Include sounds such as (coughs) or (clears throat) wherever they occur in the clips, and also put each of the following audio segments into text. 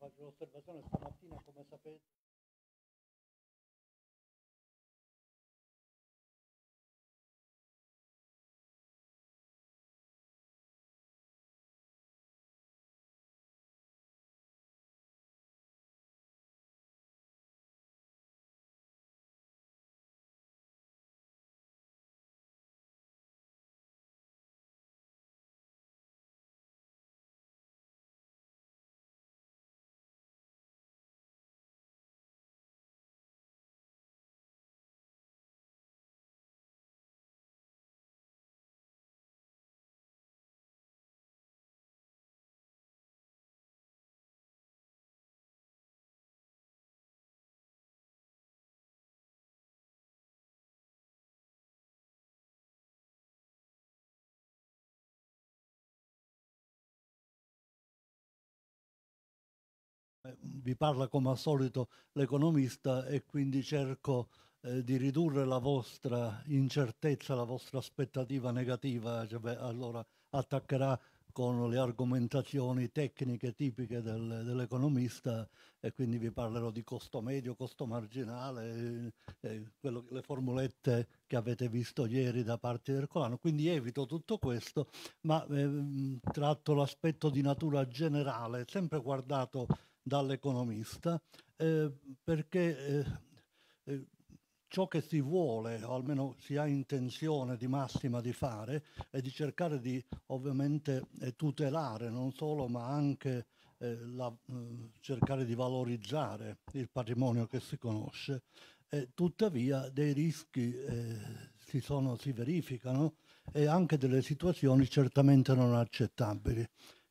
fare un'osservazione stamattina, come sapete, Eh, vi parla come al solito l'economista e quindi cerco eh, di ridurre la vostra incertezza, la vostra aspettativa negativa, cioè, beh, allora attaccherà con le argomentazioni tecniche tipiche del, dell'economista e quindi vi parlerò di costo medio, costo marginale, eh, eh quello, le formulette che avete visto ieri da parte del Colano. Quindi evito tutto questo, ma eh, tratto l'aspetto di natura generale, sempre guardato dall'economista, eh, perché eh, eh, ciò che si vuole, o almeno si ha intenzione di massima di fare, è di cercare di ovviamente eh, tutelare non solo ma anche eh, la, cercare di valorizzare il patrimonio che si conosce. tuttavia dei rischi si, sono, si verificano e anche delle situazioni certamente non accettabili.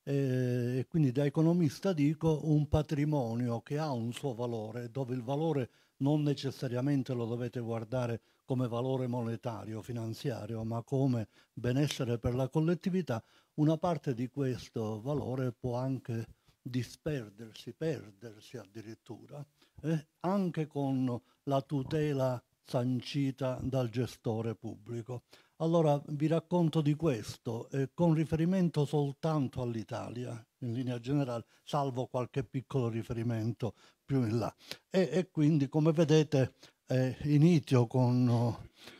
Eh, e quindi da economista dico un patrimonio che ha un suo valore, dove il valore non necessariamente lo dovete guardare come valore monetario, finanziario, ma come benessere per la collettività, una parte di questo valore può anche disperdersi, perdersi addirittura, eh, anche con la tutela sancita dal gestore pubblico. Allora vi racconto di questo, eh, con riferimento soltanto all'Italia, in linea generale, salvo qualche piccolo riferimento più in là. E, e quindi, come vedete, eh, inizio con,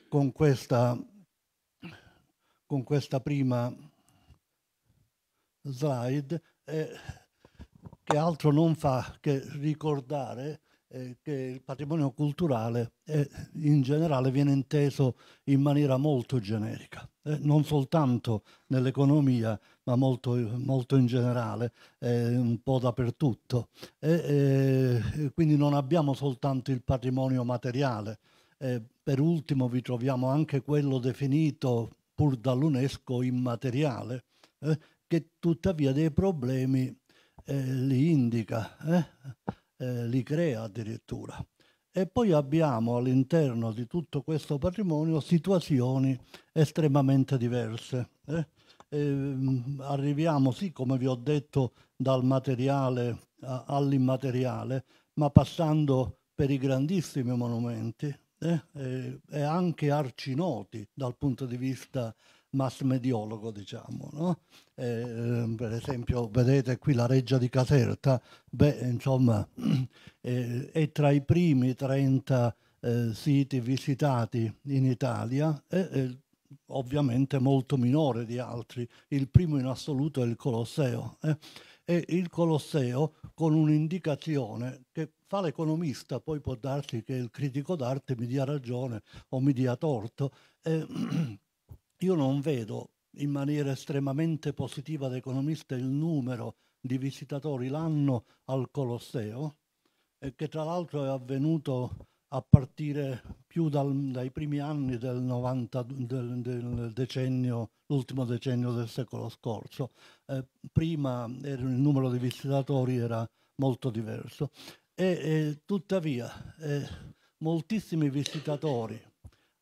con, questa, con, questa, prima slide, eh, che altro non fa che ricordare eh, che il patrimonio culturale è, eh, in generale viene inteso in maniera molto generica, eh, non soltanto nell'economia, ma molto, molto, in generale, eh, un po' dappertutto. Eh, e, quindi non abbiamo soltanto il patrimonio materiale. per ultimo vi troviamo anche quello definito pur dall'UNESCO immateriale, che tuttavia dei problemi li indica eh, li crea addirittura. E poi abbiamo all'interno di tutto questo patrimonio situazioni estremamente diverse. Eh? Ehm, arriviamo, sì, come vi ho detto, dal materiale all'immateriale, ma passando per i grandissimi monumenti eh? e, anche arcinoti dal punto di vista mass mediologo, diciamo. No? Eh, ehm, per esempio, vedete qui la Reggia di Caserta, beh, insomma, (clears throat) eh, è tra i primi 30 eh, siti visitati in Italia e ovviamente molto minore di altri. Il primo in assoluto è il Colosseo. Eh. E il Colosseo con un'indicazione che fa l'economista, poi può darsi che il critico d'arte mi dia ragione o mi dia torto, eh, (clears throat) Io non vedo in maniera estremamente positiva da economista il numero di visitatori l'anno al Colosseo, eh, che tra l'altro è avvenuto a partire più dal, dai primi anni del, 90, del, del decennio, l'ultimo decennio del secolo scorso. Eh, prima il numero di visitatori era molto diverso e, e tuttavia eh, moltissimi visitatori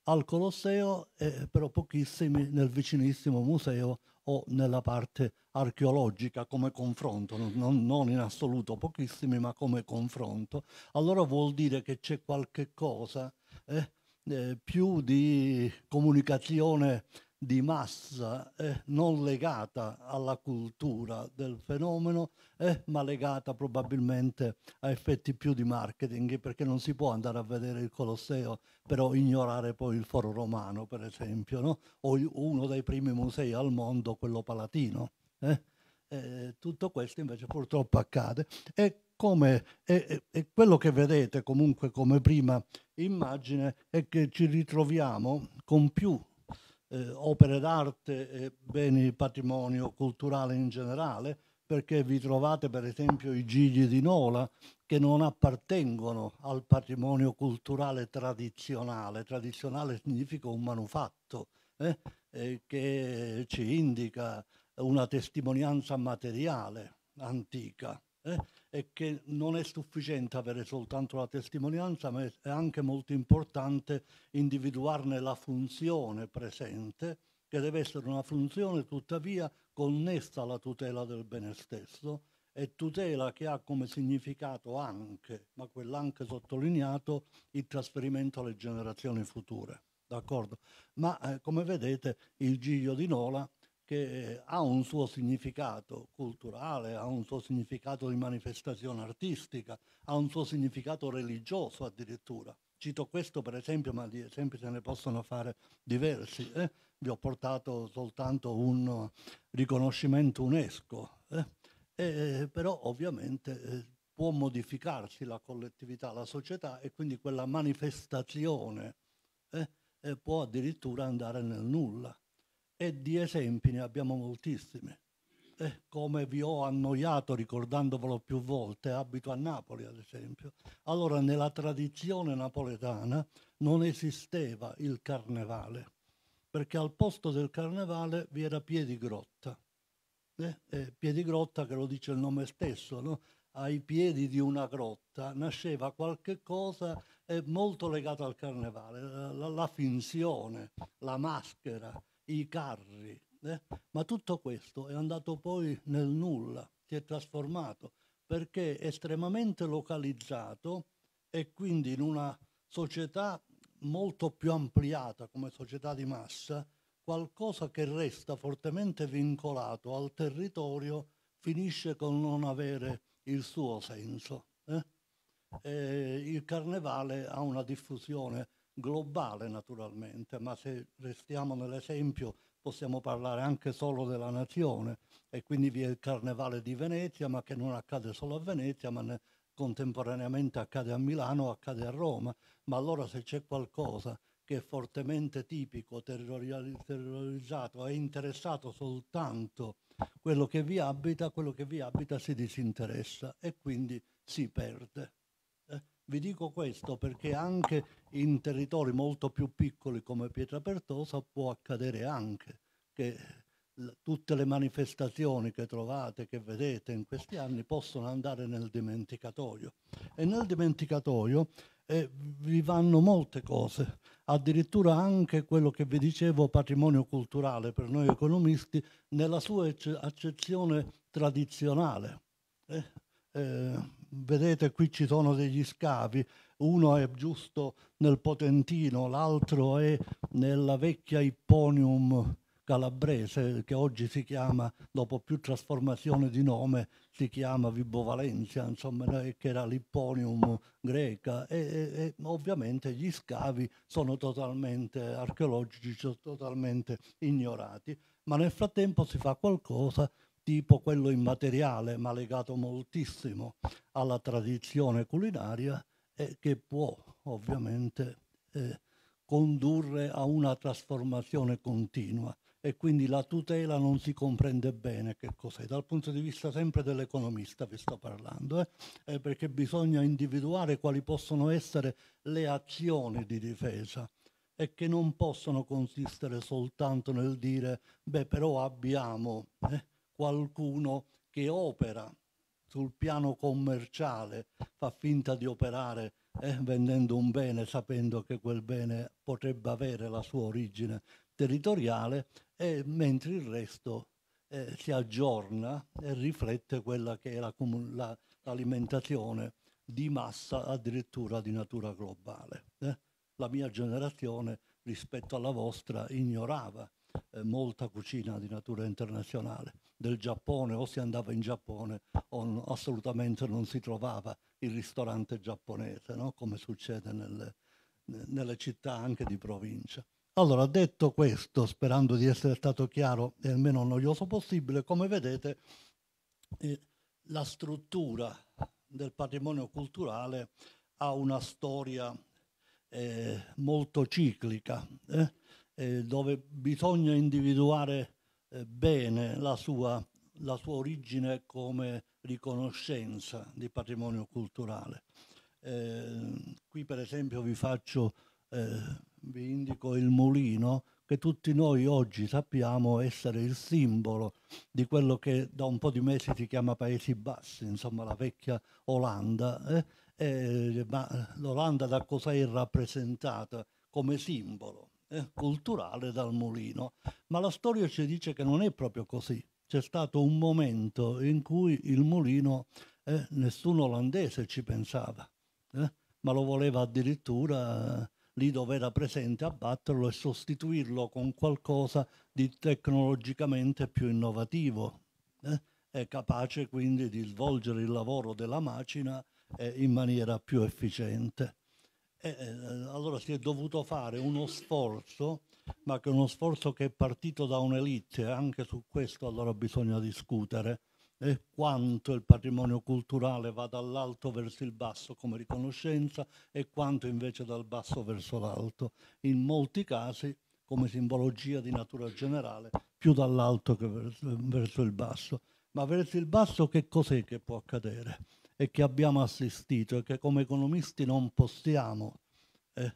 al Colosseo, eh, però pochissimi nel vicinissimo museo o nella parte archeologica come confronto, non, non, in assoluto pochissimi, ma come confronto, allora vuol dire che c'è qualche cosa eh, eh, più di comunicazione di massa eh, non legata alla cultura del fenomeno, eh, ma legata probabilmente a effetti più di marketing, perché non si può andare a vedere il Colosseo, però ignorare poi il Foro Romano, per esempio, no? o uno dei primi musei al mondo, quello palatino. Eh? eh tutto questo invece purtroppo accade. E come e, e quello che vedete comunque come prima immagine è che ci ritroviamo con più eh, opere d'arte e beni patrimonio culturale in generale, perché vi trovate per esempio i gigli di Nola che non appartengono al patrimonio culturale tradizionale. Tradizionale significa un manufatto eh, eh, che ci indica una testimonianza materiale antica eh, è che non è sufficiente avere soltanto la testimonianza, ma è anche molto importante individuarne la funzione presente, che deve essere una funzione tuttavia connessa alla tutela del bene stesso e tutela che ha come significato anche, ma quell'anche sottolineato, il trasferimento alle generazioni future. D'accordo? Ma eh, come vedete il Giglio di Nola che eh, ha un suo significato culturale, ha un suo significato di manifestazione artistica, ha un suo significato religioso addirittura. Cito questo per esempio, ma di esempi se ne possono fare diversi. Eh? Vi ho portato soltanto un riconoscimento UNESCO, eh? e, eh, però ovviamente eh, può modificarsi la collettività, la società e quindi quella manifestazione eh, può addirittura andare nel nulla e di esempi ne abbiamo moltissimi. Eh, come vi ho annoiato ricordandovelo più volte, abito a Napoli ad esempio, allora nella tradizione napoletana non esisteva il carnevale, perché al posto del carnevale vi era Piedigrotta. Eh, eh, Piedigrotta, che lo dice il nome stesso, no? ai piedi di una grotta nasceva qualche cosa eh, molto legata al carnevale, la, la finzione, la maschera, i carri, eh? ma tutto questo è andato poi nel nulla, si è trasformato perché è estremamente localizzato e quindi in una società molto più ampliata come società di massa, qualcosa che resta fortemente vincolato al territorio finisce con non avere il suo senso. Eh? il carnevale ha una diffusione globale naturalmente, ma se restiamo nell'esempio possiamo parlare anche solo della nazione e quindi vi è il Carnevale di Venezia, ma che non accade solo a Venezia, ma ne, contemporaneamente accade a Milano, accade a Roma, ma allora se c'è qualcosa che è fortemente tipico, terrorizzato, è interessato soltanto quello che vi abita, quello che vi abita si disinteressa e quindi si perde. Vi dico questo perché anche in territori molto più piccoli come Pietra Pertosa può accadere anche che tutte le manifestazioni che trovate, che vedete in questi anni, possono andare nel dimenticatoio. E nel dimenticatoio eh, vi vanno molte cose, addirittura anche quello che vi dicevo, patrimonio culturale per noi economisti, nella sua accezione tradizionale. Eh, eh, vedete qui ci sono degli scavi, uno è giusto nel Potentino, l'altro è nella vecchia Ipponium calabrese che oggi si chiama, dopo più trasformazione di nome, si chiama Vibo Valencia, insomma, che era l'Ipponium greca e, e, ovviamente gli scavi sono totalmente archeologici, sono totalmente ignorati, ma nel frattempo si fa qualcosa tipo quello immateriale, ma legato moltissimo alla tradizione culinaria e che può ovviamente eh, condurre a una trasformazione continua e quindi la tutela non si comprende bene che cos'è, dal punto di vista sempre dell'economista vi sto parlando, eh? Eh, perché bisogna individuare quali possono essere le azioni di difesa e che non possono consistere soltanto nel dire, beh però abbiamo eh, qualcuno che opera sul piano commerciale, fa finta di operare eh, vendendo un bene sapendo che quel bene potrebbe avere la sua origine territoriale, e mentre il resto eh, si aggiorna e riflette quella che è la, la, l'alimentazione di massa addirittura di natura globale. Eh? La mia generazione rispetto alla vostra ignorava eh, molta cucina di natura internazionale del Giappone, o si andava in Giappone o assolutamente non si trovava il ristorante giapponese, no? come succede nelle, nelle città anche di provincia. Allora, detto questo, sperando di essere stato chiaro e il meno noioso possibile, come vedete eh, la struttura del patrimonio culturale ha una storia eh, molto ciclica. Eh? eh, dove bisogna individuare eh, bene la sua, la sua, origine come riconoscenza di patrimonio culturale. Eh, qui per esempio vi faccio, eh, vi indico il mulino, che tutti noi oggi sappiamo essere il simbolo di quello che da un po' di mesi si chiama Paesi Bassi, insomma la vecchia Olanda, eh? Eh, ma l'Olanda da cosa è rappresentata come simbolo? Eh, culturale dal mulino. Ma la storia ci dice che non è proprio così. C'è stato un momento in cui il mulino eh, nessun olandese ci pensava, eh, ma lo voleva addirittura eh, lì dove era presente abbatterlo e sostituirlo con qualcosa di tecnologicamente più innovativo, eh, capace quindi di svolgere il lavoro della macina eh, in maniera più efficiente. Eh, eh, allora si è dovuto fare uno sforzo, ma che è uno sforzo che è partito da un'elite, anche su questo allora bisogna discutere, eh, quanto il patrimonio culturale va dall'alto verso il basso come riconoscenza e quanto invece dal basso verso l'alto. In molti casi, come simbologia di natura generale, più dall'alto che verso, verso il basso. Ma verso il basso che cos'è che può accadere? e che abbiamo assistito e che come economisti non possiamo eh,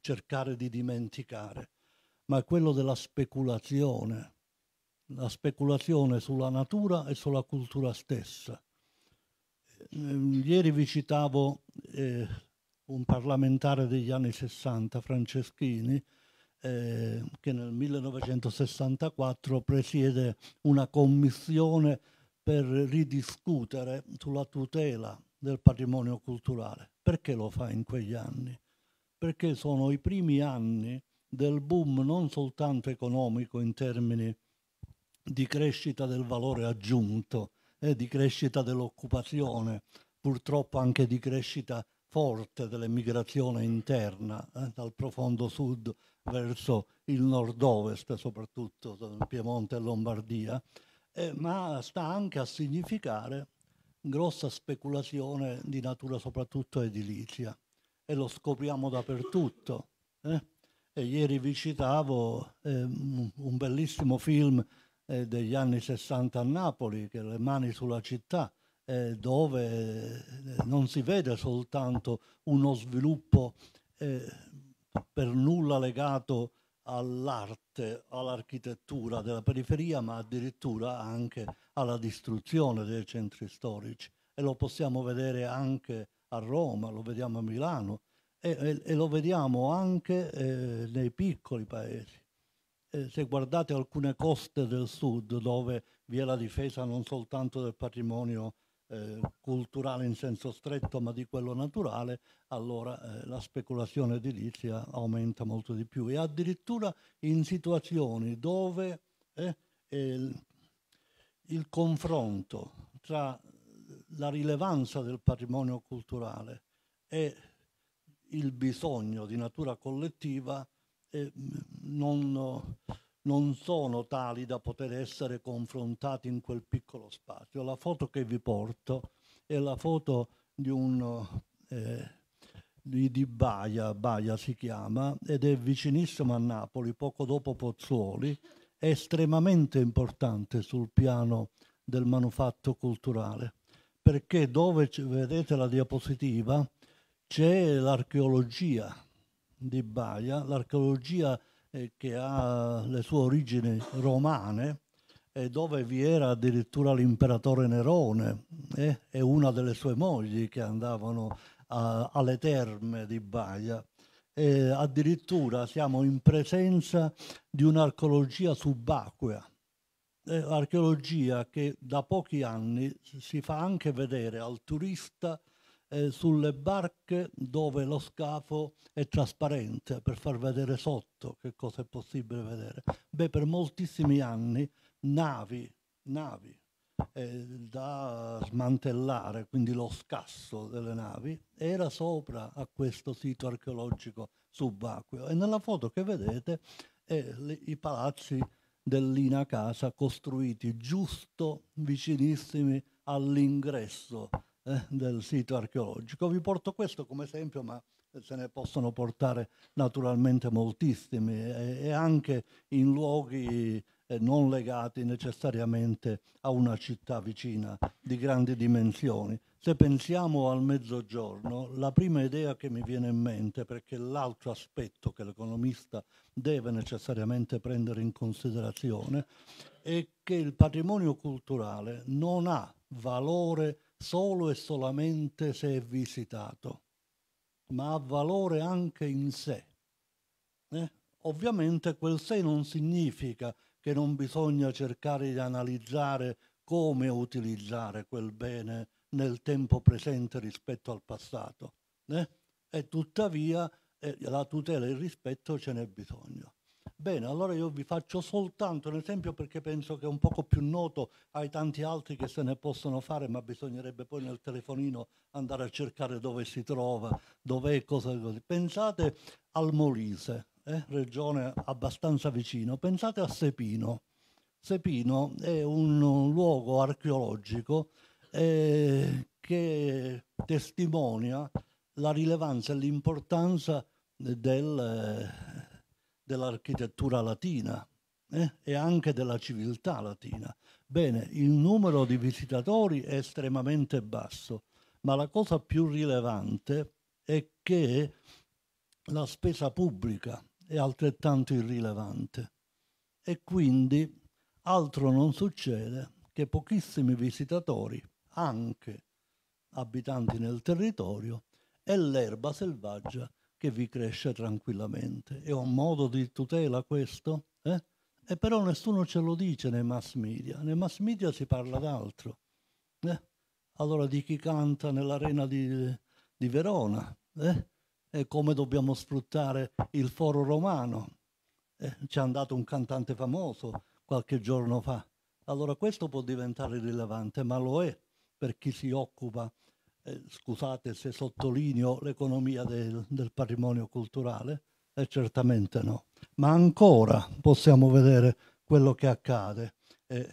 cercare di dimenticare, ma è quello della speculazione, la speculazione sulla natura e sulla cultura stessa. Ehm, ieri vi citavo eh, un parlamentare degli anni 60, Franceschini, eh, che nel 1964 presiede una commissione per ridiscutere sulla tutela del patrimonio culturale. Perché lo fa in quegli anni? Perché sono i primi anni del boom non soltanto economico in termini di crescita del valore aggiunto e eh, di crescita dell'occupazione, purtroppo anche di crescita forte dell'emigrazione interna eh, dal profondo sud verso il nord-ovest, soprattutto eh, Piemonte e Lombardia, eh, ma sta anche a significare grossa speculazione di natura soprattutto edilizia e lo scopriamo dappertutto. Eh? ieri vi citavo eh, un bellissimo film eh, degli anni 60 a Napoli, che è Le mani sulla città, eh, dove eh, non si vede soltanto uno sviluppo eh, per nulla legato a all'arte, all'architettura della periferia, ma addirittura anche alla distruzione dei centri storici. E lo possiamo vedere anche a Roma, lo vediamo a Milano e, e, e lo vediamo anche eh, nei piccoli paesi. E se guardate alcune coste del sud dove vi è la difesa non soltanto del patrimonio eh, culturale in senso stretto ma di quello naturale, allora eh, la speculazione edilizia aumenta molto di più e addirittura in situazioni dove eh, il, il confronto tra la rilevanza del patrimonio culturale e il bisogno di natura collettiva eh, non non sono tali da poter essere confrontati in quel piccolo spazio. La foto che vi porto è la foto di un... Eh, di, di Baia, Baia si chiama, ed è vicinissimo a Napoli, poco dopo Pozzuoli, è estremamente importante sul piano del manufatto culturale, perché dove vedete la diapositiva c'è l'archeologia di Baia, l'archeologia eh, che ha le sue origini romane e dove vi era addirittura l'imperatore Nerone eh, e una delle sue mogli che andavano a, alle terme di Baia. E addirittura siamo in presenza di un'archeologia subacquea, eh, archeologia che da pochi anni si fa anche vedere al turista eh, sulle barche dove lo scafo è trasparente per far vedere sotto che cosa è possibile vedere. Beh, per moltissimi anni navi, navi eh, da smantellare, quindi lo scasso delle navi, era sopra a questo sito archeologico subacqueo e nella foto che vedete eh, li, i palazzi dell'Ina Casa costruiti giusto vicinissimi all'ingresso eh, del sito archeologico. Vi porto questo come esempio, ma se ne possono portare naturalmente moltissimi e, anche in luoghi eh, non legati necessariamente a una città vicina di grandi dimensioni. Se pensiamo al mezzogiorno, la prima idea che mi viene in mente, perché l'altro aspetto che l'economista deve necessariamente prendere in considerazione, è che il patrimonio culturale non ha valore solo e solamente se è visitato, ma ha valore anche in sé. Eh? Ovviamente quel sé non significa che non bisogna cercare di analizzare come utilizzare quel bene nel tempo presente rispetto al passato. Eh? E tuttavia eh, la tutela e il rispetto ce n'è bisogno. Bene, allora io vi faccio soltanto un esempio perché penso che è un poco più noto ai tanti altri che se ne possono fare, ma bisognerebbe poi nel telefonino andare a cercare dove si trova, dov'è, cosa così. Pensate al Molise, eh, regione abbastanza vicino, pensate a Sepino. Sepino è un luogo archeologico eh, che testimonia la rilevanza e l'importanza del... Eh, dell'architettura latina eh, e anche della civiltà latina. Bene, il numero di visitatori è estremamente basso, ma la cosa più rilevante è che la spesa pubblica è altrettanto irrilevante e quindi altro non succede che pochissimi visitatori, anche abitanti nel territorio, e l'erba selvaggia che vi cresce tranquillamente. È un modo di tutela questo? Eh? E eh, però nessuno ce lo dice nei mass media. Nei mass media si parla d'altro. Eh? Allora di chi canta nell'arena di, di Verona? Eh? E come dobbiamo sfruttare il foro romano? Eh, ci è andato un cantante famoso qualche giorno fa. Allora questo può diventare rilevante, ma lo è per chi si occupa eh, scusate se sottolineo l'economia del, del patrimonio culturale, eh, certamente no, ma ancora possiamo vedere quello che accade, eh,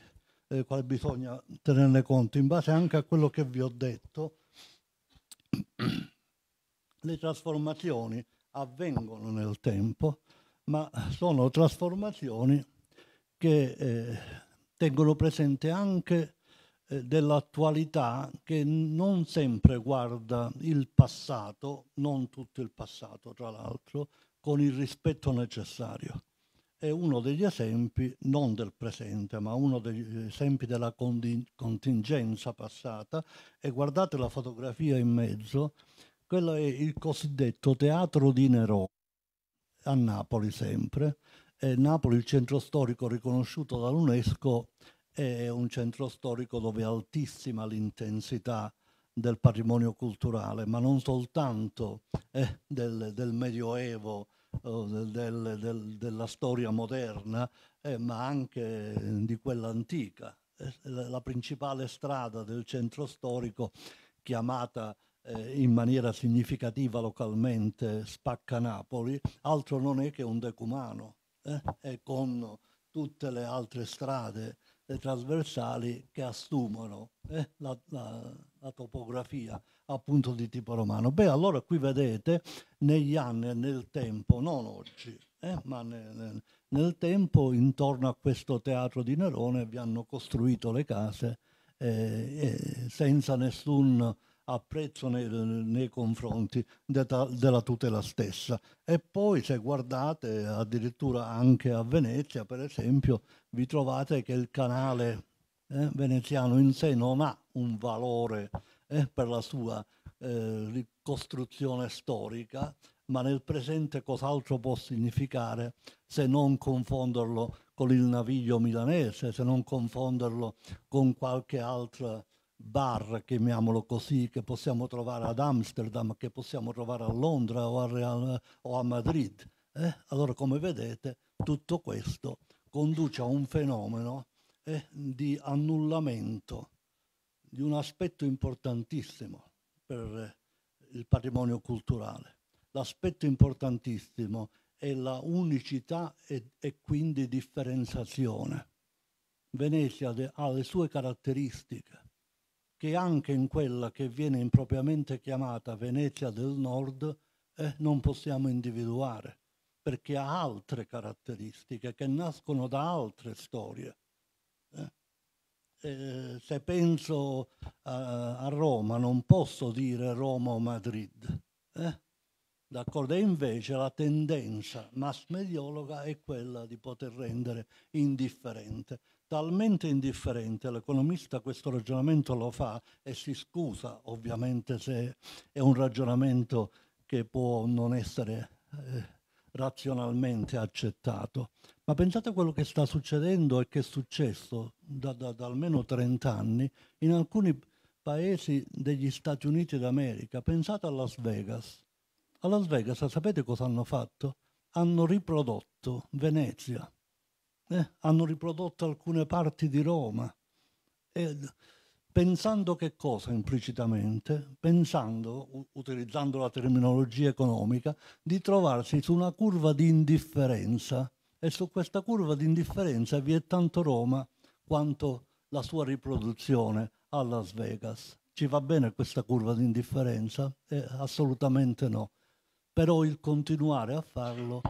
eh, quale bisogna tenerne conto, in base anche a quello che vi ho detto, (clears throat) le trasformazioni avvengono nel tempo, ma sono trasformazioni che eh, tengono presente anche eh, dell'attualità che non sempre guarda il passato, non tutto il passato tra l'altro, con il rispetto necessario. È uno degli esempi, non del presente, ma uno degli esempi della contingenza passata e guardate la fotografia in mezzo, quello è il cosiddetto teatro di Nerò, a Napoli sempre. È Napoli, il centro storico riconosciuto dall'UNESCO, è un centro storico dove è altissima l'intensità del patrimonio culturale, ma non soltanto eh, del, del, Medioevo, eh, del, del, della storia moderna, eh, ma anche di quella antica. Eh, la principale strada del centro storico, chiamata eh, in maniera significativa localmente Spacca Napoli, altro non è che un decumano, e eh, con tutte le altre strade le trasversali che assumono eh, la, la, la, topografia appunto di tipo romano. Beh, allora qui vedete negli anni e nel tempo, non oggi, eh, ma nel, nel, tempo intorno a questo teatro di Nerone vi hanno costruito le case eh, senza nessun apprezzo nei, nei confronti de della tutela stessa. E poi se guardate addirittura anche a Venezia, per esempio, vi trovate che il canale eh, veneziano in sé non ha un valore eh, per la sua eh, ricostruzione storica, ma nel presente cos'altro può significare se non confonderlo con il naviglio milanese, se non confonderlo con qualche altra bar, chiamiamolo così, che possiamo trovare ad Amsterdam, che possiamo trovare a Londra o a, Real, o a Madrid. Eh? Allora, come vedete, tutto questo conduce a un fenomeno eh, di annullamento di un aspetto importantissimo per eh, il patrimonio culturale. L'aspetto importantissimo è la unicità e, e quindi differenziazione. Venezia de, ha le sue caratteristiche, che anche in quella che viene impropriamente chiamata Venezia del Nord eh, non possiamo individuare, perché ha altre caratteristiche che nascono da altre storie. Eh. Eh, se penso a, a, Roma non posso dire Roma o Madrid. Eh. D'accordo? E invece la tendenza mass mediologa è quella di poter rendere indifferente talmente indifferente, l'economista questo ragionamento lo fa e si scusa ovviamente se è un ragionamento che può non essere eh, razionalmente accettato. Ma pensate a quello che sta succedendo e che è successo da, da, da almeno 30 anni in alcuni paesi degli Stati Uniti d'America. Pensate a Las Vegas. A Las Vegas sapete cosa hanno fatto? Hanno riprodotto Venezia eh, hanno riprodotto alcune parti di Roma. E, pensando che cosa implicitamente? Pensando, utilizzando la terminologia economica, di trovarsi su una curva di indifferenza e su questa curva di indifferenza vi è tanto Roma quanto la sua riproduzione a Las Vegas. Ci va bene questa curva di indifferenza? Eh, assolutamente no. Però il continuare a farlo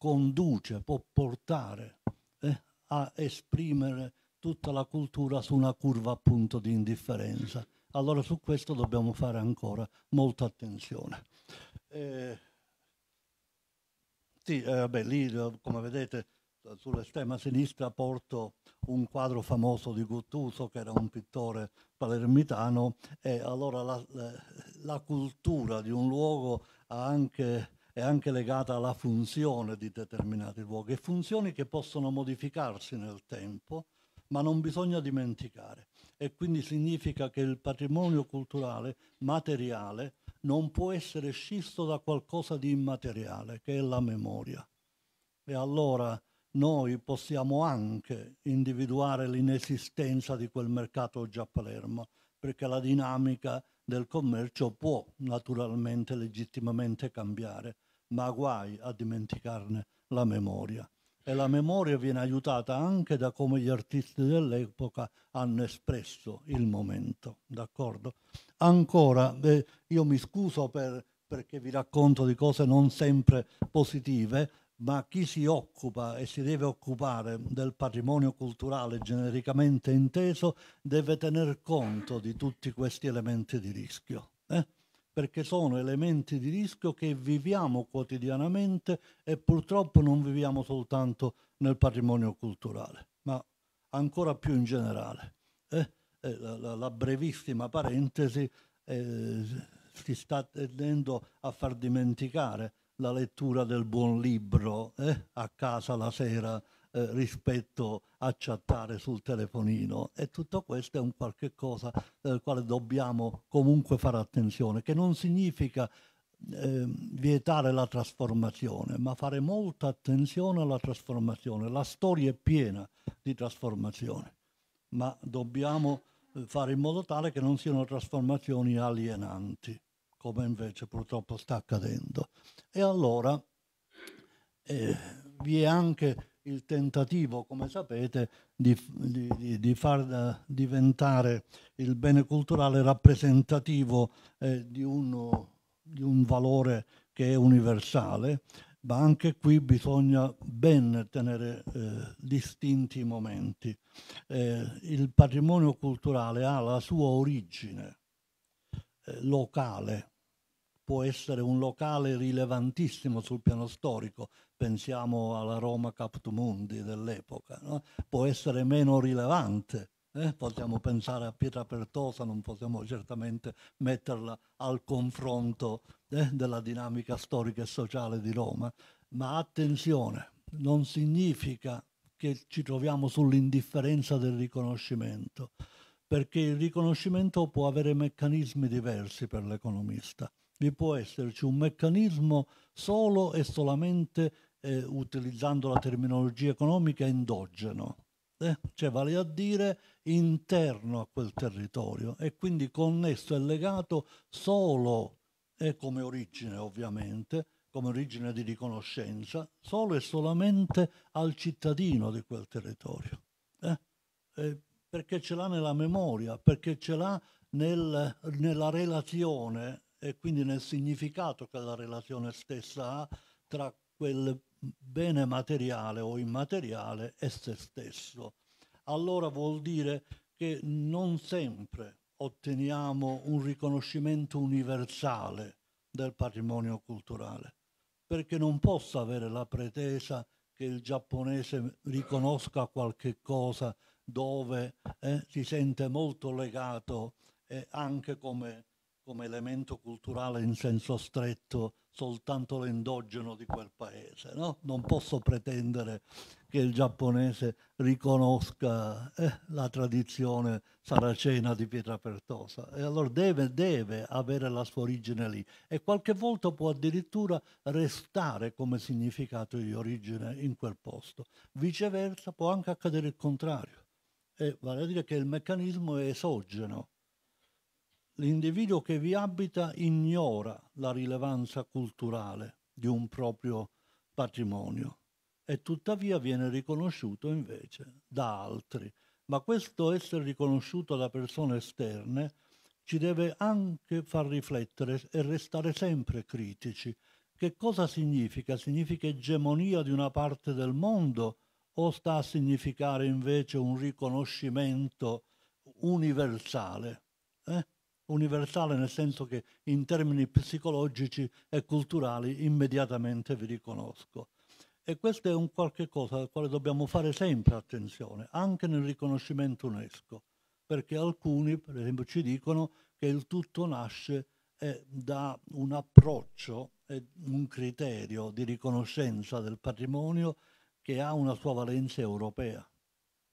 conduce, può portare eh, a esprimere tutta la cultura su una curva appunto di indifferenza. Allora su questo dobbiamo fare ancora molta attenzione. Eh, sì, eh, beh, lì eh, come vedete sull'estrema sinistra porto un quadro famoso di Guttuso che era un pittore palermitano e allora la, la cultura di un luogo ha anche è anche legata alla funzione di determinati luoghi e funzioni che possono modificarsi nel tempo, ma non bisogna dimenticare. E quindi significa che il patrimonio culturale materiale non può essere scisso da qualcosa di immateriale, che è la memoria. E allora noi possiamo anche individuare l'inesistenza di quel mercato già a Palermo, perché la dinamica del commercio può naturalmente legittimamente cambiare, ma guai a dimenticarne la memoria. E la memoria viene aiutata anche da come gli artisti dell'epoca hanno espresso il momento, d'accordo? Ancora, eh, io mi scuso per, perché vi racconto di cose non sempre positive, ma chi si occupa e si deve occupare del patrimonio culturale genericamente inteso deve tener conto di tutti questi elementi di rischio, eh? perché sono elementi di rischio che viviamo quotidianamente e purtroppo non viviamo soltanto nel patrimonio culturale, ma ancora più in generale. Eh? eh la, la, la, brevissima parentesi eh, si sta tendendo a far dimenticare la lettura del buon libro eh, a casa la sera eh, rispetto a chattare sul telefonino e tutto questo è un qualche cosa del quale dobbiamo comunque fare attenzione, che non significa eh, vietare la trasformazione, ma fare molta attenzione alla trasformazione. La storia è piena di trasformazione, ma dobbiamo eh, fare in modo tale che non siano trasformazioni alienanti, come invece purtroppo sta accadendo. E allora eh, vi è anche il tentativo, come sapete, di, di, di far eh, diventare il bene culturale rappresentativo eh, di, uno, di un valore che è universale, ma anche qui bisogna ben tenere eh, distinti i momenti. Eh, il patrimonio culturale ha la sua origine eh, locale, può essere un locale rilevantissimo sul piano storico, pensiamo alla Roma Captumundi dell'epoca, no? può essere meno rilevante, eh? possiamo pensare a Pietra Pertosa, non possiamo certamente metterla al confronto eh, della dinamica storica e sociale di Roma, ma attenzione, non significa che ci troviamo sull'indifferenza del riconoscimento, perché il riconoscimento può avere meccanismi diversi per l'economista vi può esserci un meccanismo solo e solamente, eh, utilizzando la terminologia economica, endogeno. Eh? Cioè vale a dire interno a quel territorio e quindi connesso e legato solo e eh, come origine ovviamente, come origine di riconoscenza, solo e solamente al cittadino di quel territorio. Eh? eh perché ce l'ha nella memoria, perché ce l'ha nel, nella relazione e quindi nel significato che la relazione stessa ha tra quel bene materiale o immateriale e se stesso. Allora vuol dire che non sempre otteniamo un riconoscimento universale del patrimonio culturale, perché non posso avere la pretesa che il giapponese riconosca qualche cosa dove eh, si sente molto legato eh, anche come come elemento culturale in senso stretto soltanto l'endogeno di quel paese. No? Non posso pretendere che il giapponese riconosca eh, la tradizione saracena di Pietra Pertosa. E allora deve, deve avere la sua origine lì e qualche volta può addirittura restare come significato di origine in quel posto. Viceversa può anche accadere il contrario. E vale a dire che il meccanismo è esogeno l'individuo che vi abita ignora la rilevanza culturale di un proprio patrimonio e tuttavia viene riconosciuto invece da altri. Ma questo essere riconosciuto da persone esterne ci deve anche far riflettere e restare sempre critici. Che cosa significa? Significa egemonia di una parte del mondo o sta a significare invece un riconoscimento universale? Eh? universale nel senso che in termini psicologici e culturali immediatamente vi riconosco. E questo è un qualche cosa al quale dobbiamo fare sempre attenzione, anche nel riconoscimento UNESCO, perché alcuni, per esempio, ci dicono che il tutto nasce eh, da un approccio e un criterio di riconoscenza del patrimonio che ha una sua valenza europea.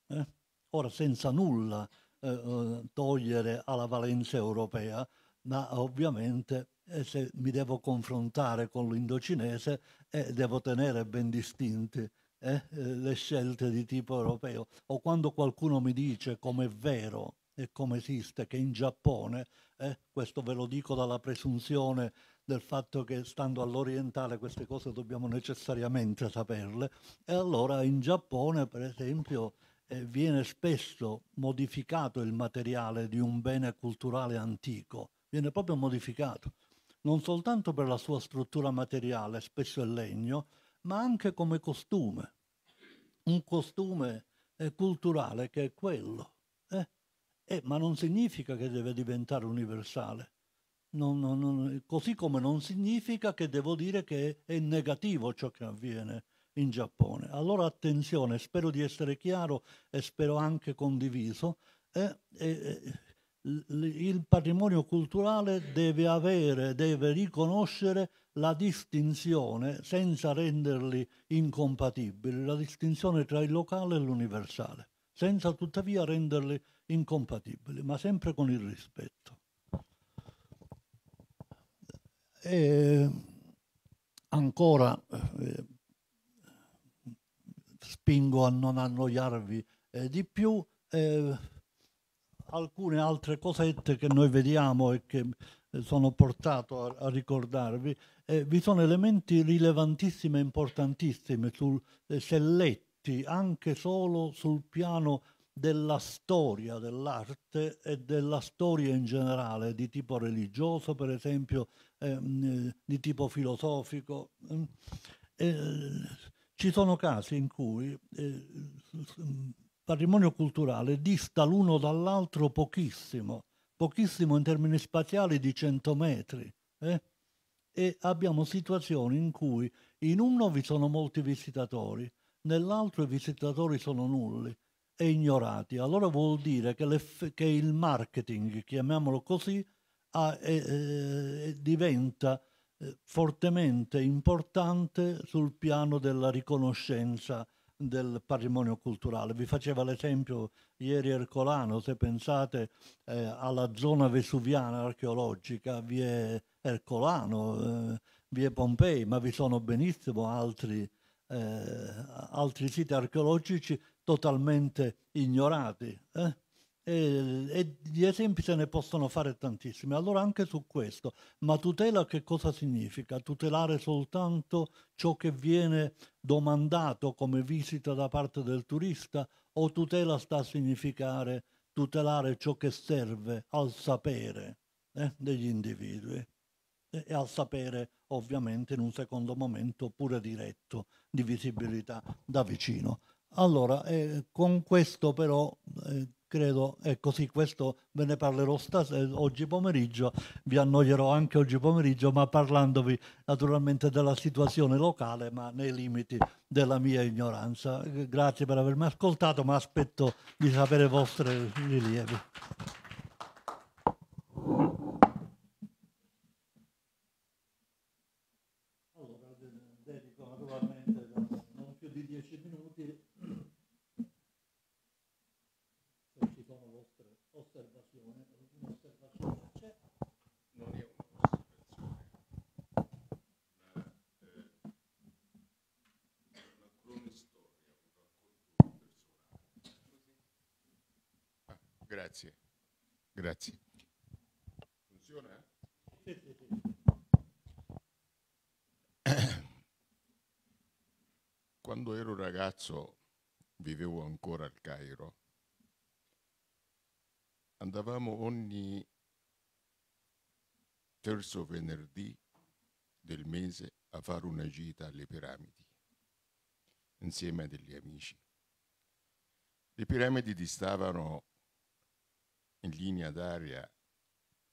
Eh? Ora, senza nulla eh, eh, togliere alla valenza europea, ma ovviamente eh, se mi devo confrontare con l'indocinese eh, devo tenere ben distinti le scelte di tipo europeo. O quando qualcuno mi dice, come è vero e come esiste, che in Giappone, questo ve lo dico dalla presunzione del fatto che stando all'orientale queste cose dobbiamo necessariamente saperle, e allora in Giappone, per esempio, eh, viene spesso modificato il materiale di un bene culturale antico, viene proprio modificato, non soltanto per la sua struttura materiale, spesso il legno, ma anche come costume, un costume eh, culturale che è quello. Eh? eh, ma non significa che deve diventare universale. Non, non, non, così come non significa che devo dire che è negativo ciò che avviene in Giappone. Allora attenzione, spero di essere chiaro e spero anche condiviso. Eh, eh, eh il patrimonio culturale deve avere, deve riconoscere la distinzione, senza renderli incompatibili, la distinzione tra il locale e l'universale, senza tuttavia renderli incompatibili, ma sempre con il rispetto. E ancora, eh, spingo a non annoiarvi eh, di più. Eh, alcune altre cosette che noi vediamo e che eh, sono portato a, a ricordarvi, eh, vi sono elementi rilevantissimi e importantissimi sul, eh, letti anche solo sul piano della storia dell'arte e della storia in generale, di tipo religioso per esempio, ehm, eh, di tipo filosofico. Mm, eh, ci sono casi in cui eh, patrimonio culturale dista l'uno dall'altro pochissimo, pochissimo in termini spaziali di 100 metri. Eh? E abbiamo situazioni in cui in uno vi sono molti visitatori, nell'altro i visitatori sono nulli e ignorati. Allora vuol dire che, che il marketing, chiamiamolo così, ha, eh, eh diventa eh, fortemente importante sul piano della riconoscenza del patrimonio culturale. Vi faceva l'esempio ieri Ercolano, se pensate eh, alla zona vesuviana archeologica, vi è Ercolano, eh, vi è Pompei, ma vi sono benissimo altri, eh, altri siti archeologici totalmente ignorati. Eh? e, gli esempi se ne possono fare tantissimi. Allora anche su questo, ma tutela che cosa significa? Tutelare soltanto ciò che viene domandato come visita da parte del turista o tutela sta a significare tutelare ciò che serve al sapere eh, degli individui? e al sapere ovviamente in un secondo momento pure diretto di visibilità da vicino. Allora, eh, con questo però eh, credo, è così, ecco questo ve ne parlerò stas- eh, oggi pomeriggio, vi annoierò anche oggi pomeriggio, ma parlandovi naturalmente della situazione locale, ma nei limiti della mia ignoranza. Grazie per avermi ascoltato, ma aspetto di sapere i vostri rilievi. Grazie. Funziona? Eh? (coughs) Quando ero ragazzo, vivevo ancora al Cairo, andavamo ogni terzo venerdì del mese a fare una gita alle piramidi insieme a degli amici. Le piramidi distavano in linea d'aria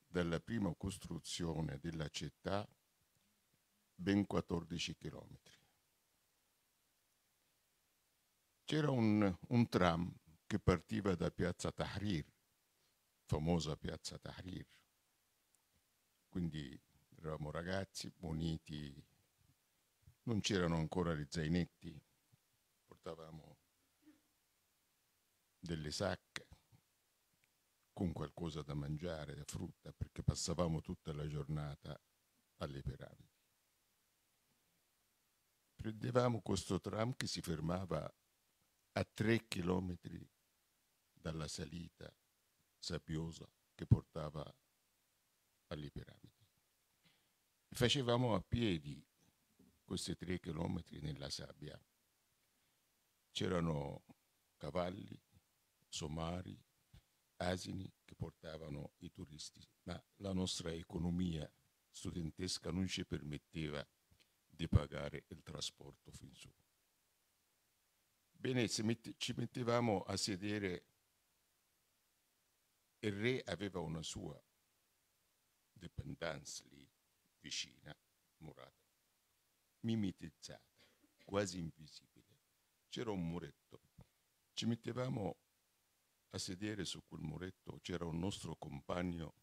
dalla prima costruzione della città ben 14 chilometri. C'era un, un, tram che partiva da Piazza Tahrir, famosa Piazza Tahrir. Quindi eravamo ragazzi, boniti, non c'erano ancora gli zainetti, portavamo delle sacche, con qualcosa da mangiare, da frutta, perché passavamo tutta la giornata alle piramidi. Prendevamo questo tram che si fermava a tre chilometri dalla salita sabbiosa che portava alle piramidi. Facevamo a piedi questi tre chilometri nella sabbia. C'erano cavalli, somari, asini che portavano i turisti, ma la nostra economia studentesca non ci permetteva di pagare il trasporto fin su. Bene, mette, ci mettevamo a sedere, il re aveva una sua dependance lì vicina, murata, mimetizzata, quasi invisibile. C'era un muretto. Ci mettevamo a sedere su quel muretto c'era un nostro compagno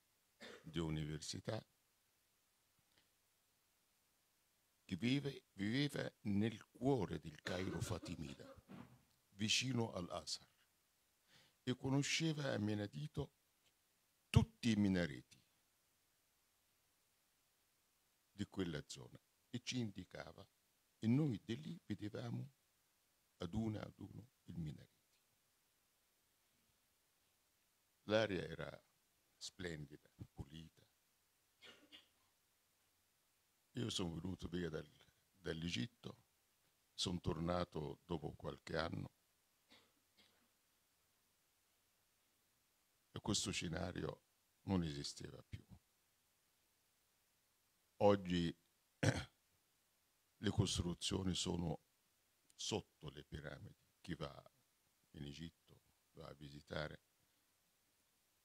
di università che vive, viveva nel cuore del Cairo Fatimida, vicino all'Asar, e conosceva a menadito tutti i minareti di quella zona e ci indicava e noi di lì vedevamo ad uno ad uno il minareto. L'aria era splendida, pulita. Io sono venuto via dal, dall'Egitto, sono tornato dopo qualche anno e questo scenario non esisteva più. Oggi (clears throat) le costruzioni sono sotto le piramidi, chi va in Egitto va a visitare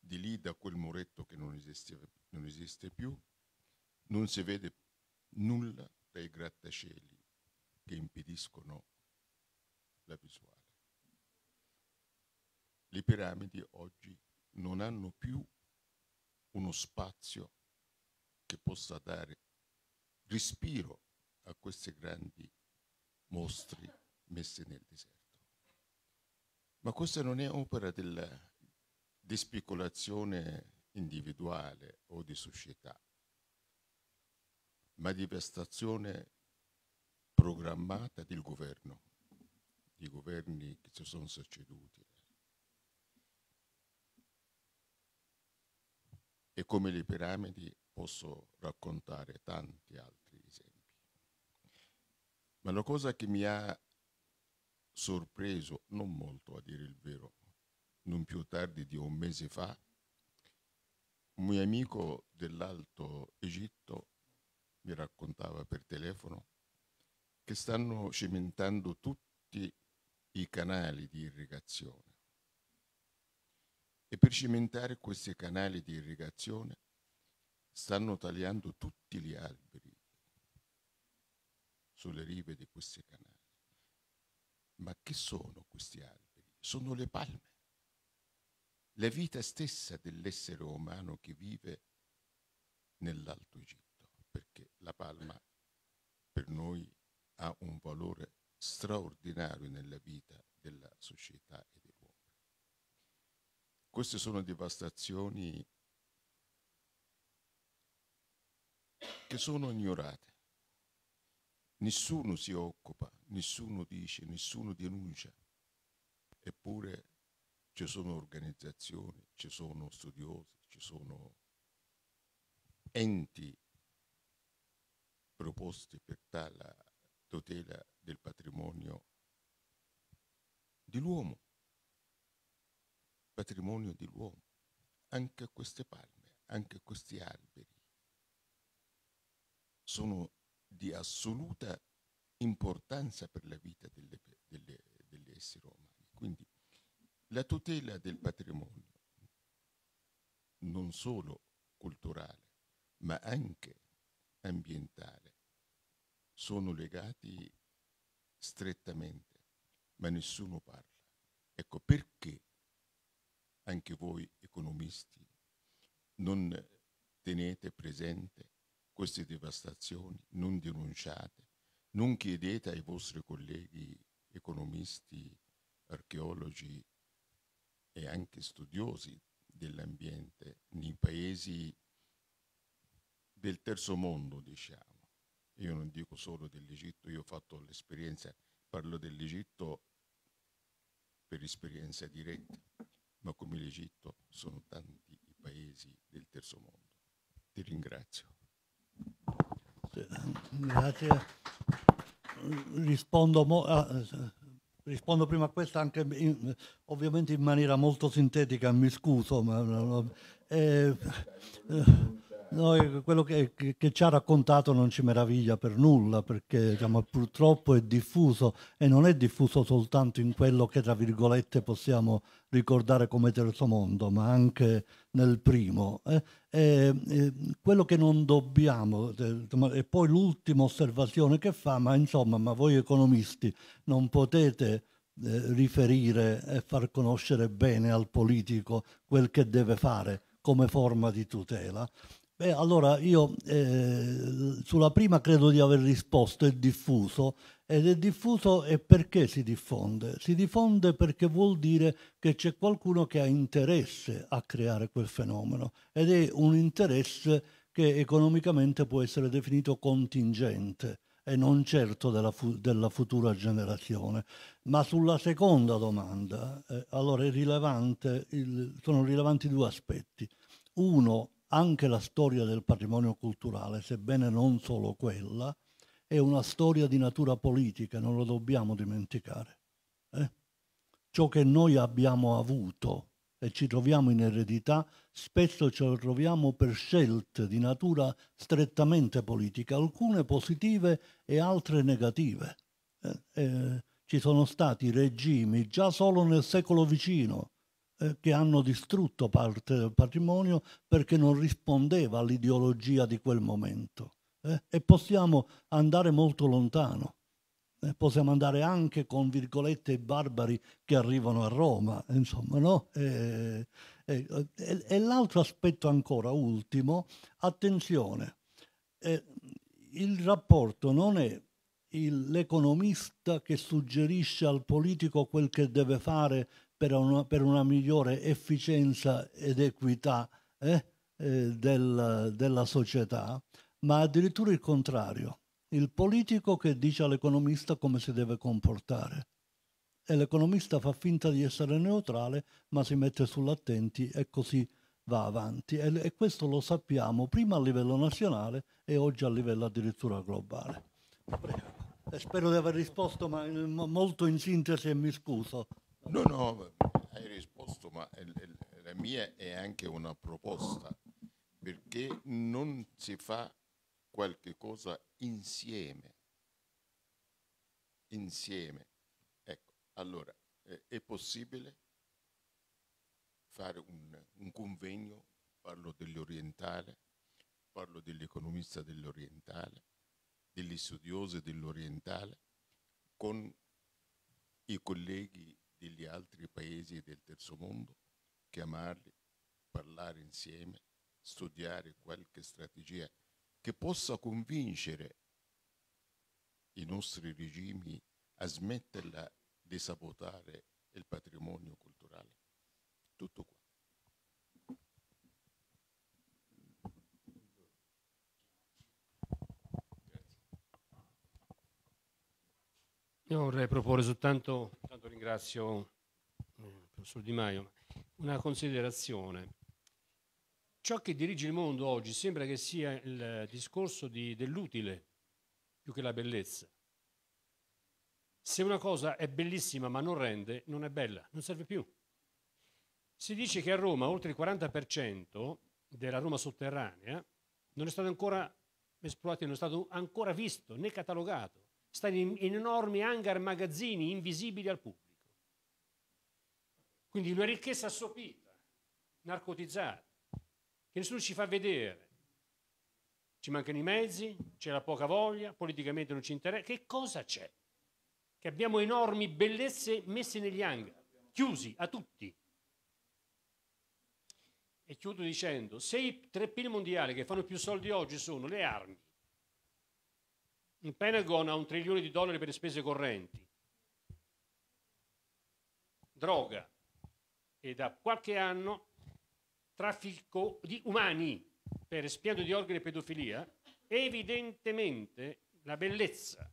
di lì da quel muretto che non esiste, non esiste più, non si vede nulla dai grattacieli che impediscono la visuale. Le piramidi oggi non hanno più uno spazio che possa dare respiro a queste grandi mostri messe nel deserto. Ma questa non è opera della di speculazione individuale o di società, ma di prestazione programmata del governo, di governi che si sono succeduti. E come le piramidi posso raccontare tanti altri esempi. Ma la cosa che mi ha sorpreso, non molto a dire il vero, non più tardi di un mese fa, un mio amico dell'Alto Egitto mi raccontava per telefono che stanno cimentando tutti i canali di irrigazione. E per cimentare questi canali di irrigazione stanno tagliando tutti gli alberi sulle rive di questi canali. Ma che sono questi alberi? Sono le palme la vita stessa dell'essere umano che vive nell'Alto Egitto, perché la palma per noi ha un valore straordinario nella vita della società e dell'uomo. Queste sono devastazioni che sono ignorate. Nessuno si occupa, nessuno dice, nessuno denuncia. Eppure ci sono organizzazioni, ci sono studiosi, ci sono enti proposti per tale tutela del patrimonio dell'uomo, patrimonio dell'uomo, anche queste palme, anche questi alberi, sono di assoluta importanza per la vita delle, delle, degli esseri umani. Quindi la tutela del patrimonio, non solo culturale, ma anche ambientale, sono legati strettamente, ma nessuno parla. Ecco perché anche voi economisti non tenete presente queste devastazioni, non denunciate, non chiedete ai vostri colleghi economisti, archeologi, e anche studiosi dell'ambiente nei paesi del terzo mondo, diciamo. Io non dico solo dell'Egitto, io ho fatto l'esperienza, parlo dell'Egitto per esperienza diretta, ma come l'Egitto sono tanti i paesi del terzo mondo. Ti ringrazio. Grazie. Rispondo mo- a, ah, rispondo prima a questa anche in, ovviamente in maniera molto sintetica, mi scuso, ma eh, eh, No, eh, quello che, che, che, ci ha raccontato non ci meraviglia per nulla perché diciamo, purtroppo è diffuso e non è diffuso soltanto in quello che tra virgolette possiamo ricordare come terzo mondo ma anche nel primo. Eh? E, e, quello che non dobbiamo, eh, e poi l'ultima osservazione che fa, ma insomma, ma voi economisti non potete eh, riferire e far conoscere bene al politico quel che deve fare come forma di tutela Beh, allora io eh, sulla prima credo di aver risposto, è diffuso, ed è diffuso e perché si diffonde? Si diffonde perché vuol dire che c'è qualcuno che ha interesse a creare quel fenomeno ed è un interesse che economicamente può essere definito contingente e non certo della, fu- della futura generazione. Ma sulla seconda domanda, eh, allora il, sono rilevanti due aspetti. Uno, anche la storia del patrimonio culturale, sebbene non solo quella, è una storia di natura politica, non lo dobbiamo dimenticare. Eh? Ciò che noi abbiamo avuto e ci troviamo in eredità, spesso ce lo troviamo per scelte di natura strettamente politica, alcune positive e altre negative. Eh, eh, ci sono stati regimi già solo nel secolo vicino eh, che hanno distrutto parte, del patrimonio perché non rispondeva all'ideologia di quel momento. Eh? E possiamo andare molto lontano. Eh, possiamo andare anche con virgolette i barbari che arrivano a Roma, insomma, no? E, e, e, e l'altro aspetto ancora, ultimo, attenzione, eh, il rapporto non è l'economista che suggerisce al politico quel che deve fare per una, per una migliore efficienza ed equità eh, eh, del, della società, ma addirittura il contrario, il politico che dice all'economista come si deve comportare. E l'economista fa finta di essere neutrale, ma si mette sull'attenti e così va avanti. E, e questo lo sappiamo prima a livello nazionale e oggi a livello addirittura globale. Prego. Eh, spero di aver risposto, ma eh, molto in sintesi e mi scuso. No, no, hai risposto, ma la mia è anche una proposta, perché non si fa qualche cosa insieme. Insieme. Ecco, allora, è possibile fare un, un convegno, parlo dell'orientale, parlo dell'economista dell'orientale, degli studiosi dell'orientale, con i colleghi degli altri paesi del terzo mondo, chiamarli, parlare insieme, studiare qualche strategia che possa convincere i nostri regimi a smetterla di sabotare il patrimonio culturale. Tutto questo. Io vorrei proporre soltanto, tanto ringrazio eh, il professor Di Maio, una considerazione. Ciò che dirige il mondo oggi sembra che sia il discorso di, dell'utile più che la bellezza. Se una cosa è bellissima ma non rende, non è bella, non serve più. Si dice che a Roma oltre il 40% della Roma sotterranea non è stato ancora esplorato, non è stato ancora visto né catalogato stare in, in enormi hangar magazzini invisibili al pubblico. Quindi una ricchezza assopita, narcotizzata, che nessuno ci fa vedere. Ci mancano i mezzi, c'è la poca voglia, politicamente non ci interessa. Che cosa c'è? Che abbiamo enormi bellezze messe negli hangar, chiusi a tutti. E chiudo dicendo, se i tre PIL mondiali che fanno più soldi oggi sono le armi, il Pentagon ha un trilione di dollari per le spese correnti, droga e da qualche anno traffico di umani per espiato di organi e pedofilia, evidentemente la bellezza,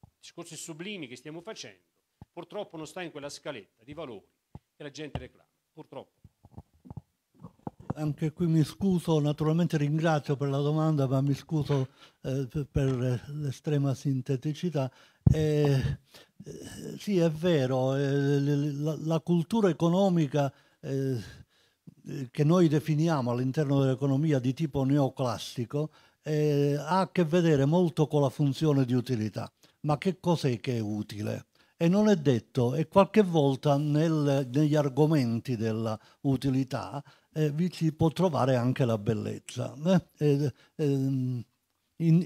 i discorsi sublimi che stiamo facendo, purtroppo non sta in quella scaletta di valori che la gente reclama, purtroppo anche qui mi scuso, naturalmente ringrazio per la domanda, ma mi scuso eh, per l'estrema sinteticità. Eh, eh sì, è vero, eh, la, la, cultura economica eh, che noi definiamo all'interno dell'economia di tipo neoclassico ha a che vedere molto con la funzione di utilità. Ma che cos'è che è utile? e non è detto e qualche volta nel, negli argomenti dell'utilità eh, vi si può trovare anche la bellezza. Eh? In,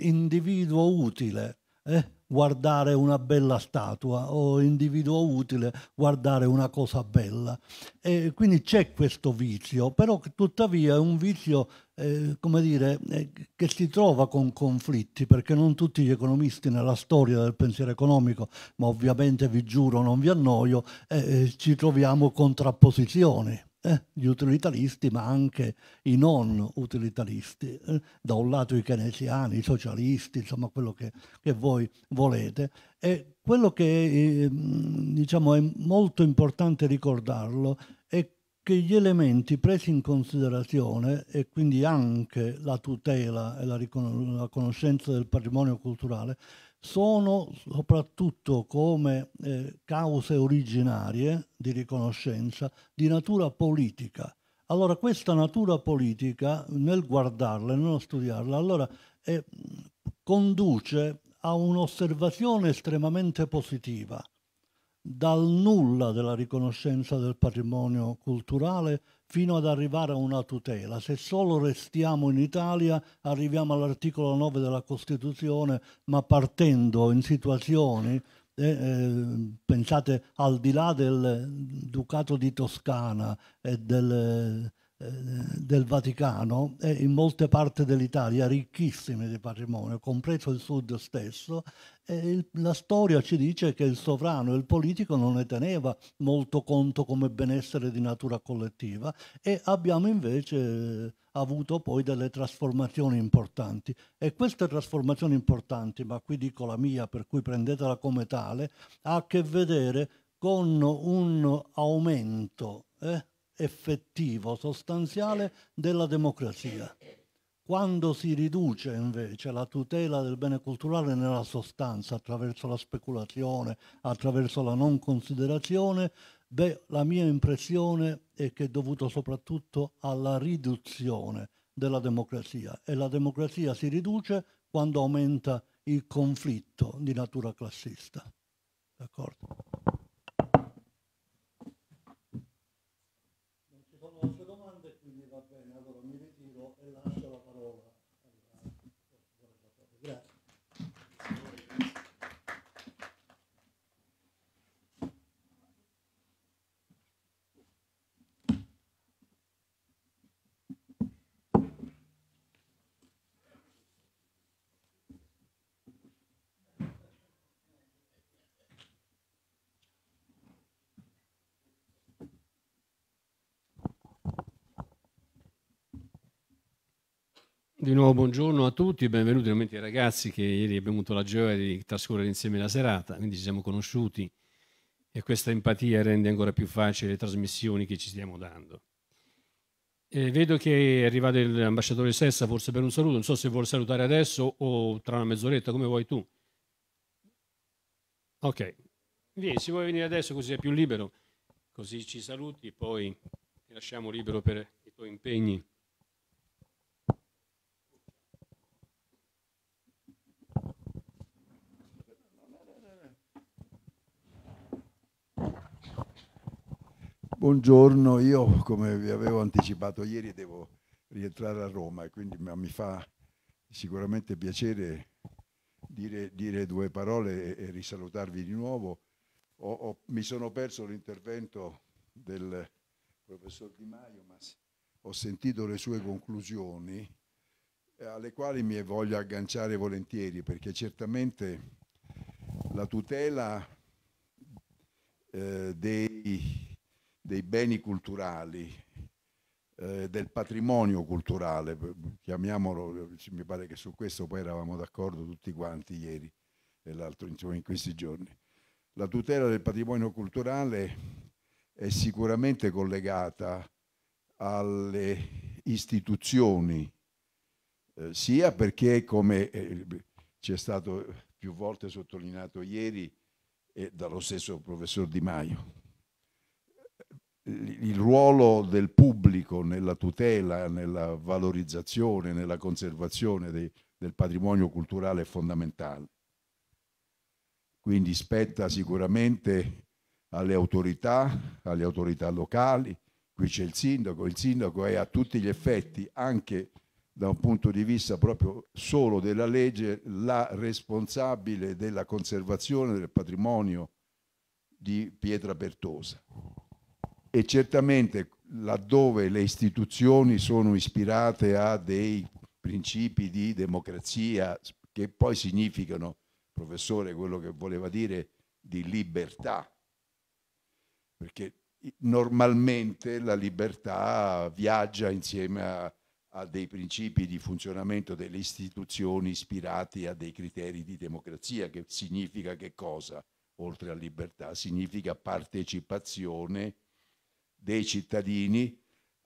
individuo utile, eh? guardare una bella statua o individuo utile guardare una cosa bella. E quindi c'è questo vizio, però tuttavia è un vizio eh, come dire, eh, che si trova con conflitti, perché non tutti gli economisti nella storia del pensiero economico, ma ovviamente vi giuro non vi annoio, eh, eh ci troviamo contrapposizioni eh, gli utilitaristi ma anche i non utilitaristi, eh, da un lato i keynesiani, i socialisti, insomma quello che, che voi volete. E quello che eh, diciamo, è molto importante ricordarlo è che gli elementi presi in considerazione e quindi anche la tutela e la, la conoscenza del patrimonio culturale sono soprattutto come eh, cause originarie di riconoscenza di natura politica. Allora questa natura politica, nel guardarla e nello studiarla, allora, eh, conduce a un'osservazione estremamente positiva, dal nulla della riconoscenza del patrimonio culturale fino ad arrivare a una tutela. Se solo restiamo in Italia arriviamo all'articolo 9 della Costituzione, ma partendo in situazioni, eh, eh, pensate al di là del Ducato di Toscana e del, eh, del Vaticano, eh, in molte parti dell'Italia ricchissime di patrimonio, compreso il sud stesso, e la storia ci dice che il sovrano e il politico non ne teneva molto conto come benessere di natura collettiva e abbiamo invece eh, avuto poi delle trasformazioni importanti e queste trasformazioni importanti, ma qui dico la mia per cui prendetela come tale, ha a che vedere con un aumento eh, effettivo, sostanziale della democrazia. Quando si riduce invece la tutela del bene culturale nella sostanza attraverso la speculazione, attraverso la non considerazione, beh, la mia impressione è che è dovuto soprattutto alla riduzione della democrazia e la democrazia si riduce quando aumenta il conflitto di natura classista. D'accordo? Di nuovo buongiorno a tutti e benvenuti ovviamente ai ragazzi che ieri abbiamo avuto la gioia di trascorrere insieme la serata, quindi ci siamo conosciuti e questa empatia rende ancora più facile le trasmissioni che ci stiamo dando. E vedo che è arrivato l'ambasciatore Sessa forse per un saluto, non so se vuole salutare adesso o tra una mezz'oretta, come vuoi tu. Ok, vieni, se vuoi venire adesso così è più libero, così ci saluti, poi ti lasciamo libero per i tuoi impegni. Buongiorno, io come vi avevo anticipato ieri devo rientrare a Roma e quindi mi fa sicuramente piacere dire, dire due parole e, e, risalutarvi di nuovo. Ho, ho, mi sono perso l'intervento del professor Di Maio, ma ho sentito le sue conclusioni eh, alle quali mi voglio agganciare volentieri perché certamente la tutela eh, dei dei beni culturali, eh, del patrimonio culturale, chiamiamolo, mi pare che su questo poi eravamo d'accordo tutti quanti ieri e l'altro insomma in questi giorni. La tutela del patrimonio culturale è sicuramente collegata alle istituzioni, eh, sia perché come eh, ci è stato più volte sottolineato ieri e dallo stesso professor Di Maio, il ruolo del pubblico nella tutela, nella valorizzazione, nella conservazione dei, del patrimonio culturale è fondamentale. Quindi spetta sicuramente alle autorità, alle autorità locali, qui c'è il sindaco, il sindaco è a tutti gli effetti, anche da un punto di vista proprio solo della legge, la responsabile della conservazione del patrimonio di Pietra Pertosa e certamente laddove le istituzioni sono ispirate a dei principi di democrazia che poi significano, professore, quello che voleva dire di libertà, perché normalmente la libertà viaggia insieme a, a dei principi di funzionamento delle istituzioni ispirati a dei criteri di democrazia, che significa che cosa? Oltre a libertà, significa partecipazione dei cittadini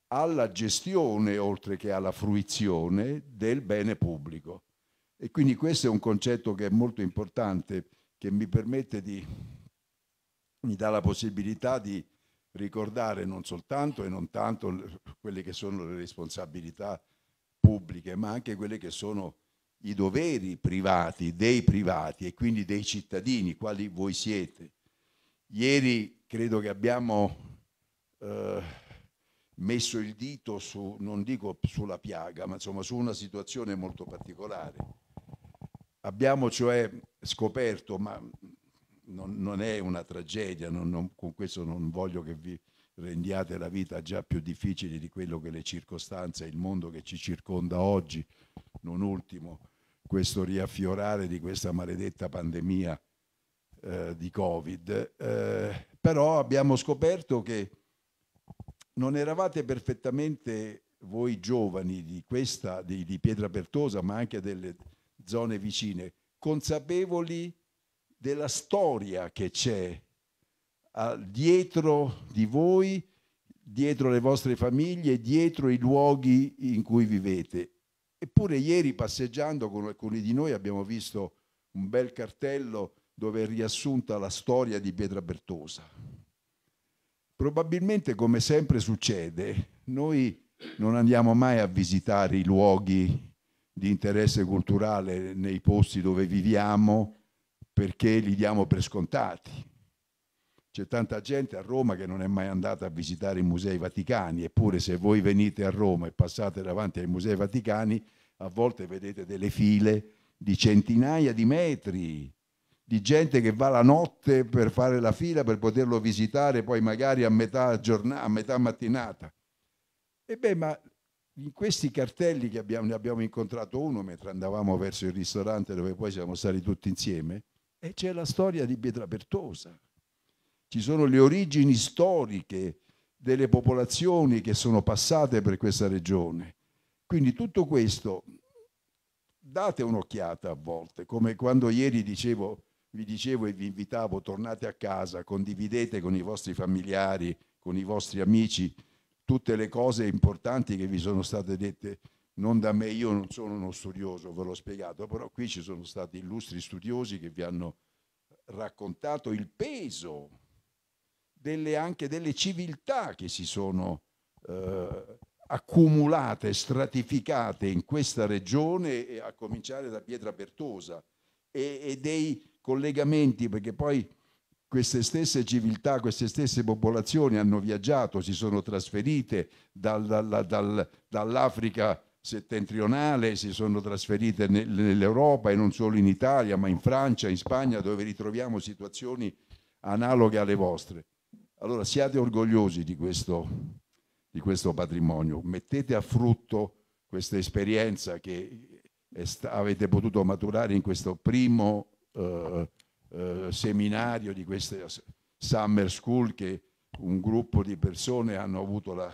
alla gestione, oltre che alla fruizione, del bene pubblico. E quindi questo è un concetto che è molto importante, che mi permette di, mi dà la possibilità di ricordare non soltanto e non tanto quelle che sono le responsabilità pubbliche, ma anche quelle che sono i doveri privati, dei privati e quindi dei cittadini, quali voi siete. Ieri credo che abbiamo eh, messo il dito su, non dico sulla piaga, ma insomma su una situazione molto particolare. Abbiamo cioè scoperto, ma non, non è una tragedia, non, non, con questo non voglio che vi rendiate la vita già più difficile di quello che le circostanze, il mondo che ci circonda oggi, non ultimo questo riaffiorare di questa maledetta pandemia eh, di Covid, eh, però abbiamo scoperto che non eravate perfettamente voi giovani di questa, di, di Pietra Pertosa, ma anche delle zone vicine, consapevoli della storia che c'è dietro di voi, dietro le vostre famiglie, dietro i luoghi in cui vivete. Eppure ieri passeggiando con alcuni di noi abbiamo visto un bel cartello dove è riassunta la storia di Pietra Bertosa Probabilmente, come sempre succede, noi non andiamo mai a visitare i luoghi di interesse culturale nei posti dove viviamo perché li diamo per scontati. C'è tanta gente a Roma che non è mai andata a visitare i musei vaticani, eppure se voi venite a Roma e passate davanti ai musei vaticani, a volte vedete delle file di centinaia di metri di gente che va la notte per fare la fila per poterlo visitare poi magari a metà giornata, a metà mattinata. E beh, ma in questi cartelli che abbiamo, ne abbiamo incontrato uno mentre andavamo verso il ristorante dove poi siamo stati tutti insieme, e c'è la storia di Pietrapertosa. Ci sono le origini storiche delle popolazioni che sono passate per questa regione. Quindi tutto questo date un'occhiata a volte, come quando ieri dicevo vi dicevo e vi invitavo, tornate a casa, condividete con i vostri familiari, con i vostri amici tutte le cose importanti che vi sono state dette non da me, io non sono uno studioso, ve l'ho spiegato, però qui ci sono stati illustri studiosi che vi hanno raccontato il peso delle, anche delle civiltà che si sono eh, accumulate, stratificate in questa regione, a cominciare da Pietra Bertosa, e, e dei collegamenti, perché poi queste stesse civiltà, queste stesse popolazioni hanno viaggiato, si sono trasferite dal, dal, dal, dall'Africa settentrionale, si sono trasferite nell'Europa e non solo in Italia, ma in Francia, in Spagna, dove ritroviamo situazioni analoghe alle vostre. Allora siate orgogliosi di questo, di questo patrimonio, mettete a frutto questa esperienza che sta, avete potuto maturare in questo primo eh, eh, seminario, di queste summer school che un gruppo di persone hanno avuto la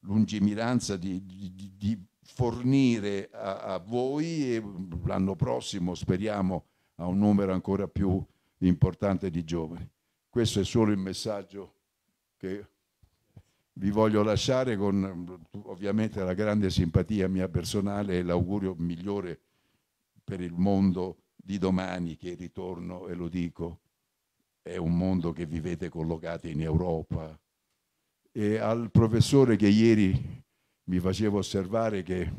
lungimiranza di, di, di fornire a, a, voi e l'anno prossimo speriamo a un numero ancora più importante di giovani. Questo è solo il messaggio che vi voglio lasciare con ovviamente la grande simpatia mia personale e l'augurio migliore per il mondo di domani che ritorno e lo dico, è un mondo che vivete collocati in Europa. E al professore che ieri mi faceva osservare che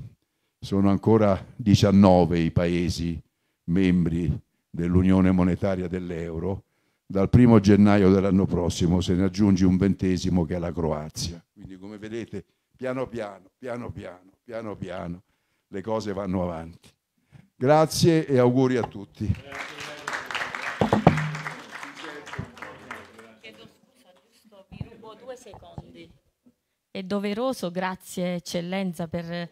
sono ancora 19 i paesi membri dell'Unione Monetaria dell'Euro, dal primo gennaio dell'anno prossimo se ne aggiunge un ventesimo che è la Croazia. Quindi come vedete, piano piano, piano piano, piano piano, le cose vanno avanti. Grazie e auguri a tutti. È doveroso, grazie eccellenza per...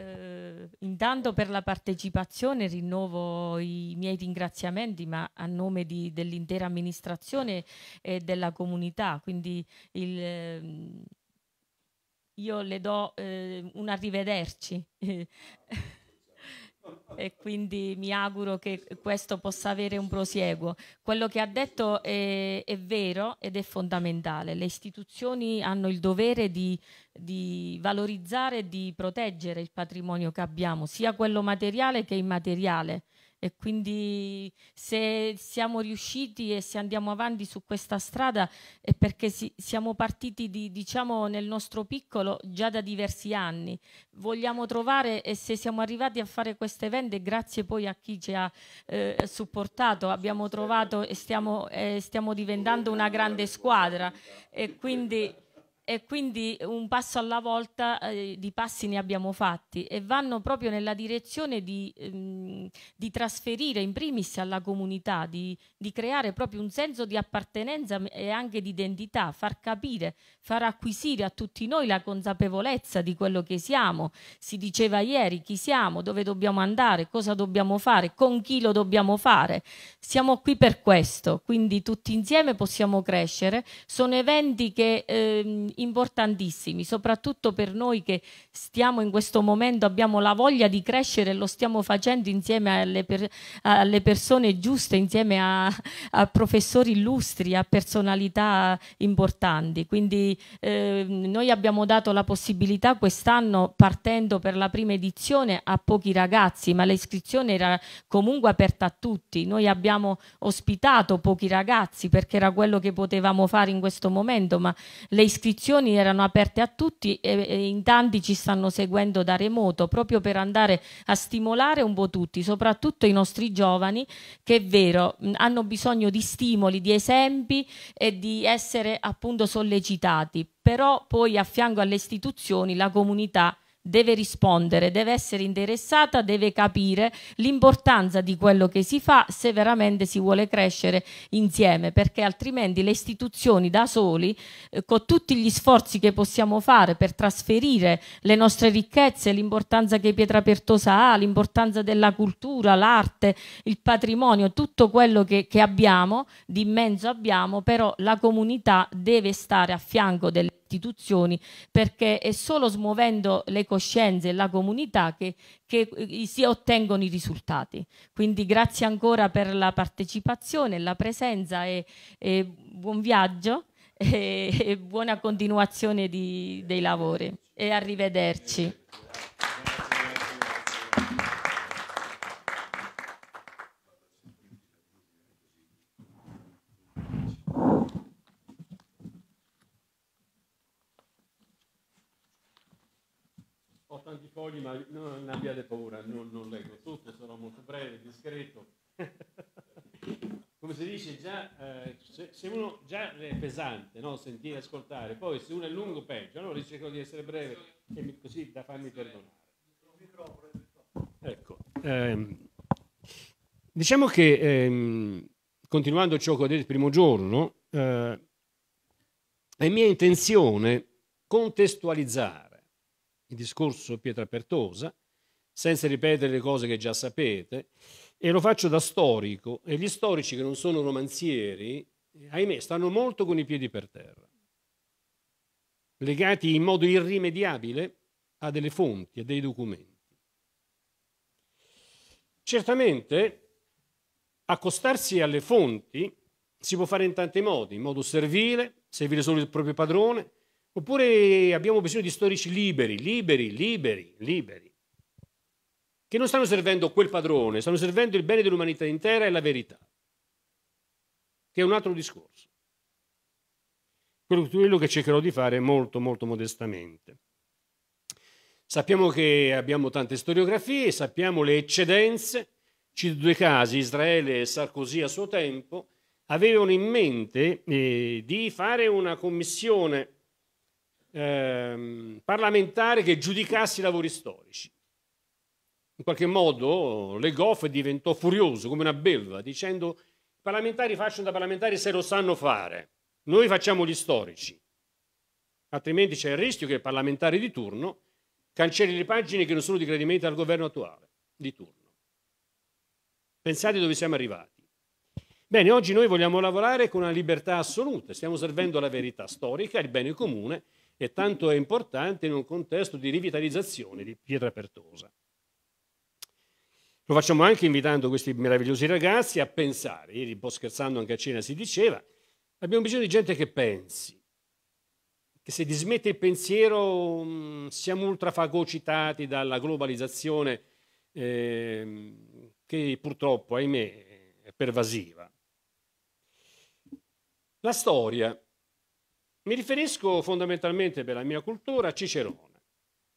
Uh, intanto per la partecipazione rinnovo i miei ringraziamenti, ma a nome dell'intera amministrazione e della comunità, quindi il, ehm, io le do eh, un arrivederci. (laughs) e quindi mi auguro che questo possa avere un prosieguo. Quello che ha detto è, è vero ed è fondamentale. Le istituzioni hanno il dovere di, di valorizzare e di proteggere il patrimonio che abbiamo, sia quello materiale che immateriale e quindi se siamo riusciti e se andiamo avanti su questa strada è perché si, siamo partiti di, diciamo nel nostro piccolo già da diversi anni vogliamo trovare e se siamo arrivati a fare queste vende grazie poi a chi ci ha eh, supportato abbiamo trovato e stiamo, eh, stiamo diventando una grande squadra e quindi e quindi un passo alla volta eh, di passi ne abbiamo fatti e vanno proprio nella direzione di, ehm, di trasferire in primis alla comunità, di, di, creare proprio un senso di appartenenza e anche di identità, far capire, far acquisire a tutti noi la consapevolezza di quello che siamo. Si diceva ieri chi siamo, dove dobbiamo andare, cosa dobbiamo fare, con chi lo dobbiamo fare. Siamo qui per questo, quindi tutti insieme possiamo crescere. Sono eventi che... Ehm, importantissimi, soprattutto per noi che stiamo in questo momento, abbiamo la voglia di crescere e lo stiamo facendo insieme alle, per, alle persone giuste, insieme a, a, professori illustri, a personalità importanti. Quindi eh, noi abbiamo dato la possibilità quest'anno, partendo per la prima edizione, a pochi ragazzi, ma l'iscrizione era comunque aperta a tutti. Noi abbiamo ospitato pochi ragazzi perché era quello che potevamo fare in questo momento, ma le iscrizioni iscrizioni erano aperte a tutti e, e in tanti ci stanno seguendo da remoto proprio per andare a stimolare un po' tutti, soprattutto i nostri giovani che è vero hanno bisogno di stimoli, di esempi e di essere appunto sollecitati, però poi a fianco alle istituzioni la comunità deve rispondere, deve essere interessata, deve capire l'importanza di quello che si fa se veramente si vuole crescere insieme, perché altrimenti le istituzioni da soli, eh, con tutti gli sforzi che possiamo fare per trasferire le nostre ricchezze, l'importanza che Pietra Pertosa ha, l'importanza della cultura, l'arte, il patrimonio, tutto quello che, che abbiamo, di immenso abbiamo, però la comunità deve stare a fianco delle istituzioni perché è solo smuovendo le coscienze e la comunità che, che eh, si ottengono i risultati. Quindi grazie ancora per la partecipazione, la presenza e, e buon viaggio (laughs) e, e buona continuazione di, dei lavori e arrivederci. fogli, ma non abbiate paura, non, non leggo tutto, sarò molto breve, discreto. Come si dice, già, eh, se, uno già è pesante no? sentire, ascoltare, poi se uno è lungo peggio, allora cerco di essere breve mi, così da farmi perdonare. Ecco, ehm, diciamo che ehm, continuando ciò che ho detto il primo giorno, eh, è mia intenzione contestualizzare il discorso Pietra Pertosa, senza ripetere le cose che già sapete, e lo faccio da storico, e gli storici che non sono romanzieri, ahimè, stanno molto con i piedi per terra, legati in modo irrimediabile a delle fonti, a dei documenti. Certamente accostarsi alle fonti si può fare in tanti modi, in modo servile, servire solo il proprio padrone, Oppure abbiamo bisogno di storici liberi, liberi, liberi, liberi, che non stanno servendo quel padrone, stanno servendo il bene dell'umanità intera e la verità, che è un altro discorso. Quello che cercherò di fare molto, molto modestamente. Sappiamo che abbiamo tante storiografie, sappiamo le eccedenze. Cito due casi, Israele e Sarkozy a suo tempo avevano in mente eh, di fare una commissione eh, parlamentare che giudicasse i lavori storici. In qualche modo Le Goff diventò furioso come una belva, dicendo i parlamentari facciano da parlamentari se lo sanno fare, noi facciamo gli storici, altrimenti c'è il rischio che il parlamentare di turno cancelli le pagine che non sono di credimento al governo attuale di turno. Pensate dove siamo arrivati. Bene, oggi noi vogliamo lavorare con una libertà assoluta, stiamo servendo la verità storica, il bene comune e tanto è importante in un contesto di rivitalizzazione di pietra pertosa. Lo facciamo anche invitando questi meravigliosi ragazzi a pensare. Ieri, un po' scherzando, anche a cena si diceva, abbiamo bisogno di gente che pensi, che se dismette il pensiero mm, siamo ultrafagocitati dalla globalizzazione eh, che purtroppo, ahimè, è pervasiva. La storia mi riferisco fondamentalmente per la mia cultura a Cicerone,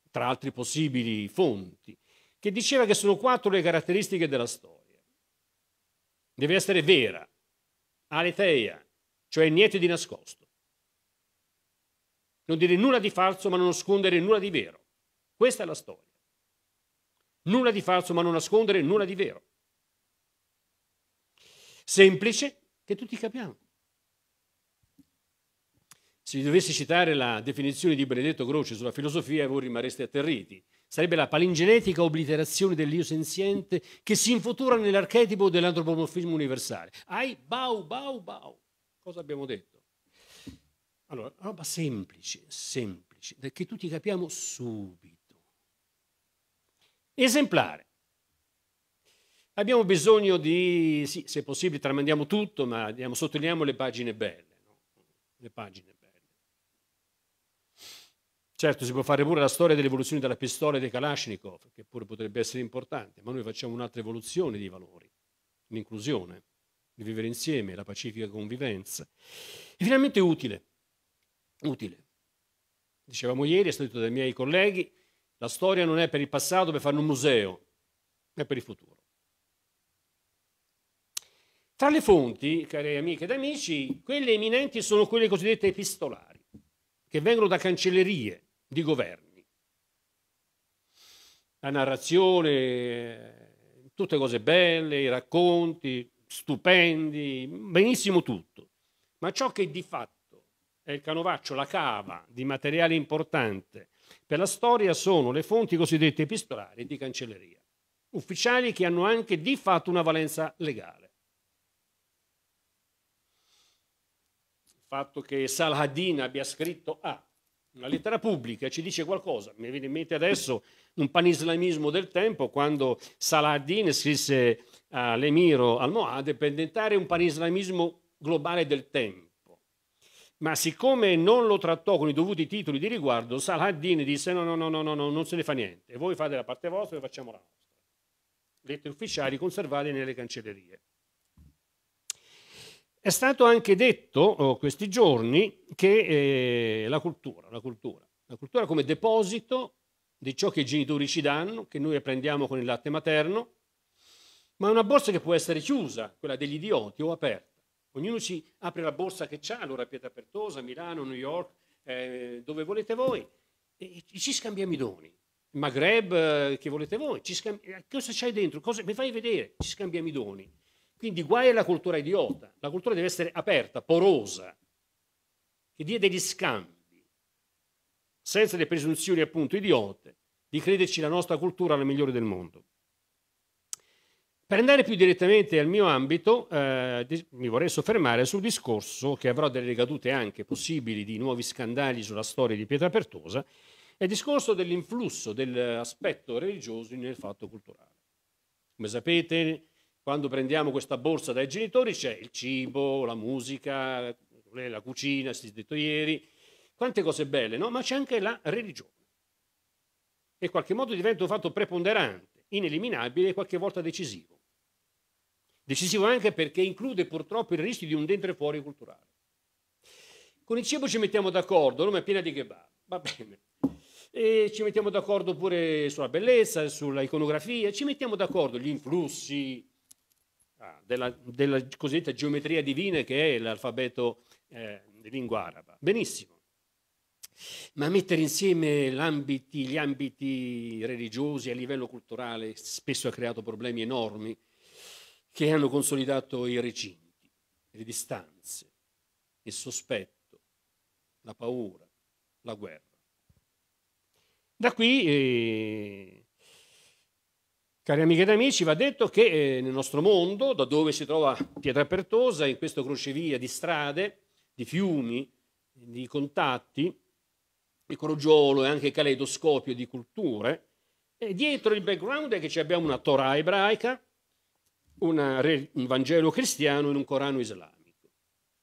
tra altri possibili fonti, che diceva che sono quattro le caratteristiche della storia. Deve essere vera, aletheia, cioè niente di nascosto. Non dire nulla di falso ma non nascondere nulla di vero. Questa è la storia. Nulla di falso ma non nascondere nulla di vero. Semplice che tutti capiamo. Se dovessi citare la definizione di Benedetto Croce sulla filosofia, voi rimarreste atterriti. Sarebbe la palingenetica obliterazione dell'io senziente che si infutura nell'archetipo dell'antropomorfismo universale. Ai bau, bau, bau. Cosa abbiamo detto? Allora, roba semplice, semplice, che tutti capiamo subito. Esemplare. Abbiamo bisogno di, sì, se possibile tramandiamo tutto, ma diciamo, sottolineiamo le pagine belle. No? Le pagine belle. Certo, si può fare pure la storia dell'evoluzione della pistola e dei Kalashnikov, che pure potrebbe essere importante, ma noi facciamo un'altra evoluzione di valori, l'inclusione, il vivere insieme, la pacifica convivenza. E finalmente utile, utile. Dicevamo ieri, è stato detto dai miei colleghi, la storia non è per il passato per fare un museo, è per il futuro. Tra le fonti, cari amiche ed amici, quelle eminenti sono quelle cosiddette epistolari, che vengono da cancellerie, di governi. La narrazione, tutte cose belle, i racconti, stupendi, benissimo tutto. Ma ciò che di fatto è il canovaccio, la cava di materiale importante per la storia sono le fonti cosiddette epistolari di cancelleria, ufficiali che hanno anche di fatto una valenza legale. Il fatto che Saladin abbia scritto a una lettera pubblica ci dice qualcosa. Mi viene in mente adesso un panislamismo del tempo quando Saladin scrisse all'emiro eh, al Almohade per diventare un panislamismo globale del tempo. Ma siccome non lo trattò con i dovuti titoli di riguardo, Saladin disse no, no, no, no, no, no non se ne fa niente. voi fate la parte vostra e facciamo la nostra. Lettere ufficiali conservate nelle cancellerie. È stato anche detto oh, questi giorni che eh, la, cultura, la, cultura, la cultura come deposito di ciò che i genitori ci danno, che noi apprendiamo con il latte materno, ma è una borsa che può essere chiusa, quella degli idioti, o aperta. Ognuno ci apre la borsa che ha, allora Pietra Pertosa, Milano, New York, eh, dove volete voi, e ci scambiamo i doni. Maghreb, eh, che volete voi, ci scambi- eh, cosa c'hai dentro? Cosa- mi fai vedere? Ci scambiamo i doni. Quindi guai alla cultura idiota, la cultura deve essere aperta, porosa, che dia degli scambi, senza le presunzioni appunto idiote di crederci la nostra cultura la migliore del mondo. Per andare più direttamente al mio ambito, eh, mi vorrei soffermare sul discorso che avrò delle ricadute anche possibili di nuovi scandali sulla storia di Pietra Pertosa, è il discorso dell'influsso dell'aspetto religioso nel fatto culturale. Come sapete, quando prendiamo questa borsa dai genitori c'è il cibo, la musica, la cucina, si è detto ieri, quante cose belle, no? Ma c'è anche la religione. E in qualche modo diventa un fatto preponderante, ineliminabile e qualche volta decisivo. Decisivo anche perché include purtroppo il rischio di un dentro e fuori culturale. Con il cibo ci mettiamo d'accordo, Roma è piena di kebab, va bene. E ci mettiamo d'accordo pure sulla bellezza, sulla iconografia, ci mettiamo d'accordo gli influssi, Ah, della, della cosiddetta geometria divina che è l'alfabeto eh, di lingua araba. Benissimo. Ma mettere insieme ambiti, gli ambiti religiosi a livello culturale spesso ha creato problemi enormi che hanno consolidato i recinti, le distanze, il sospetto, la paura, la guerra. Da qui eh, Cari amiche ed amici, va detto che eh, nel nostro mondo, da dove si trova Pietra Pertosa, in questo crocevia di strade, di fiumi, di contatti, di crogiolo e anche caleidoscopio di culture, e eh, dietro il background è che ci abbiamo una Torah ebraica, una, un Vangelo cristiano e un Corano islamico.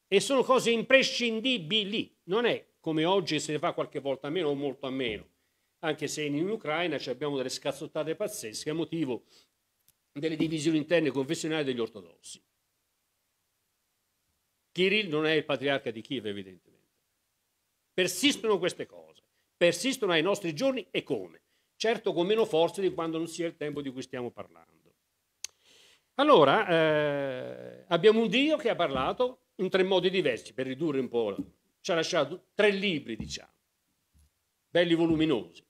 E sono cose imprescindibili, non è come oggi se ne fa qualche volta a meno o molto a meno anche se in Ucraina abbiamo delle scazzottate pazzesche a motivo delle divisioni interne confessionali degli ortodossi. Kirill non è il patriarca di Kiev, evidentemente. Persistono queste cose, persistono ai nostri giorni e come? Certo con meno forza di quando non sia il tempo di cui stiamo parlando. Allora, eh, abbiamo un Dio che ha parlato in tre modi diversi, per ridurre un po', la... ci ha lasciato tre libri, diciamo, belli voluminosi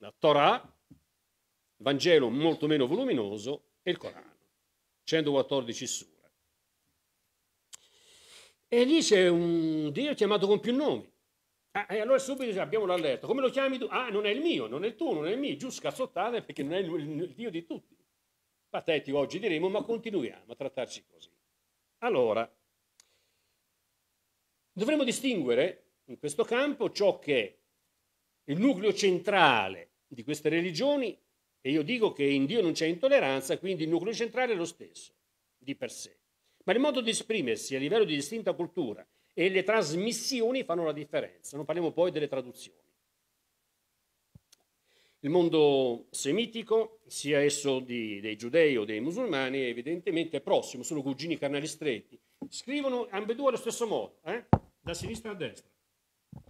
la Torah, il Vangelo molto meno voluminoso e il Corano, 114 sure. E lì c'è un Dio chiamato con più nomi. Ah, e allora subito abbiamo l'allerta. Come lo chiami tu? Ah, non è il mio, non è il tuo, non è il mio. Giusto, scazzottate perché non è il, Dio di tutti. Patetico oggi diremo, ma continuiamo a trattarci così. Allora, dovremmo distinguere in questo campo ciò che è il nucleo centrale di queste religioni e io dico che in Dio non c'è intolleranza, quindi il nucleo centrale è lo stesso di per sé. Ma il modo di esprimersi a livello di distinta cultura e le trasmissioni fanno la differenza, non parliamo poi delle traduzioni. Il mondo semitico, sia esso di, dei giudei o dei musulmani, è evidentemente prossimo, sono cugini carnali stretti. Scrivono ambedue allo stesso modo, eh? da sinistra a destra.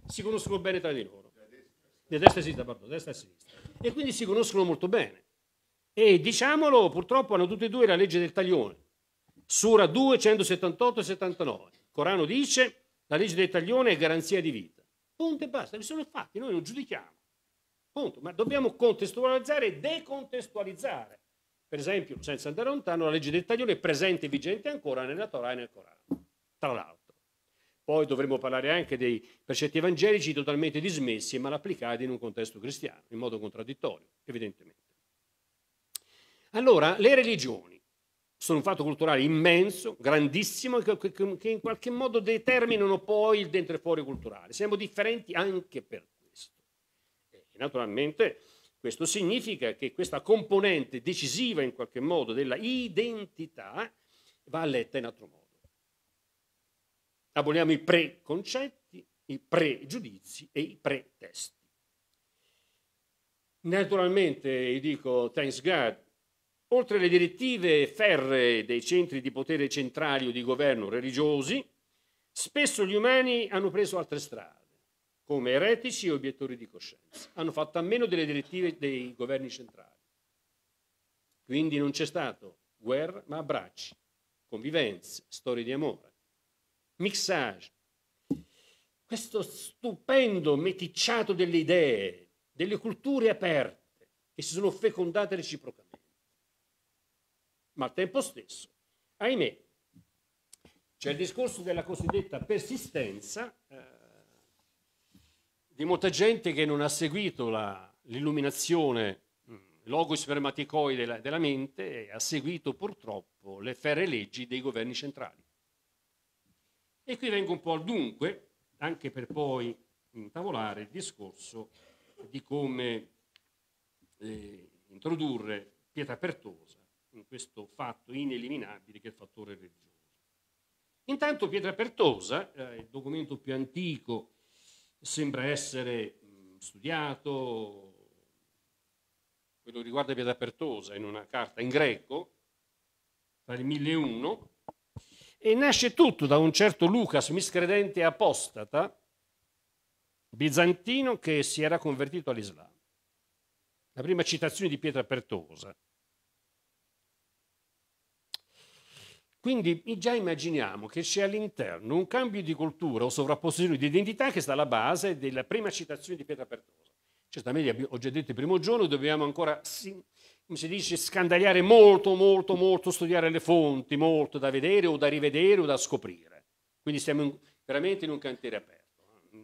Si conoscono bene tra di loro di destra e sinistra, pardon, destra e sinistra. E quindi si conoscono molto bene. E diciamolo, purtroppo hanno tutti e due la legge del taglione. Sura 2, 178 e 79. Il Corano dice la legge del taglione è garanzia di vita. Punto e basta, vi sono fatti, noi non giudichiamo. Punto. Ma dobbiamo contestualizzare e decontestualizzare. Per esempio, senza andare lontano, la legge del taglione è presente e vigente ancora nella Torah e nel Corano, tra l'altro. Poi dovremmo parlare anche dei precetti evangelici totalmente dismessi e mal applicati in un contesto cristiano, in modo contraddittorio, evidentemente. Allora, le religioni sono un fatto culturale immenso, grandissimo, che in qualche modo determinano poi il dentro e fuori culturale. Siamo differenti anche per questo. E naturalmente questo significa che questa componente decisiva in qualche modo della identità va letta in altro modo aboliamo i preconcetti, i pregiudizi e i pretesti. Naturalmente, dico thanks God, oltre alle direttive ferree dei centri di potere centrali o di governo religiosi, spesso gli umani hanno preso altre strade, come eretici e obiettori di coscienza. Hanno fatto a meno delle direttive dei governi centrali. Quindi non c'è stato guerra, ma abbracci, convivenze, storie di amore mixage, questo stupendo meticciato delle idee, delle culture aperte che si sono fecondate reciprocamente. Ma al tempo stesso, ahimè, c'è il discorso della cosiddetta persistenza eh, di molta gente che non ha seguito la, l'illuminazione mm, logos spermaticoide della, della mente e ha seguito purtroppo le ferre leggi dei governi centrali. E qui vengo un po' al dunque, anche per poi intavolare il discorso di come eh, introdurre pietà pertosa in questo fatto ineliminabile che è il fattore religioso. Intanto Pietra Pertosa, eh, il documento più antico, sembra essere mh, mm, studiato, quello riguarda Pietra Pertosa in una carta in greco, tra il 1001 e nasce tutto da un certo Lucas, miscredente e apostata, bizantino che si era convertito all'Islam. La prima citazione di Pietra Pertosa. Quindi già immaginiamo che c'è all'interno un cambio di cultura o sovrapposizione di identità che sta alla base della prima citazione di Pietra Pertosa. Certamente, ho già detto il primo giorno, dobbiamo ancora come si dice, scandagliare molto, molto, molto, studiare le fonti, molto da vedere o da rivedere o da scoprire. Quindi siamo in, veramente in un cantiere aperto.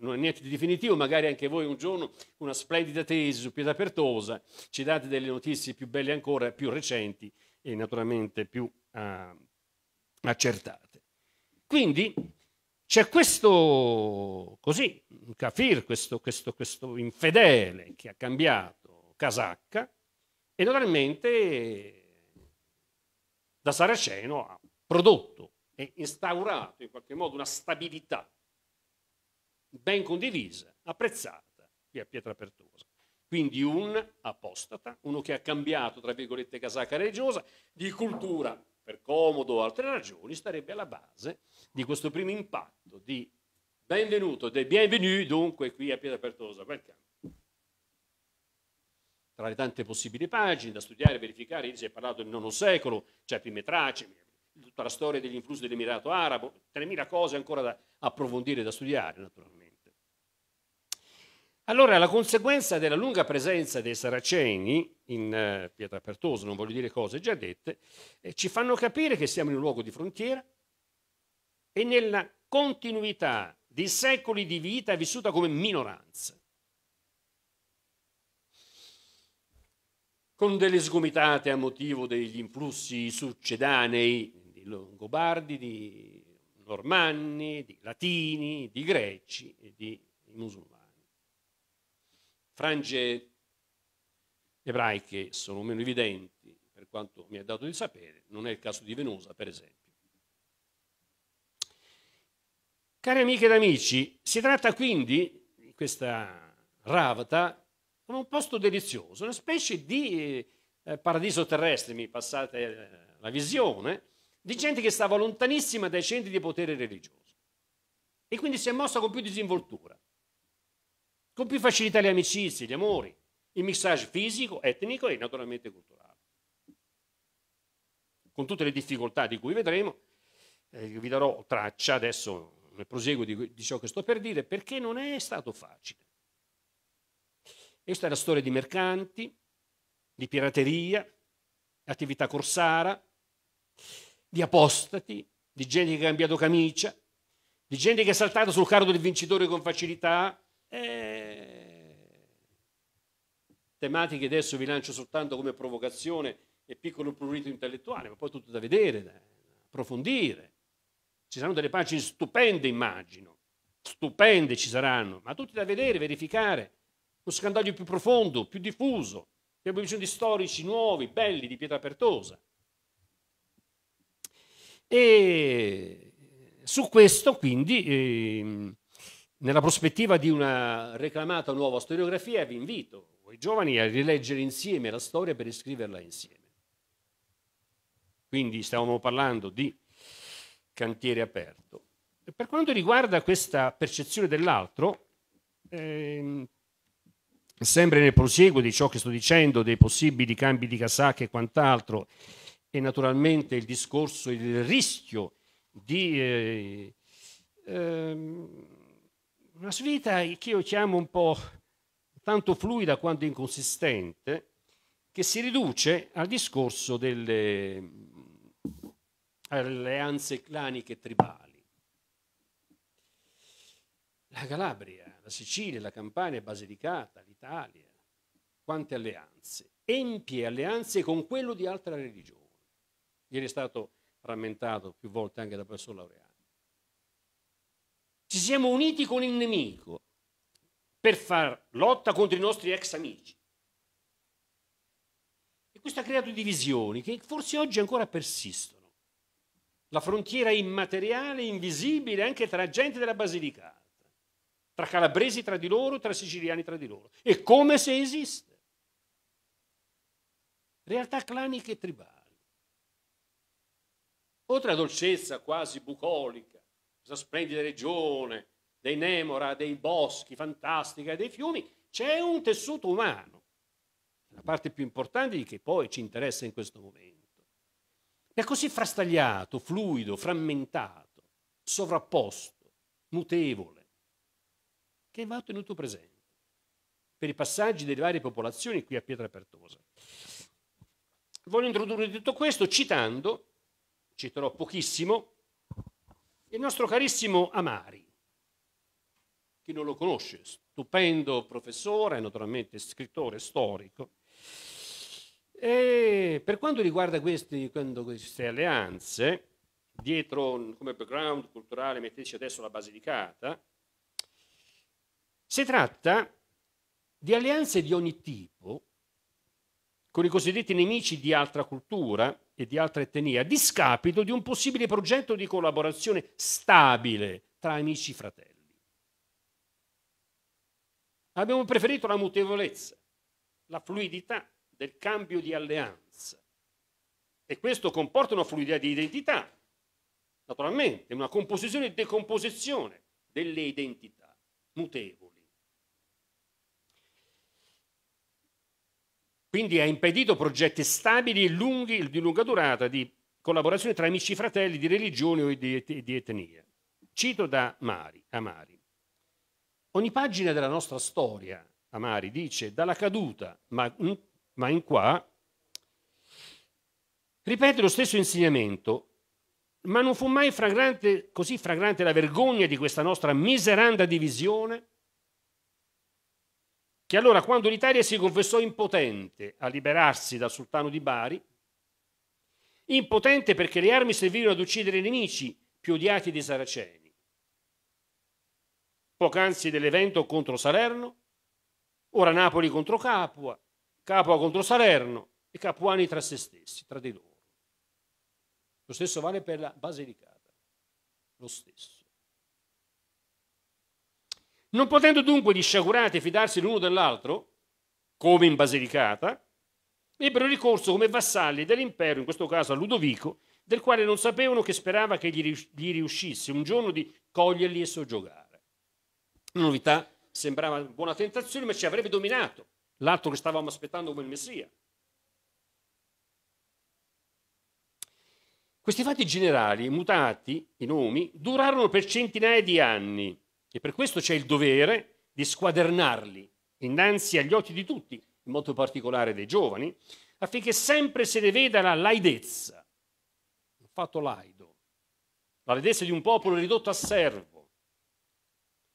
Non è niente di definitivo, magari anche voi un giorno una splendida tesi su Pietà Pertosa, ci date delle notizie più belle ancora, più recenti e naturalmente più uh, accertate. Quindi c'è questo, così, un kafir, questo, questo, questo infedele che ha cambiato casacca, e naturalmente da Saraceno ha prodotto e instaurato in qualche modo una stabilità ben condivisa, apprezzata qui a Pietra Pertosa. Quindi un apostata, uno che ha cambiato, tra virgolette, casacca religiosa, di cultura per comodo o altre ragioni, starebbe alla base di questo primo impatto di benvenuto, del bienvenu dunque qui a Pietra Pertosa, welcome tra le tante possibili pagine da studiare, verificare, si è parlato del IX secolo, c'è cioè Pimetrace, tutta la storia degli influssi dell'Emirato Arabo, 3.000 cose ancora da approfondire, da studiare naturalmente. Allora la conseguenza della lunga presenza dei saraceni in eh, Pietra Pertosa, non voglio dire cose già dette, eh, ci fanno capire che siamo in un luogo di frontiera e nella continuità di secoli di vita vissuta come minoranza. con delle sgomitate a motivo degli influssi succedanei di Longobardi, di Normanni, di Latini, di Greci e di musulmani. Frange ebraiche sono meno evidenti, per quanto mi è dato di sapere, non è il caso di Venosa, per esempio. Cari amiche ed amici, si tratta quindi, di questa ravata, come un posto delizioso, una specie di eh, paradiso terrestre, mi passate eh, la visione, di gente che stava lontanissima dai centri di potere religioso. E quindi si è mossa con più disinvoltura, con più facilità le amicizie, gli amori, il mixage fisico, etnico e naturalmente culturale. Con tutte le difficoltà di cui vedremo, eh, vi darò traccia adesso nel proseguo di, di ciò che sto per dire, perché non è stato facile. Questa è la storia di mercanti, di pirateria, attività corsara, di apostati, di gente che ha cambiato camicia, di gente che è saltata sul carro del vincitore con facilità. E... Eh, tematiche adesso vi lancio soltanto come provocazione e piccolo prurito intellettuale, ma poi tutto da vedere, da approfondire. Ci saranno delle pagine stupende, immagino, stupende ci saranno, ma tutti da vedere, verificare uno scandaglio più profondo, più diffuso. Abbiamo bisogno di storici nuovi, belli, di pietà pertosa. E su questo, quindi, eh, nella prospettiva di una reclamata nuova storiografia, vi invito, voi giovani, a rileggere insieme la storia per riscriverla insieme. Quindi stavamo parlando di cantiere aperto. Per quanto riguarda questa percezione dell'altro, eh, sempre nel prosieguo di ciò che sto dicendo, dei possibili cambi di casacca e quant'altro, e naturalmente il discorso, il rischio di eh, eh, una svita che io chiamo un po' tanto fluida quanto inconsistente, che si riduce al discorso delle alleanze claniche e tribali. La Calabria, la Sicilia, la Campania, Basilicata, l'Italia, quante alleanze, empie alleanze con quello di altra religione. Ieri è stato rammentato più volte anche da professor Laureano. Ci siamo uniti con il nemico per far lotta contro i nostri ex amici. E questo ha creato divisioni che forse oggi ancora persistono. La frontiera immateriale, invisibile anche tra gente della Basilicata tra calabresi tra di loro, tra siciliani tra di loro. È come se esiste. Realtà claniche e tribali. Oltre a dolcezza quasi bucolica, questa splendida regione dei Nemora, dei boschi, fantastica, dei fiumi, c'è un tessuto umano, la parte più importante di che poi ci interessa in questo momento. È così frastagliato, fluido, frammentato, sovrapposto, mutevole che va tenuto presente per i passaggi delle varie popolazioni qui a Pietra Pertosa. Voglio introdurre tutto questo citando, citerò pochissimo, il nostro carissimo Amari. Chi non lo conosce, stupendo professore, naturalmente scrittore storico. E per quanto riguarda questi, queste alleanze, dietro come background culturale metteteci adesso la Basilicata, si tratta di alleanze di ogni tipo con i cosiddetti nemici di altra cultura e di altra etnia, a discapito di un possibile progetto di collaborazione stabile tra amici fratelli. Abbiamo preferito la mutevolezza, la fluidità del cambio di alleanza. E questo comporta una fluidità di identità, naturalmente, una composizione e decomposizione delle identità mutevoli Quindi ha impedito progetti stabili e lunghi, di lunga durata, di collaborazione tra amici fratelli di religione o di, et- di etnia. Cito da Mari, Amari. Ogni pagina della nostra storia, Amari dice, dalla caduta, ma, ma in qua, ripete lo stesso insegnamento, ma non fu mai fragrante, così fragrante la vergogna di questa nostra miseranda divisione che allora quando l'Italia si confessò impotente a liberarsi dal sultano di Bari, impotente perché le armi servivano ad uccidere i nemici più odiati dei saraceni. Poc'anzi dell'evento contro Salerno, ora Napoli contro Capua, Capua contro Salerno e Capuani tra se stessi, tra di loro. Lo stesso vale per la Basilicata, lo stesso. Non potendo dunque gli sciagurati fidarsi l'uno dell'altro, come in Basilicata, ebbero ricorso come vassalli dell'impero, in questo caso a Ludovico, del quale non sapevano che sperava che gli riuscisse un giorno di coglierli e soggiogare. Una novità sembrava buona tentazione, ma ci avrebbe dominato l'altro che stavamo aspettando come il Messia. Questi fatti generali, mutati i nomi, durarono per centinaia di anni e per questo c'è il dovere di squadernarli innanzi agli occhi di tutti, in modo particolare dei giovani, affinché sempre se ne veda la laidezza, un fatto laido, la laidezza di un popolo ridotto a servo.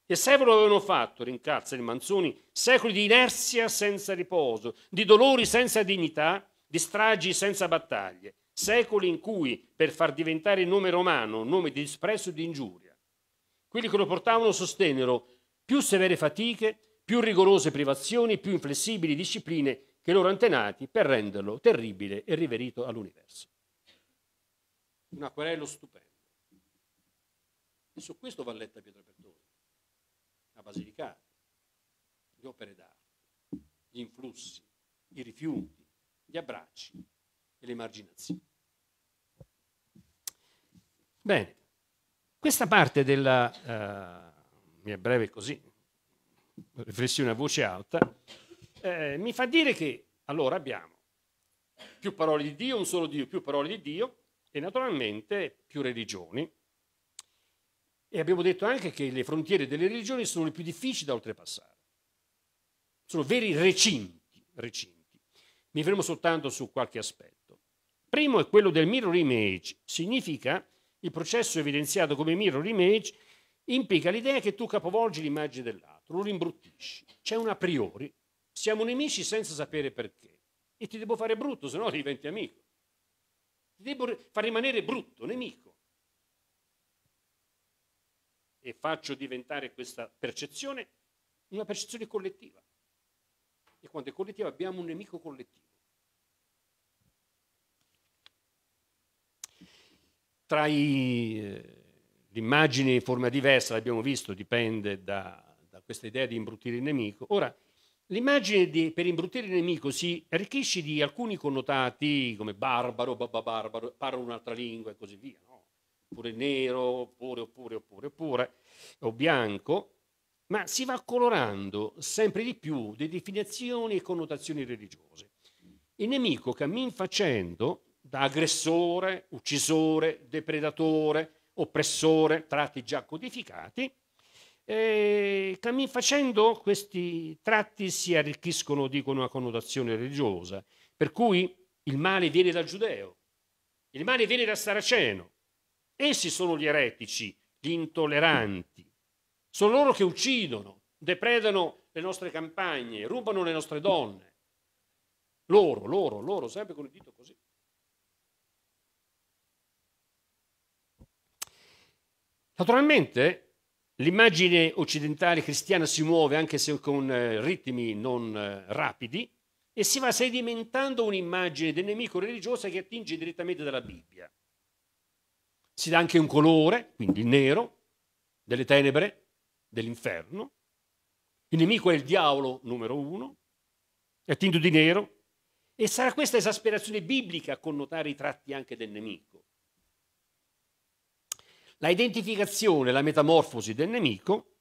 E servo lo avevano fatto, rincalza il Manzoni, secoli di inerzia senza riposo, di dolori senza dignità, di stragi senza battaglie, secoli in cui, per far diventare il nome romano un nome di disprezzo e di ingiuria, quelli che lo portavano sostennero più severe fatiche, più rigorose privazioni, più inflessibili discipline che i loro antenati per renderlo terribile e riverito all'universo. Un acquerello stupendo. E su questo va letta Pietro Pertoni, la Basilicata, le opere d'arte, gli influssi, i rifiuti, gli abbracci e le marginazioni. Bene, questa parte della eh, mia breve così, riflessione a voce alta eh, mi fa dire che allora abbiamo più parole di Dio, un solo Dio, più parole di Dio e naturalmente più religioni. E abbiamo detto anche che le frontiere delle religioni sono le più difficili da oltrepassare. Sono veri recinti, recinti. Mi fermo soltanto su qualche aspetto. Primo è quello del mirror image, significa il processo evidenziato come mirror image implica l'idea che tu capovolgi l'immagine dell'altro, lo rimbruttisci. C'è un a priori, siamo nemici senza sapere perché. E ti devo fare brutto, se no diventi amico. Ti devo far rimanere brutto, nemico. E faccio diventare questa percezione una percezione collettiva. E quando è collettiva abbiamo un nemico collettivo. Tra i eh, l'immagine in forma diversa, l'abbiamo visto, dipende da, da, questa idea di imbruttire il nemico. Ora, l'immagine di, per imbruttire il nemico si arricchisce di alcuni connotati come barbaro, barbaro, parla un'altra lingua e così via, no? oppure nero, oppure, oppure, oppure, oppure, o bianco, ma si va colorando sempre di più di definizioni e connotazioni religiose. Il nemico cammin facendo da aggressore, uccisore, depredatore, oppressore, tratti già codificati. E cammin facendo questi tratti si arricchiscono, dicono, una connotazione religiosa, per cui il male viene dal giudeo, il male viene dal saraceno. Essi sono gli eretici, gli intolleranti. Sono loro che uccidono, depredano le nostre campagne, rubano le nostre donne. Loro, loro, loro, sempre con il dito così. Naturalmente l'immagine occidentale cristiana si muove anche se con eh, ritmi non eh, rapidi e si va sedimentando un'immagine del nemico religioso che attinge direttamente dalla Bibbia. Si dà anche un colore, quindi il nero, delle tenebre, dell'inferno. Il nemico è il diavolo numero uno, è attinto di nero, e sarà questa esasperazione biblica a connotare i tratti anche del nemico la identificazione la metamorfosi del nemico,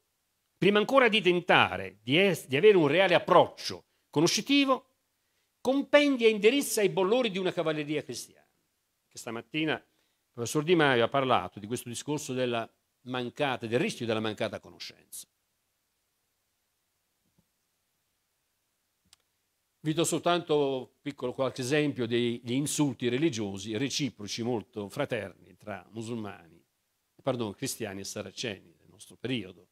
prima ancora di tentare di, es- di avere un reale approccio conoscitivo, compendia e indirizza i bollori di una cavalleria cristiana. Che stamattina il professor Di Maio ha parlato di questo discorso della mancata, del rischio della mancata conoscenza. Vi do soltanto piccolo qualche esempio degli insulti religiosi reciproci, molto fraterni tra musulmani pardon, cristiani e saraceni del nostro periodo.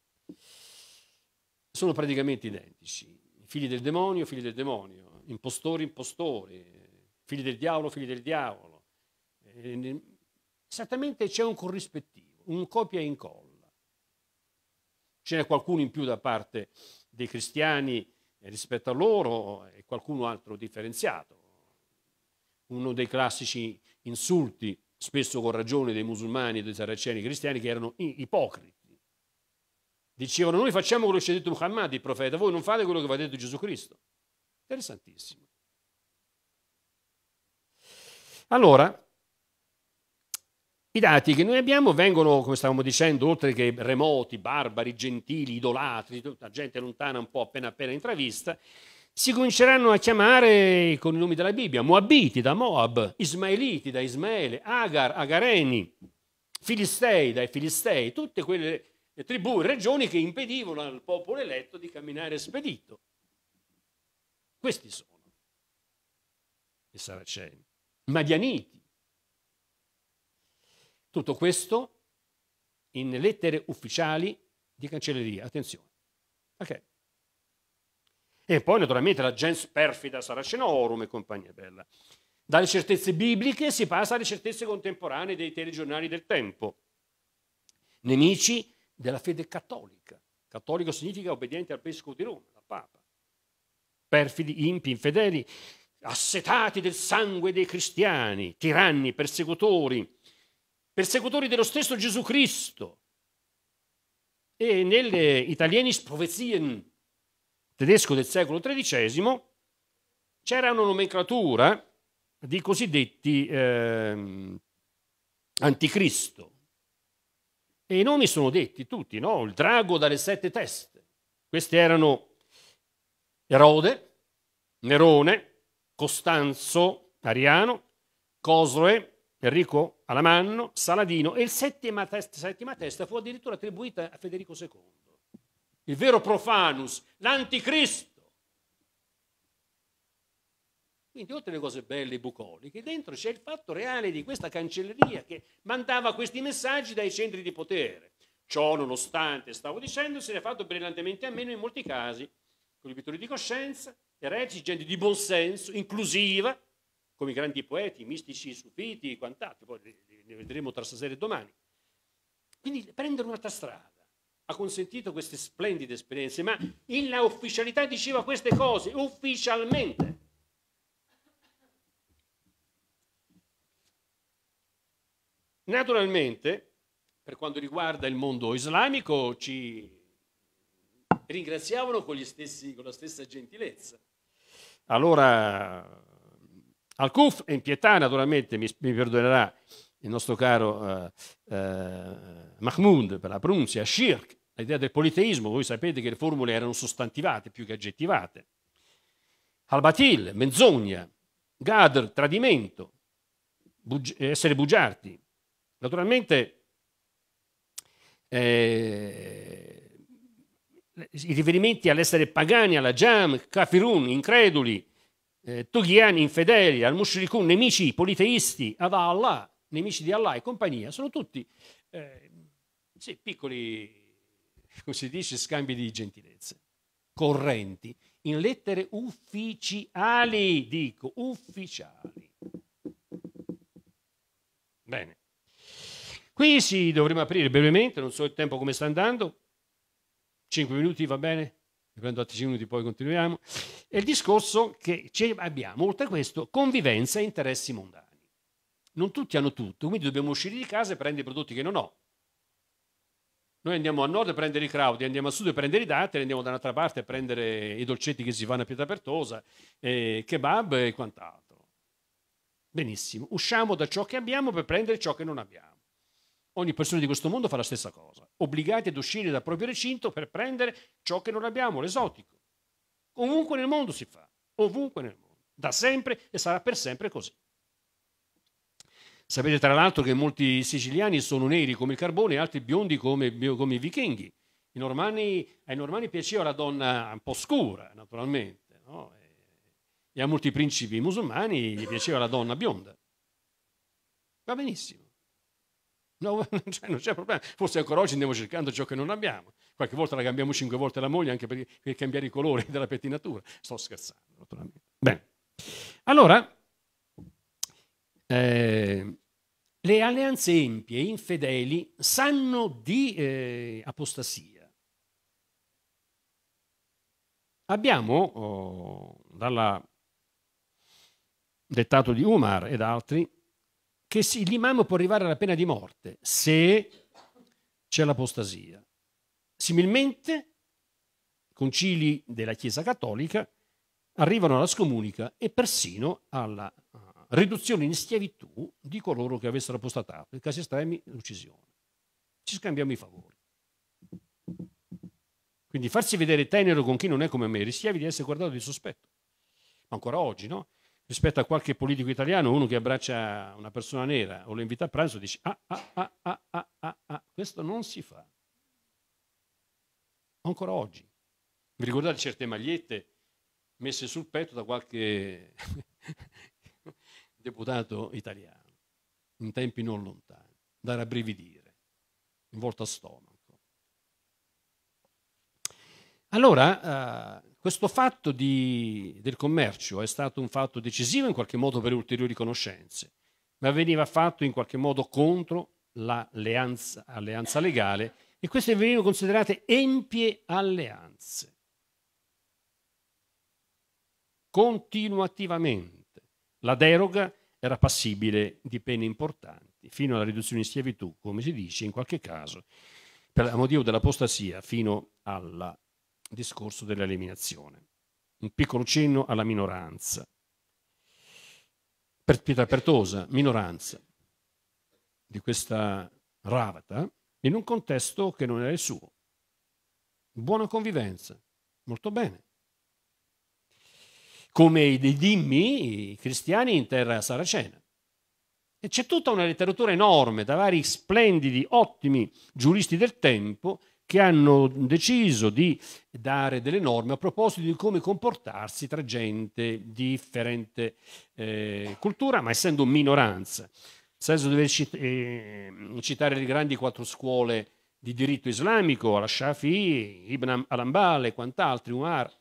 Sono praticamente identici. Figli del demonio, figli del demonio, impostori, impostori, figli del diavolo, figli del diavolo. Esattamente c'è un corrispettivo, un copia e incolla. Ce n'è qualcuno in più da parte dei cristiani rispetto a loro e qualcuno altro differenziato. Uno dei classici insulti spesso con ragione dei musulmani e dei saraceni cristiani che erano ipocriti. Dicevano noi facciamo quello che ci ha detto Muhammad, il profeta, voi non fate quello che vi ha detto Gesù Cristo. Interessantissimo. Allora, i dati che noi abbiamo vengono, come stavamo dicendo, oltre che remoti, barbari, gentili, idolatri, tutta gente lontana un po' appena appena intravista, si cominceranno a chiamare con i nomi della Bibbia, Moabiti da Moab, Ismaeliti da Ismaele, Agar, Agareni, Filistei dai Filistei, tutte quelle tribù e regioni che impedivano al popolo eletto di camminare spedito. Questi sono i Saraceni, i Madianiti. Tutto questo in lettere ufficiali di cancelleria, attenzione. Okay. E poi naturalmente la gens perfida Saracenorum e compagnia bella. Dalle certezze bibliche si passa alle certezze contemporanee dei telegiornali del tempo, nemici della fede cattolica. Cattolico significa obbediente al Vescovo di Roma, al Papa. Perfidi, impi, infedeli, assetati del sangue dei cristiani, tiranni, persecutori, persecutori dello stesso Gesù Cristo. E nelle Italianis Provezien tedesco del secolo XIII, c'era una nomenclatura di cosiddetti eh, anticristo. E i nomi sono detti tutti, no? Il drago dalle sette teste. Questi erano Erode, Nerone, Costanzo Ariano, Cosroe, Enrico Alamanno, Saladino e il settima testa, settima testa fu addirittura attribuita a Federico II il vero profanus, l'anticristo. Quindi oltre alle cose belle e bucoliche, dentro c'è il fatto reale di questa cancelleria che mandava questi messaggi dai centri di potere. Ciò nonostante, stavo dicendo, se ne è fatto brillantemente a meno in molti casi, con i pittori di coscienza, eretici, gente di buonsenso, inclusiva, come i grandi poeti, i mistici, i sufiti e quant'altro, poi ne vedremo tra stasera e domani. Quindi prendere un'altra strada ha consentito queste splendide esperienze, ma la ufficialità diceva queste cose ufficialmente. Naturalmente, per quanto riguarda il mondo islamico, ci ringraziavano con, stessi, con la stessa gentilezza. Allora, Al-Kuf e in pietà, naturalmente, mi, mi, perdonerà il nostro caro eh, eh, Mahmoud per la pronuncia, Shirk, l'idea del politeismo, voi sapete che le formule erano sostantivate più che aggettivate. Albatil, menzogna, gadr, tradimento, bugi- essere bugiardi. Naturalmente eh, i riferimenti all'essere pagani, alla jam, kafirun, increduli, eh, tughiani, infedeli, al mushrikun, nemici politeisti, ad Allah, nemici di Allah e compagnia, sono tutti eh, sì, piccoli (laughs) così dice, scambi di gentilezze correnti, in lettere ufficiali, dico, ufficiali. Bene. Qui sì, dovremmo aprire brevemente, non so il tempo come sta andando. 5 minuti va bene? Mi prendo altri 5 minuti, poi continuiamo. È il discorso che abbiamo, oltre a questo, convivenza e interessi mondani. Non tutti hanno tutto, quindi dobbiamo uscire di casa e prendere i prodotti che non ho. Noi andiamo a nord a prendere i crowd, andiamo a sud a prendere i datteri, andiamo da un'altra parte a prendere i dolcetti che si fanno a Pietra eh, kebab e quant'altro. Benissimo, usciamo da ciò che abbiamo per prendere ciò che non abbiamo. Ogni persona di questo mondo fa la stessa cosa, obbligati ad uscire dal proprio recinto per prendere ciò che non abbiamo, l'esotico. Ovunque nel mondo si fa, ovunque nel mondo, da sempre e sarà per sempre così. Sapete tra l'altro che molti siciliani sono neri come il carbone e altri biondi come, come i vichinghi. I normani, ai normanni piaceva la donna un po' scura, naturalmente, no? e a molti principi musulmani gli piaceva la donna bionda. Va benissimo. No, (laughs) cioè non c'è problema. Forse ancora oggi andiamo cercando ciò che non abbiamo. Qualche volta la cambiamo cinque volte la moglie anche per, per cambiare i colori della pettinatura. Sto scherzando, naturalmente. Bene. Allora, eh, le alleanze empie infedeli sanno di eh, apostasia. Abbiamo oh, dal dettato di Umar ed altri che sì, l'imam può arrivare alla pena di morte se c'è l'apostasia. Similmente, concili della Chiesa Cattolica arrivano alla scomunica e persino alla riduzione in schiavitù di coloro che avessero apostatato, in casi estremi l'uccisione. Ci scambiamo i favori. Quindi farsi vedere tenero con chi non è come me rischiavi di essere guardato di sospetto. Ma ancora oggi, no? Rispetto a qualche politico italiano, uno che abbraccia una persona nera o lo invita a pranzo dice ah, ah, ah, ah, ah, ah, ah, questo non si fa. Ancora oggi. Vi ricordate certe magliette messe sul petto da qualche deputato italiano, in tempi non lontani, da rabbrividire, in volta stomaco. Allora, eh, questo fatto di, del commercio è stato un fatto decisivo in qualche modo per ulteriori conoscenze, ma veniva fatto in qualche modo contro l'alleanza alleanza legale e queste venivano considerate empie alleanze. Continuativamente la deroga era passibile di pene importanti, fino alla riduzione in schiavitù, come si dice in qualche caso, per motivo dell'apostasia, fino al discorso dell'eliminazione. Un piccolo cenno alla minoranza. Per pietà pertosa, minoranza di questa ravata in un contesto che non era il suo. Buona convivenza, molto bene come i dimmi i cristiani in terra saracena. E c'è tutta una letteratura enorme da vari splendidi, ottimi giuristi del tempo che hanno deciso di dare delle norme a proposito di come comportarsi tra gente di differente eh, cultura, ma essendo minoranza. Nel senso dover cit- eh, citare le grandi quattro scuole di diritto islamico, al-Shafi, Ibn al-Ambal e quant'altri, Umar,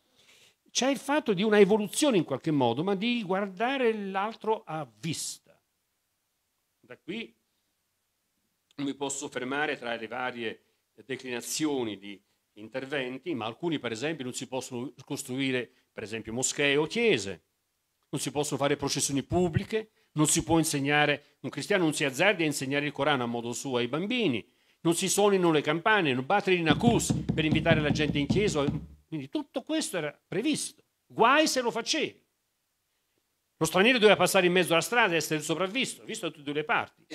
c'è il fatto di una evoluzione in qualche modo, ma di guardare l'altro a vista. Da qui non mi posso fermare tra le varie declinazioni di interventi, ma alcuni per esempio non si possono costruire, per esempio moschee o chiese, non si possono fare processioni pubbliche, non si può insegnare, un cristiano non si azzardi a insegnare il Corano a modo suo ai bambini, non si suonino le campane, non battere in accus per invitare la gente in chiesa quindi tutto questo era previsto. Guai se lo facevi. Lo straniero doveva passare in mezzo alla strada e essere sopravvisto, visto da tutte le parti.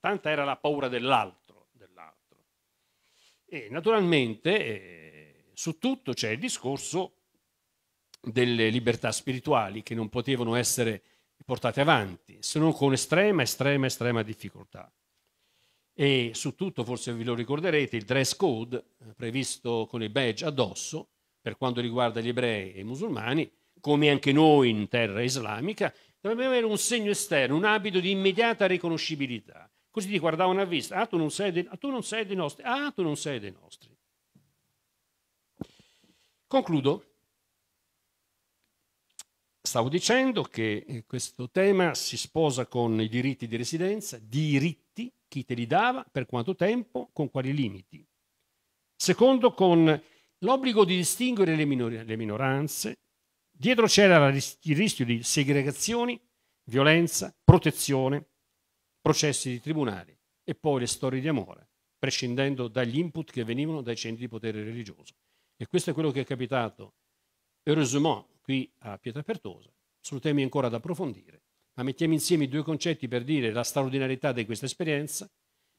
Tanta era la paura dell'altro. dell'altro. E naturalmente eh, su tutto c'è il discorso delle libertà spirituali che non potevano essere portate avanti, se non con estrema, estrema, estrema difficoltà e su tutto, forse vi lo ricorderete, il dress code eh, previsto con il badge addosso per quanto riguarda gli ebrei e i musulmani, come anche noi in terra islamica, dovrebbe avere un segno esterno, un abito di immediata riconoscibilità. Così ti guardavano a vista, ah tu non sei dei, ah, tu non sei dei nostri, ah tu non sei dei nostri. Concludo. Stavo dicendo che eh, questo tema si sposa con i diritti di residenza, diritti chi te li dava, per quanto tempo, con quali limiti. Secondo, con l'obbligo di distinguere le, minor- le minoranze. Dietro c'era il rischio di segregazioni, violenza, protezione, processi di tribunali e poi le storie di amore, prescindendo dagli input che venivano dai centri di potere religioso. E questo è quello che è capitato, heureusement, qui a Pietra Pertosa, sono temi ancora da approfondire ma mettiamo insieme i due concetti per dire la straordinarietà di questa esperienza,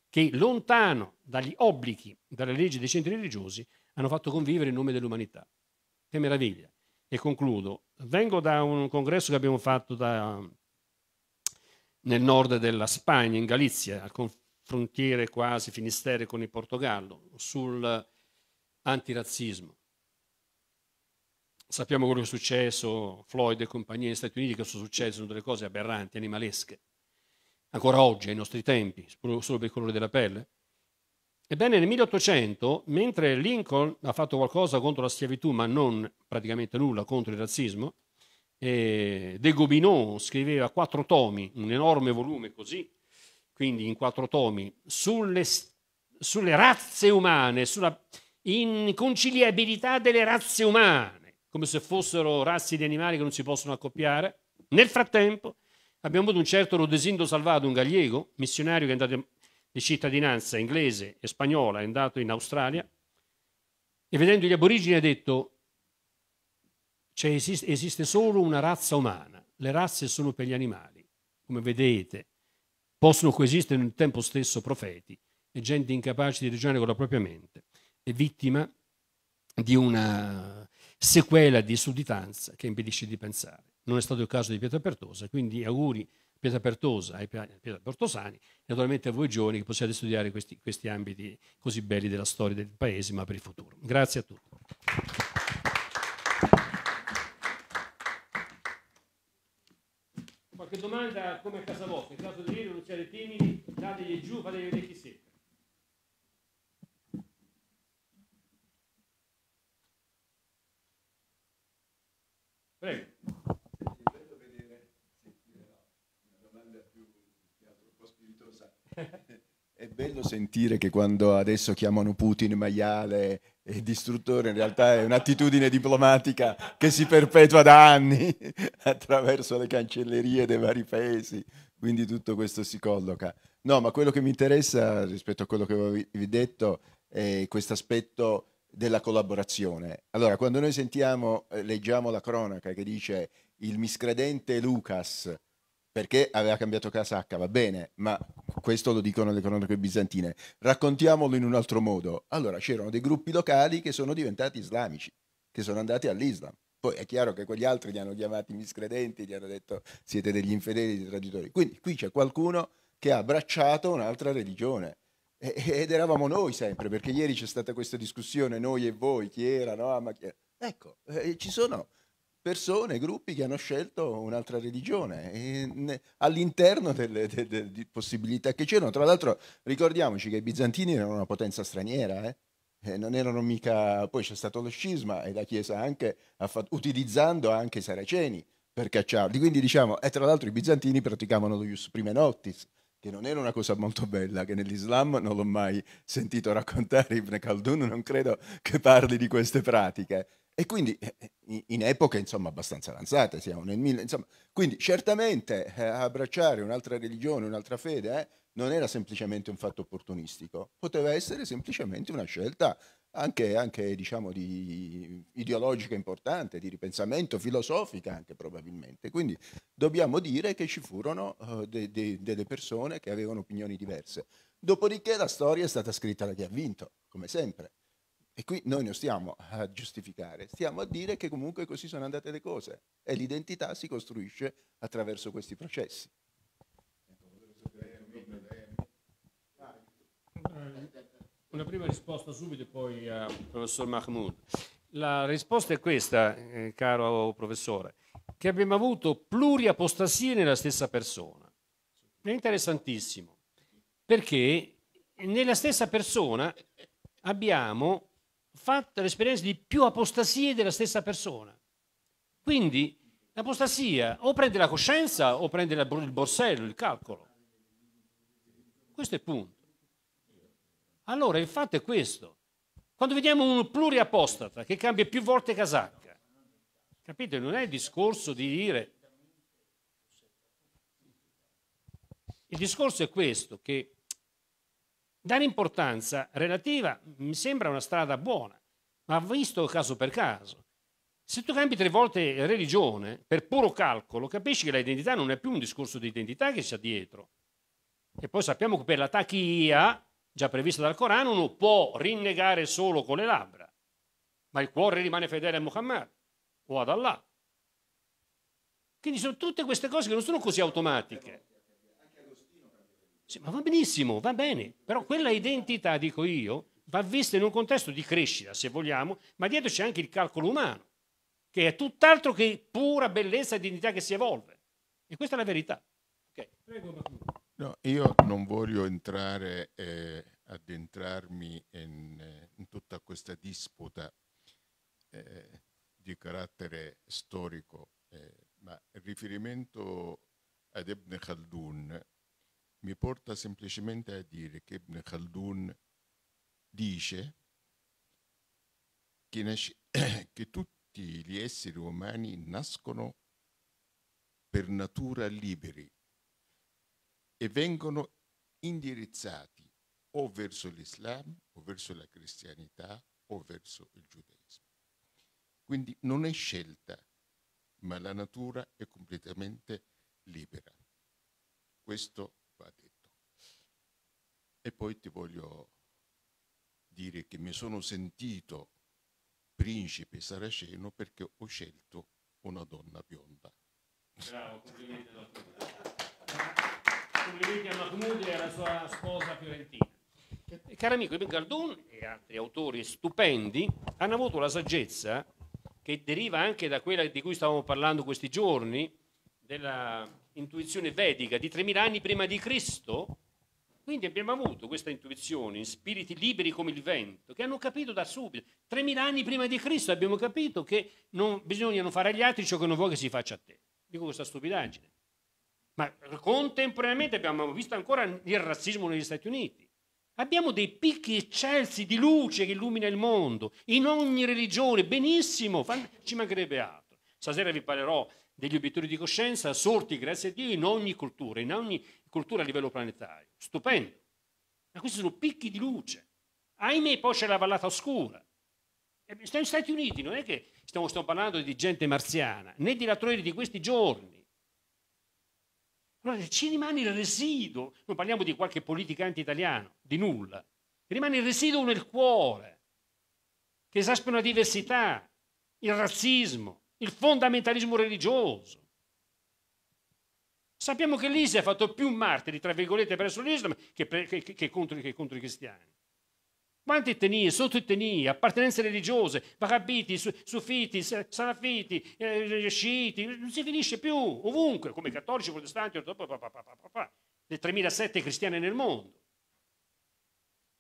che lontano dagli obblighi, dalle leggi dei centri religiosi, hanno fatto convivere il nome dell'umanità. Che meraviglia! E concludo. Vengo da un congresso che abbiamo fatto da, nel nord della Spagna, in Galizia, al confrontiere quasi finistere con il Portogallo, sull'antirazzismo. Sappiamo quello che è successo, Floyd e compagnia negli Stati Uniti, che sono successe, sono delle cose aberranti, animalesche, ancora oggi, ai nostri tempi, solo, per il colore della pelle. Ebbene, nel 1800, mentre Lincoln ha fatto qualcosa contro la schiavitù, ma non praticamente nulla contro il razzismo, De Gobineau scriveva quattro tomi, un enorme volume così, quindi in quattro tomi, sulle, sulle razze umane, sulla inconciliabilità delle razze umane come se fossero razzi di animali che non si possono accoppiare. Nel frattempo abbiamo avuto un certo Rodesindo Salvato, un gallego, missionario che è andato di cittadinanza inglese e spagnola, è andato in Australia, e vedendo gli aborigeni ha detto cioè esiste, esiste, solo una razza umana, le razze sono per gli animali, come vedete, possono coesistere nel tempo stesso profeti e gente incapace di ragionare con la propria mente, è vittima di una sequela di sudditanza che impedisce di pensare. Non è stato il caso di Pietra Pertosa, quindi auguri Pietra Pertosa ai Pietra Portosani e naturalmente a voi giovani che possiate studiare questi, questi ambiti così belli della storia del paese, ma per il futuro. Grazie a tutti. Qualche domanda come a casa vostra, in caso di dire non siete timidi, dategli giù, fatevi vedere chi siete. Prego. È bello sentire che quando adesso chiamano Putin maiale e distruttore, in realtà è un'attitudine diplomatica che si perpetua da anni (laughs) attraverso le cancellerie dei vari paesi, quindi tutto questo si colloca. No, ma quello che mi interessa rispetto a quello che avevi detto è questo aspetto della collaborazione. Allora, quando noi sentiamo, eh, leggiamo la cronaca che dice il miscredente Lucas perché aveva cambiato casacca, va bene, ma questo lo dicono le cronache bizantine. Raccontiamolo in un altro modo. Allora, c'erano dei gruppi locali che sono diventati islamici, che sono andati all'Islam. Poi è chiaro che quegli altri li hanno chiamati miscredenti, gli hanno detto siete degli infedeli, dei traditori. Quindi qui c'è qualcuno che ha abbracciato un'altra religione ed eravamo noi sempre, perché ieri c'è stata questa discussione, noi e voi, chi era, no? Ma chi era? Ecco, eh, ci sono persone, gruppi che hanno scelto un'altra religione e, ne, all'interno delle, delle, delle, possibilità che c'erano. Tra l'altro ricordiamoci che i bizantini erano una potenza straniera, eh? Eh, non erano mica... Poi c'è stato lo scisma e la Chiesa anche fatto, utilizzando anche i saraceni per cacciarli. Quindi diciamo, e eh, tra l'altro i bizantini praticavano lo Ius Prime Noctis, che non era una cosa molto bella, che nell'Islam non l'ho mai sentito raccontare, Ibn Khaldun non credo che parli di queste pratiche. E quindi eh, eh, in epoche insomma abbastanza avanzate, siamo nel 1000, insomma, quindi certamente eh, abbracciare un'altra religione, un'altra fede eh, non era semplicemente un fatto opportunistico, poteva essere semplicemente una scelta anche, anche diciamo, di ideologica importante, di ripensamento, filosofica anche probabilmente. Quindi dobbiamo dire che ci furono uh, de, de, delle persone che avevano opinioni diverse. Dopodiché la storia è stata scritta da chi ha vinto, come sempre. E qui noi non stiamo a giustificare, stiamo a dire che comunque così sono andate le cose e l'identità si costruisce attraverso questi processi. Eh, una prima risposta subito e poi al eh, professor Mahmoud. La risposta è questa, eh, caro professore, che abbiamo avuto pluriapostasie nella stessa persona. È interessantissimo, perché nella stessa persona abbiamo fatto l'esperienza di più apostasie della stessa persona. Quindi l'apostasia o prende la coscienza o prende il borsello, il calcolo. Questo è il punto. Allora il fatto è questo. Quando vediamo un pluriapostata che cambia più volte casacca, capite? Non è il discorso di dire... Il discorso è questo, che dare importanza relativa mi sembra una strada buona, ma visto caso per caso. Se tu cambi tre volte religione, per puro calcolo, capisci che l'identità non è più un discorso di identità che c'è dietro. E poi sappiamo che per la tachia già prevista dal Corano, uno può rinnegare solo con le labbra, ma il cuore rimane fedele a Muhammad o ad Allah. Quindi sono tutte queste cose che non sono così automatiche. Sì, ma va benissimo, va bene, però quella identità, dico io, va vista in un contesto di crescita, se vogliamo, ma dietro c'è anche il calcolo umano, che è tutt'altro che pura bellezza e dignità che si evolve. E questa è la verità. Okay. Prego, No, io non voglio entrare, eh, addentrarmi in, in, tutta questa disputa eh, di carattere storico, eh, ma il riferimento ad Ibn Khaldun mi porta semplicemente a dire che Ibn Khaldun dice che, nasce, (clears throat) che tutti gli esseri umani nascono per natura liberi e vengono indirizzati o verso l'Islam o verso la cristianità o verso il giudaismo. Quindi non è scelta, ma la natura è completamente libera. Questo va detto. E poi ti voglio dire che mi sono sentito principe saraceno perché ho scelto una donna bionda. Bravo, complimenti dottore. (laughs) a Mahmoud e alla sua sposa fiorentina. Caro amico, Ibn Galdun e altri autori stupendi hanno avuto la saggezza che deriva anche da quella di cui stavamo parlando questi giorni, della intuizione vedica di 3000 anni prima di Cristo. Quindi abbiamo avuto questa intuizione in spiriti liberi come il vento, che hanno capito da subito. 3000 anni prima di Cristo abbiamo capito che non, bisogna non fare agli altri ciò che non vuoi che si faccia a te. Dico questa stupidaggine. Ma contemporaneamente abbiamo visto ancora il razzismo negli Stati Uniti. Abbiamo dei picchi eccelsi di luce che illumina il mondo, in ogni religione, benissimo, ci mancherebbe altro. Stasera vi parlerò degli obiettori di coscienza sorti, grazie a Dio, in ogni cultura, in ogni cultura a livello planetario. Stupendo. Ma questi sono picchi di luce. Ahimè, poi c'è la vallata oscura. Ehm, stiamo Negli Stati Uniti non è che stiamo, stiamo parlando di gente marziana, né di rattolleri di questi giorni allora ci rimane il residuo, non parliamo di qualche politica anti-italiano, di nulla, rimane il residuo nel cuore, che esaspera la diversità, il razzismo, il fondamentalismo religioso. Sappiamo che l'ISI ha fatto più martiri, tra virgolette, verso l'Islam che, che, che, contro, che contro i cristiani. Quanti etnie, sottoetnie, appartenenze religiose, wahhabiti, sufiti, salafiti, eh, sciiti, non si finisce più, ovunque, come cattolici, protestanti, le 3.007 cristiane nel mondo.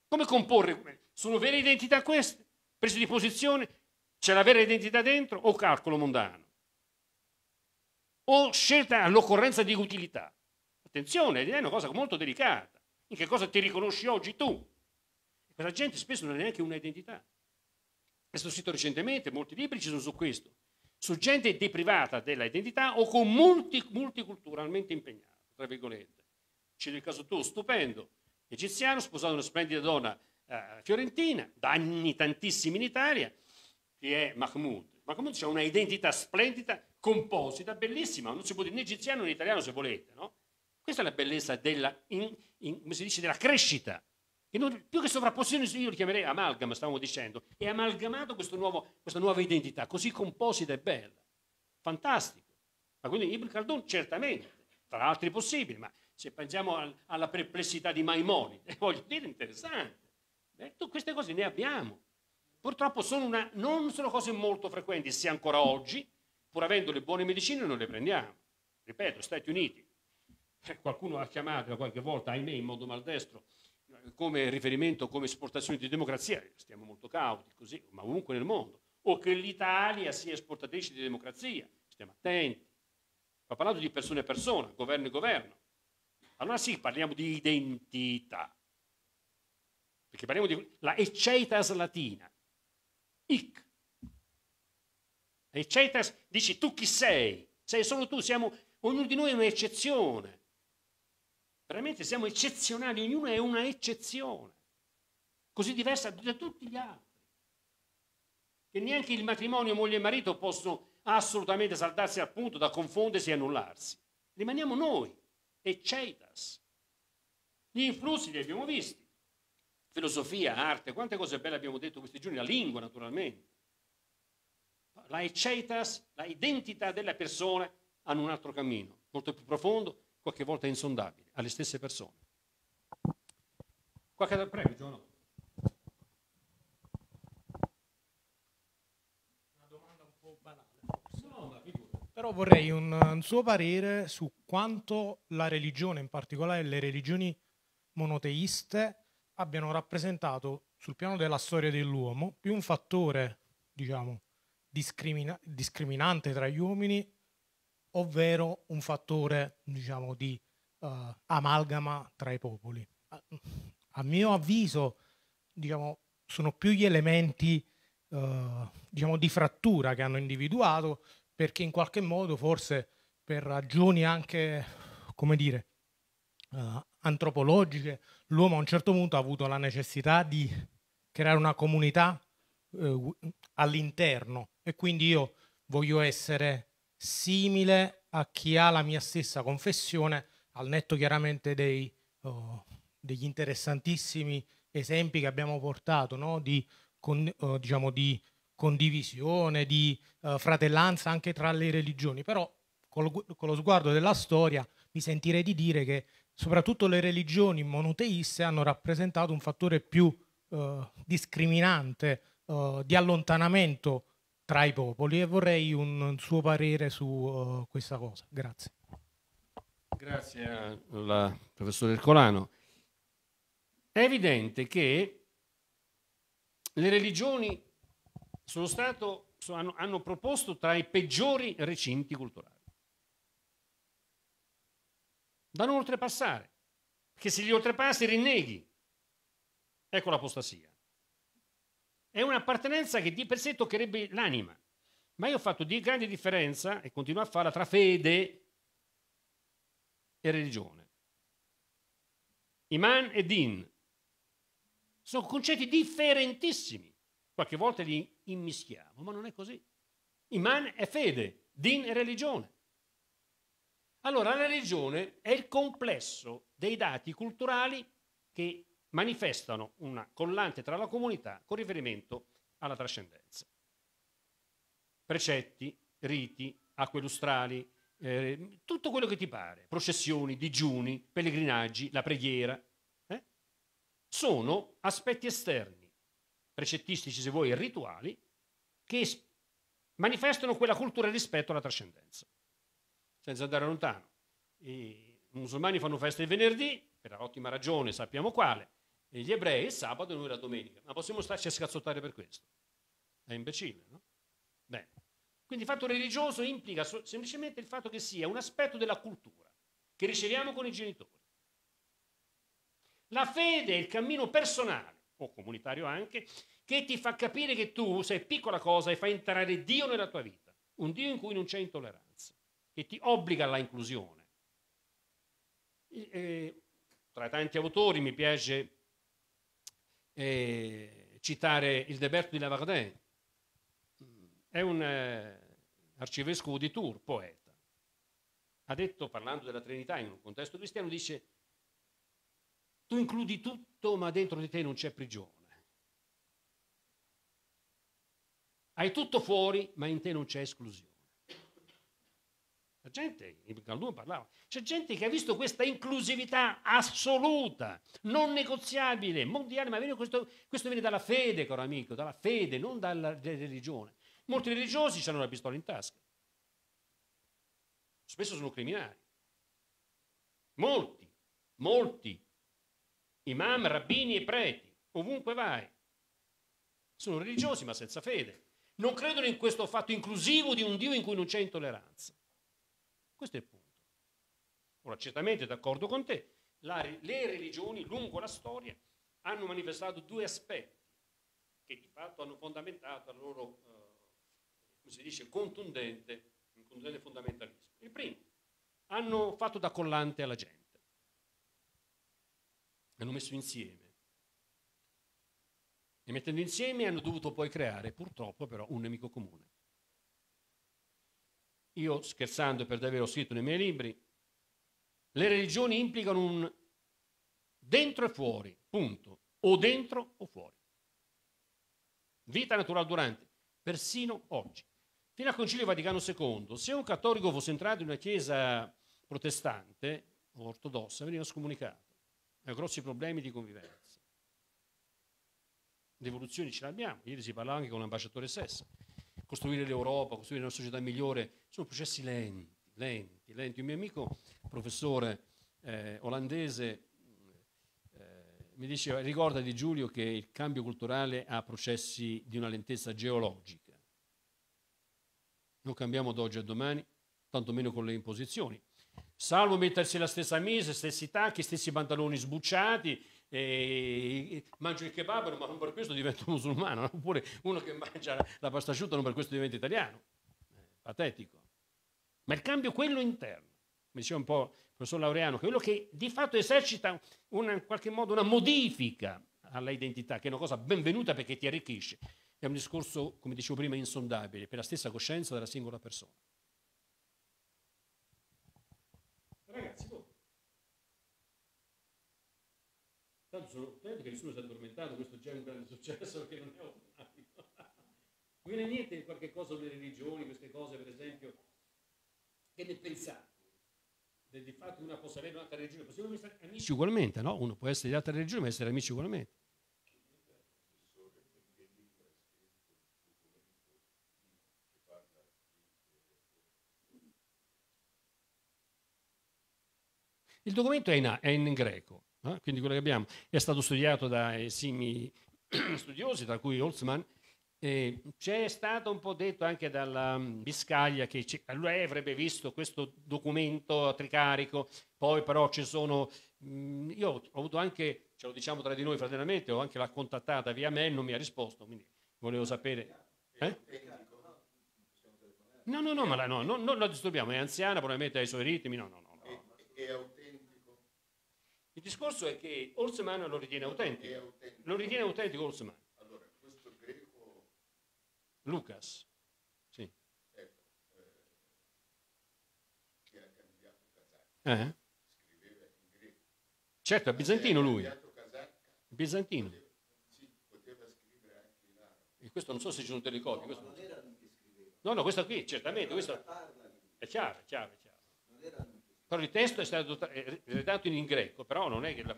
Come comporre? Sono vere identità queste? Prese di posizione? C'è la vera identità dentro o calcolo mondano? O scelta all'occorrenza di utilità? Attenzione, è una cosa molto delicata. In che cosa ti riconosci oggi tu? Ma la gente spesso non ha neanche un'identità. È uscito recentemente, molti libri ci sono su questo, su gente deprivata dell'identità o con multi, multiculturalmente impegnata, tra virgolette. C'è il caso tuo, stupendo, egiziano, sposato una splendida donna eh, fiorentina, da anni tantissimi in Italia, che è Mahmoud. Mahmoud ha una identità splendida, composita, bellissima, non si può dire né egiziano né italiano se volete, no? Questa è la bellezza della, in, in, della crescita non, più che sovrapposizione, io li chiamerei amalgama, stavamo dicendo, è amalgamato nuovo, questa nuova identità, così composita e bella. Fantastico. Ma quindi Ibn Khaldun certamente, tra altri possibili, ma se pensiamo al, alla perplessità di Maimonide, (laughs) eh, voglio dire, interessante. Eh, queste cose ne abbiamo. Purtroppo sono una, non sono cose molto frequenti, se ancora oggi, pur avendo le buone medicine, non le prendiamo. Ripeto, Stati Uniti, eh, qualcuno ha chiamato qualche volta, ahimè, in modo maldestro, come riferimento, come esportazione di democrazia, stiamo molto cauti così, ma ovunque nel mondo, o che l'Italia sia esportatrice di democrazia, stiamo attenti. Ma parlando di persona e persona, governo e governo. Allora sì, parliamo di identità, perché parliamo di la eccetas latina, ic. Eccetas dici tu chi sei, sei solo tu, siamo, ognuno di noi è un'eccezione, Veramente siamo eccezionali, ognuno è una eccezione, così diversa da tutti gli altri, che neanche il matrimonio moglie e marito possono assolutamente saldarsi al punto da confondersi e annullarsi. Rimaniamo noi, eccetas. Gli influssi li abbiamo visti, filosofia, arte, quante cose belle abbiamo detto questi giorni, la lingua naturalmente. La eccetas, la identità della persona hanno un altro cammino, molto più profondo, qualche volta insondabili, alle stesse persone. Qualche... Prego, Giovanni. Una domanda un po' banale. Però vorrei un, un, suo parere su quanto la religione, in particolare le religioni monoteiste, abbiano rappresentato sul piano della storia dell'uomo più un fattore, diciamo, discrimina- discriminante tra gli uomini ovvero un fattore diciamo, di uh, amalgama tra i popoli. A mio avviso diciamo, sono più gli elementi uh, diciamo, di frattura che hanno individuato perché in qualche modo forse per ragioni anche come dire, uh, antropologiche l'uomo a un certo punto ha avuto la necessità di creare una comunità all'interno e quindi io voglio essere simile a chi ha la mia stessa confessione, al netto chiaramente dei, oh, degli interessantissimi esempi che abbiamo portato no? di, con, oh, diciamo, di, condivisione, di eh, fratellanza anche tra le religioni, però col, con lo sguardo della storia mi sentirei di dire che soprattutto le religioni monoteiste hanno rappresentato un fattore più eh, discriminante eh, di allontanamento tra i popoli e vorrei un suo parere su uh, questa cosa. Grazie. Grazie al professor Ercolano. È evidente che le religioni sono stato, sono, hanno proposto tra i peggiori recinti culturali da non oltrepassare, che se li oltrepassi rinneghi. Ecco l'apostasia. È un'appartenenza che di per sé toccherebbe l'anima. Ma io ho fatto di grande differenza, e continuo a farla, tra fede e religione. Iman e din sono concetti differentissimi. Qualche volta li immischiamo, ma non è così. Iman è fede, din è religione. Allora la religione è il complesso dei dati culturali che manifestano una collante tra la comunità con riferimento alla trascendenza. Precetti, riti, acque lustrali, eh, tutto quello che ti pare, processioni, digiuni, pellegrinaggi, la preghiera, eh? sono aspetti esterni, precettistici se vuoi, rituali, che manifestano quella cultura rispetto alla trascendenza. Senza andare lontano, i musulmani fanno festa il venerdì, per ottima ragione, sappiamo quale, gli ebrei il sabato e noi la domenica. Ma possiamo starci a scazzottare per questo? È imbecille, no? Bene. Quindi il fatto religioso implica semplicemente il fatto che sia un aspetto della cultura che riceviamo con i genitori. La fede è il cammino personale, o comunitario anche, che ti fa capire che tu sei piccola cosa e fa entrare Dio nella tua vita, un Dio in cui non c'è intolleranza, che ti obbliga alla inclusione. E, eh, tra tanti autori mi piace eh, citare il Deberto di Lavardin, è un eh, arcivescovo di Tours, poeta. Ha detto, parlando della Trinità in un contesto cristiano, dice, tu includi tutto ma dentro di te non c'è prigione. Hai tutto fuori ma in te non c'è esclusione. La gente, Gallun parlava, c'è gente che ha visto questa inclusività assoluta, non negoziabile, mondiale, ma questo, questo, viene dalla fede, caro amico, dalla fede, non dalla religione. Molti religiosi hanno la pistola in tasca. Spesso sono criminali. Molti, molti, imam, rabbini e preti, ovunque vai. Sono religiosi ma senza fede. Non credono in questo fatto inclusivo di un Dio in cui non c'è intolleranza. Questo è il punto. Ora, certamente d'accordo con te, la, le religioni lungo la storia hanno manifestato due aspetti che di fatto hanno fondamentato la loro, eh, come si dice, contundente, contundente fondamentalismo. Il primo, hanno fatto da collante alla gente, hanno messo insieme e mettendo insieme hanno dovuto poi creare purtroppo però un nemico comune io scherzando per davvero ho scritto nei miei libri, le religioni implicano un dentro e fuori, punto, o dentro o fuori. Vita natural durante, persino oggi. Fino al Concilio Vaticano II, se un cattolico fosse entrato in una chiesa protestante o ortodossa, veniva scomunicato. Aveva grossi problemi di convivenza. Devoluzioni ce l'abbiamo, ieri si parlava anche con l'ambasciatore Sessa costruire l'Europa, costruire una società migliore, sono processi lenti, lenti, lenti. Un mio amico, professore eh, olandese, eh, mi diceva, ricorda di Giulio che il cambio culturale ha processi di una lentezza geologica. Non cambiamo da oggi a domani, tantomeno con le imposizioni. Salvo mettersi la stessa mise, stessi tacchi, stessi pantaloni sbucciati, e mangio il kebab, ma non per questo divento musulmano, oppure uno che mangia la pasta asciutta non per questo diventa italiano. Eh, patetico. Ma il cambio quello interno, mi diceva un po' il professor Laureano, quello che di fatto esercita una, in qualche modo una modifica all'identità, che è una cosa benvenuta perché ti arricchisce. È un discorso, come dicevo prima, insondabile per la stessa coscienza della singola persona. Tanto sono contento che nessuno si è addormentato, questo è un grande successo perché non è automatico. Non viene niente qualche cosa sulle religioni, queste cose per esempio, che ne pensate? Di fatto una possa avere un'altra religione, possiamo essere amici ugualmente, no? Uno può essere di altra religione ma essere amici ugualmente. Il documento è in, è in greco, eh? Quindi quello che abbiamo è stato studiato da esimi (clears throat) studiosi, tra cui Holtzman, eh, c'è stato un po' detto anche dalla mm, Biscaglia che lui avrebbe visto questo documento a tricarico, poi però ci sono, mh, mm, io ho avuto anche, ce lo diciamo tra di noi fraternamente, ho anche la contattata via mail, non mi ha risposto, quindi volevo sapere. Eh? No, no, no, ma la, no, no, non la disturbiamo, è anziana, probabilmente ha i suoi ritmi, no, no, no. no. E, e il discorso è che Holzmann lo ritiene autentico. autentico. Lo ritiene autentico Holzmann. Allora, questo greco... Lucas. Sì. Ecco, eh, che ha cambiato Casacca. Eh? Scriveva in greco. Certo, è bizantino lui. Casacca. Bizantino. Poteva, sì, poteva scrivere anche in arabo. E questo non so se ci sono delle copie. No, non era lui che scriveva. No, no, questo qui, certamente. Questo... È chiaro, è chiaro, è chiaro. Non era lui però il testo è stato eh, redatto in greco, però non è che la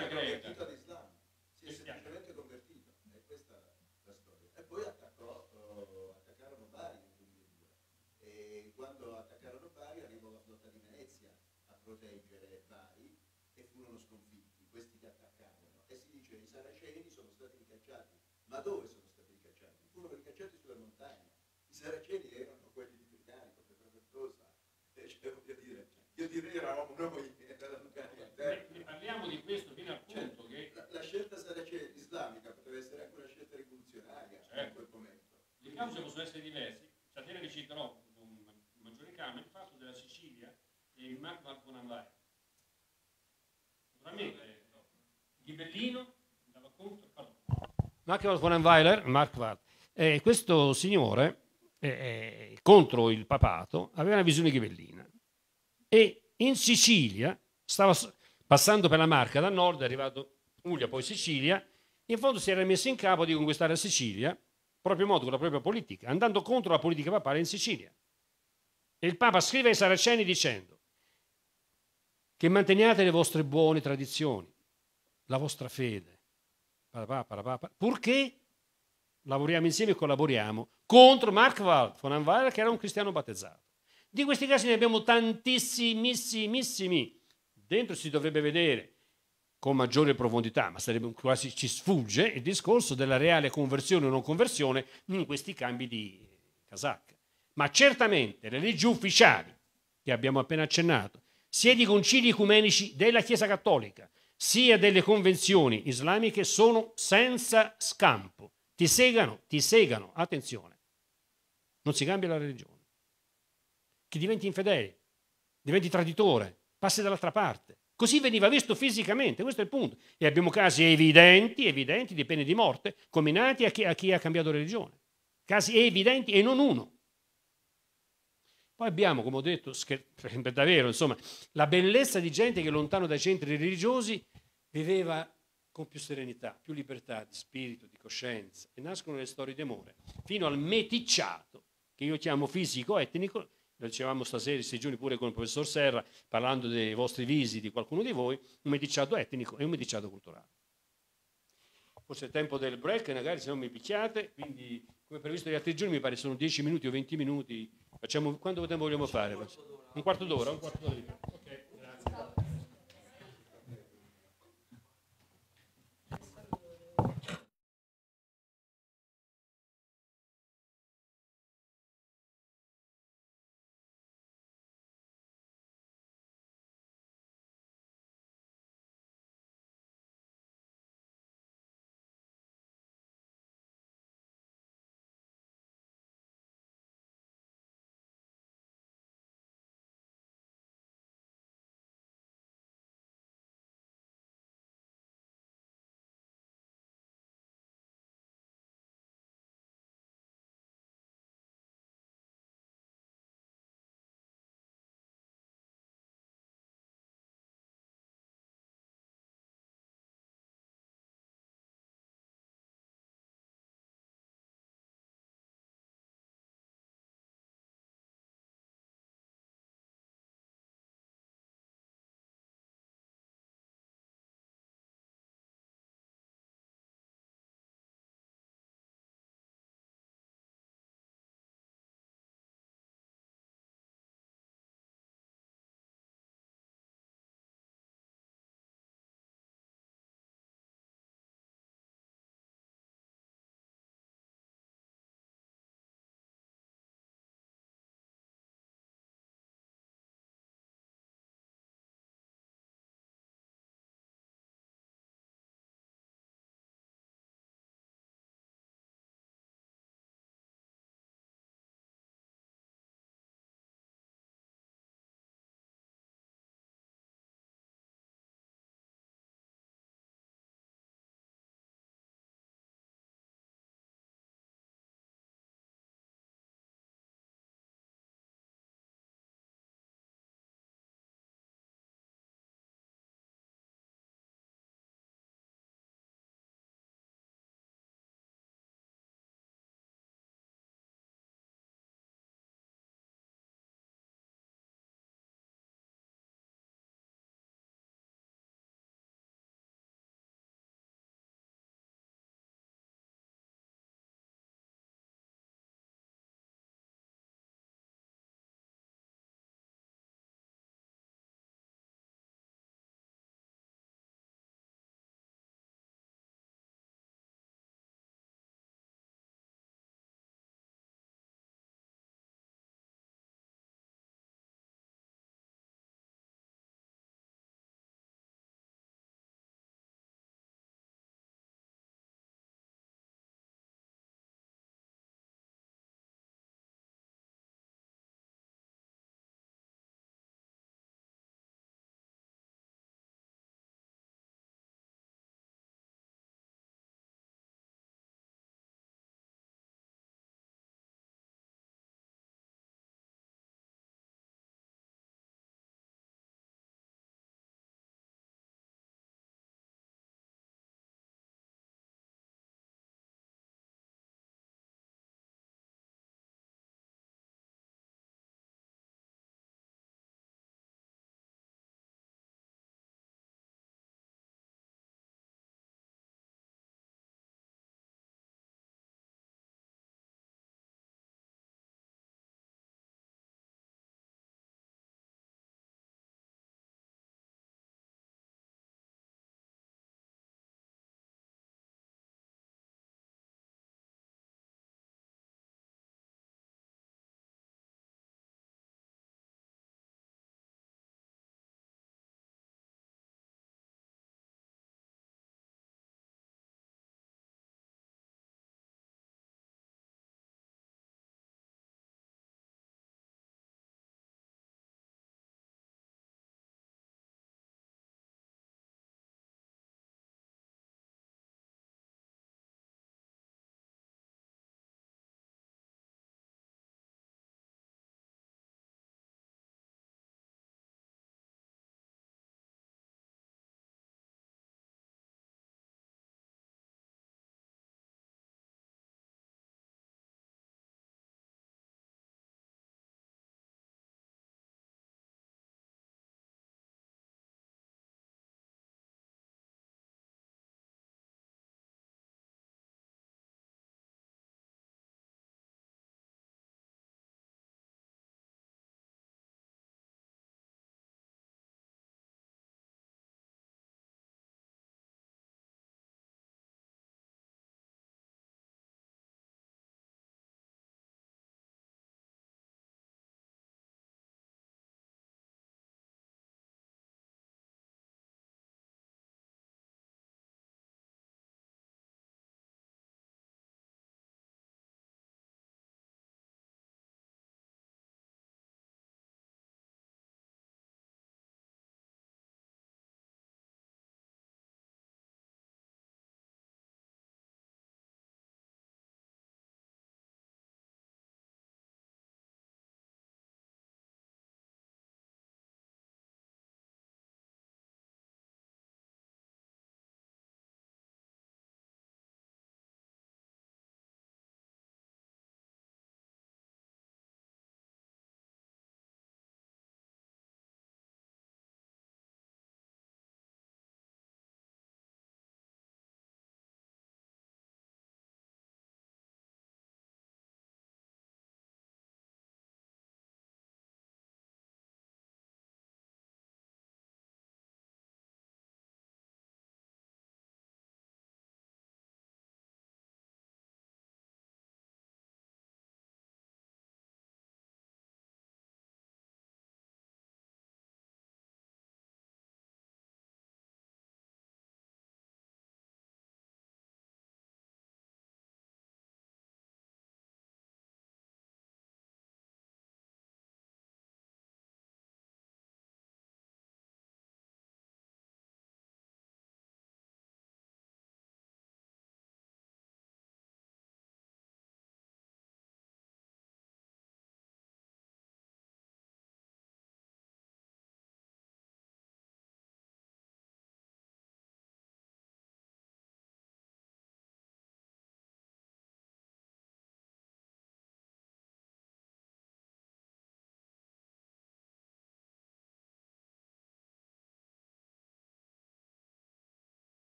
cristiana greca. all'Islam, si è semplicemente convertita, E poi attaccò, eh, attaccarono Bari e quando attaccarono Bari arrivò la flotta di Venezia a proteggere Bari e furono sconfitti questi che attaccavano e si dice i saraceni sono stati ricacciati. Ma dove sono stati ricacciati? Furono ricacciati sulle montagne. I saraceni erano quelli di Bricarico, per Fertosa, e cioè voglio dire, io direi eravamo noi eh, in quel momento. Le cause possono essere diverse. Satire vi citerò con maggiore calma il fatto della Sicilia e il Marco Alconavai. Naturalmente, Ghibellino eh, andava contro Marco Alconavailer, Marquardt, eh, questo signore eh, eh, contro il papato aveva una visione ghibellina e in Sicilia stava passando per la Marca da nord, è arrivato Puglia, poi Sicilia, in fondo si era messo in capo di conquistare la Sicilia, proprio modo con la propria politica, andando contro la politica papale in Sicilia. E il Papa scrive ai Saraceni dicendo che manteniate le vostre buone tradizioni, la vostra fede, purché lavoriamo insieme e collaboriamo contro Mark Wald von Anweiler, che era un cristiano battezzato. Di questi casi ne abbiamo tantissimissimissimi. Dentro si dovrebbe vedere con maggiore profondità, ma sarebbe quasi ci sfugge il discorso della reale conversione o non conversione in questi cambi di casacca. Ma certamente le leggi ufficiali che abbiamo appena accennato, sia di concili ecumenici della Chiesa Cattolica, sia delle convenzioni islamiche sono senza scampo. Ti segano, ti segano, attenzione. Non si cambia la religione. Chi diventi infedele, diventi traditore, passi dall'altra parte Così veniva visto fisicamente, questo è il punto. E abbiamo casi evidenti, evidenti di pene di morte combinati a chi, a chi ha cambiato religione. Casi evidenti e non uno. Poi abbiamo, come ho detto, scher- (laughs) davvero, insomma, la bellezza di gente che lontano dai centri religiosi viveva con più serenità, più libertà di spirito, di coscienza e nascono le storie d'amore, fino al meticciato, che io chiamo fisico-etnico, lo dicevamo stasera in Sigioni pure con il professor Serra, parlando dei vostri visi, di qualcuno di voi, un mediciato etnico e un mediciato culturale. Forse è tempo del break, magari se non mi picchiate, quindi come previsto gli altri giorni mi pare sono 10 minuti o 20 minuti, facciamo quanto tempo vogliamo fare? Un quarto d'ora? Un quarto d'ora.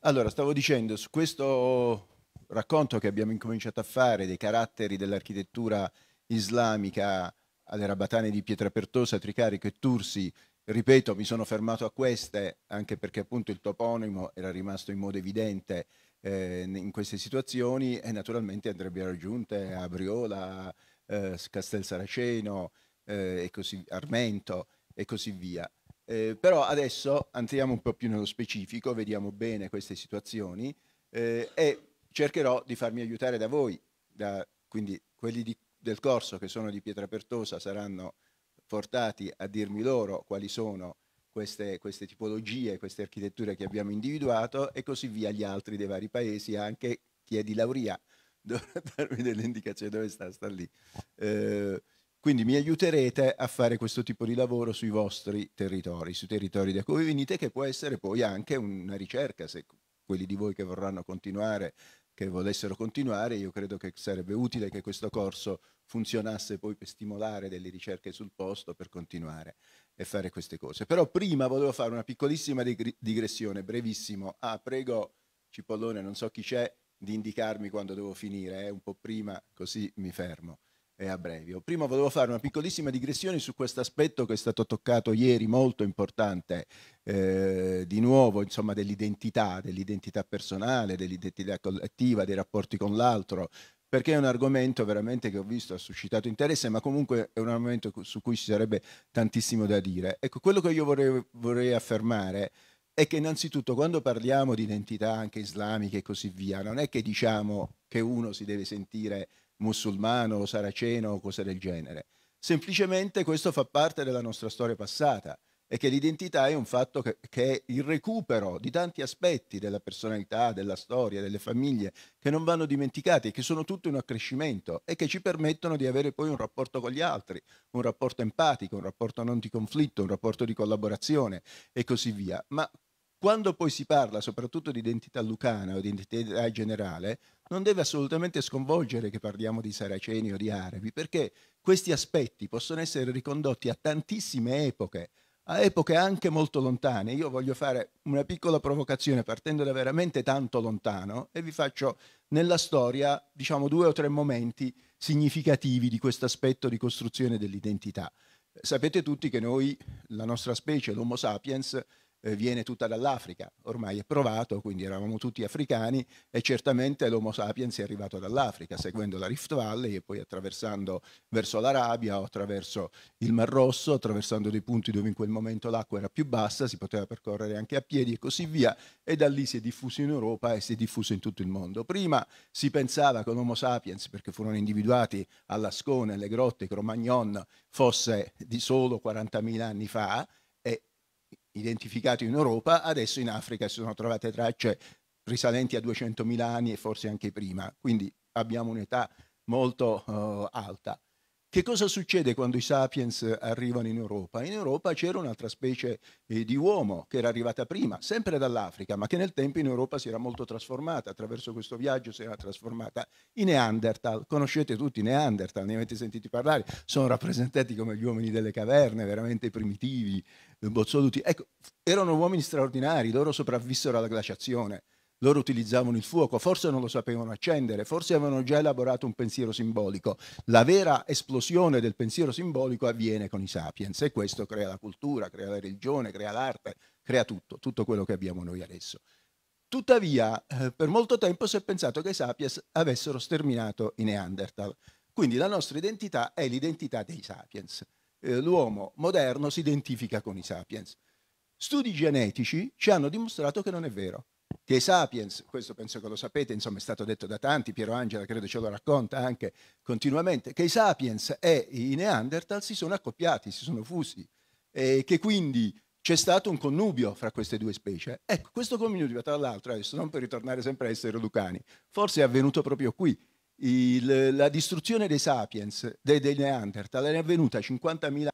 Allora, stavo dicendo, su questo racconto che abbiamo incominciato a fare dei caratteri dell'architettura islamica alle rabatane di Pietrapertosa, Tricarico e Tursi, ripeto, mi sono fermato a queste anche perché appunto il toponimo era rimasto in modo evidente eh, in queste situazioni e naturalmente andrebbero aggiunte Abriola, eh, Castel Saraceno, eh, e così, Armento e così via. Eh, però adesso andiamo un po' più nello specifico, vediamo bene queste situazioni eh, e cercherò di farmi aiutare da voi, da, quindi quelli di, del corso che sono di Pietra Pietrapertosa saranno portati a dirmi loro quali sono queste, queste, tipologie, queste architetture che abbiamo individuato e così via gli altri dei vari paesi, anche chi è di laurea (laughs) dovrà darmi delle indicazioni dove sta, sta lì. Eh, quindi mi aiuterete a fare questo tipo di lavoro sui vostri territori, sui territori da cui venite, che può essere poi anche una ricerca, se quelli di voi che vorranno continuare, che volessero continuare, io credo che sarebbe utile che questo corso funzionasse poi per stimolare delle ricerche sul posto per continuare e fare queste cose. Però prima volevo fare una piccolissima digressione, brevissimo. Ah, prego Cipollone, non so chi c'è, di indicarmi quando devo finire, eh, un po' prima, così mi fermo e a brevio. Prima volevo fare una piccolissima digressione su questo aspetto che è stato toccato ieri, molto importante, eh, di nuovo, insomma, dell'identità, dell'identità personale, dell'identità collettiva, dei rapporti con l'altro, perché è un argomento veramente che ho visto ha suscitato interesse, ma comunque è un argomento su cui ci sarebbe tantissimo da dire. Ecco, quello che io vorrei, vorrei affermare è che innanzitutto quando parliamo di identità anche islamiche e così via, non è che diciamo che uno si deve sentire musulmano, saraceno o cose del genere. Semplicemente questo fa parte della nostra storia passata e che l'identità è un fatto che, che, è il recupero di tanti aspetti della personalità, della storia, delle famiglie, che non vanno dimenticati, e che sono tutto un accrescimento e che ci permettono di avere poi un rapporto con gli altri, un rapporto empatico, un rapporto non di conflitto, un rapporto di collaborazione e così via. Ma quando poi si parla soprattutto di identità lucana o di identità generale, non deve assolutamente sconvolgere che parliamo di saraceni o di arabi, perché questi aspetti possono essere ricondotti a tantissime epoche, a epoche anche molto lontane. Io voglio fare una piccola provocazione partendo da veramente tanto lontano e vi faccio nella storia, diciamo, due o tre momenti significativi di questo aspetto di costruzione dell'identità. Sapete tutti che noi, la nostra specie, l'Homo sapiens, eh, viene tutta dall'Africa, ormai è provato, quindi eravamo tutti africani e certamente l'Homo sapiens è arrivato dall'Africa, seguendo la Rift Valley e poi attraversando verso l'Arabia o attraverso il Mar Rosso, attraversando dei punti dove in quel momento l'acqua era più bassa, si poteva percorrere anche a piedi e così via, e da lì si è diffuso in Europa e si è diffuso in tutto il mondo. Prima si pensava che l'Homo sapiens, perché furono individuati a Lascone, alle grotte, Cromagnon, fosse di solo 40.000 anni fa, identificato in Europa, adesso in Africa si sono trovate tracce risalenti a 200.000 anni e forse anche prima, quindi abbiamo un'età molto eh, alta. Che cosa succede quando i sapiens arrivano in Europa? In Europa c'era un'altra specie eh, di uomo che era arrivata prima, sempre dall'Africa, ma che nel tempo in Europa si era molto trasformata, attraverso questo viaggio si era trasformata in Neanderthal. Conoscete tutti i Neanderthal, ne avete sentiti parlare, sono rappresentati come gli uomini delle caverne, veramente primitivi, eh, bozzoluti. Ecco, erano uomini straordinari, loro sopravvissero alla glaciazione. Loro utilizzavano il fuoco, forse non lo sapevano accendere, forse avevano già elaborato un pensiero simbolico. La vera esplosione del pensiero simbolico avviene con i sapiens e questo crea la cultura, crea la religione, crea l'arte, crea tutto, tutto quello che abbiamo noi adesso. Tuttavia, eh, per molto tempo si è pensato che i sapiens avessero sterminato i Neanderthal. Quindi la nostra identità è l'identità dei sapiens. Eh, l'uomo moderno si identifica con i sapiens. Studi genetici ci hanno dimostrato che non è vero. Che Sapiens, questo penso che lo sapete, insomma è stato detto da tanti, Piero Angela credo ce lo racconta anche continuamente, che i Sapiens e i Neanderthal si sono accoppiati, si sono fusi, e che quindi c'è stato un connubio fra queste due specie. Ecco, questo connubio tra l'altro, adesso non per ritornare sempre a essere lucani, forse è avvenuto proprio qui. Il, la distruzione dei Sapiens, dei, dei Neanderthal, è avvenuta 50.000 anni.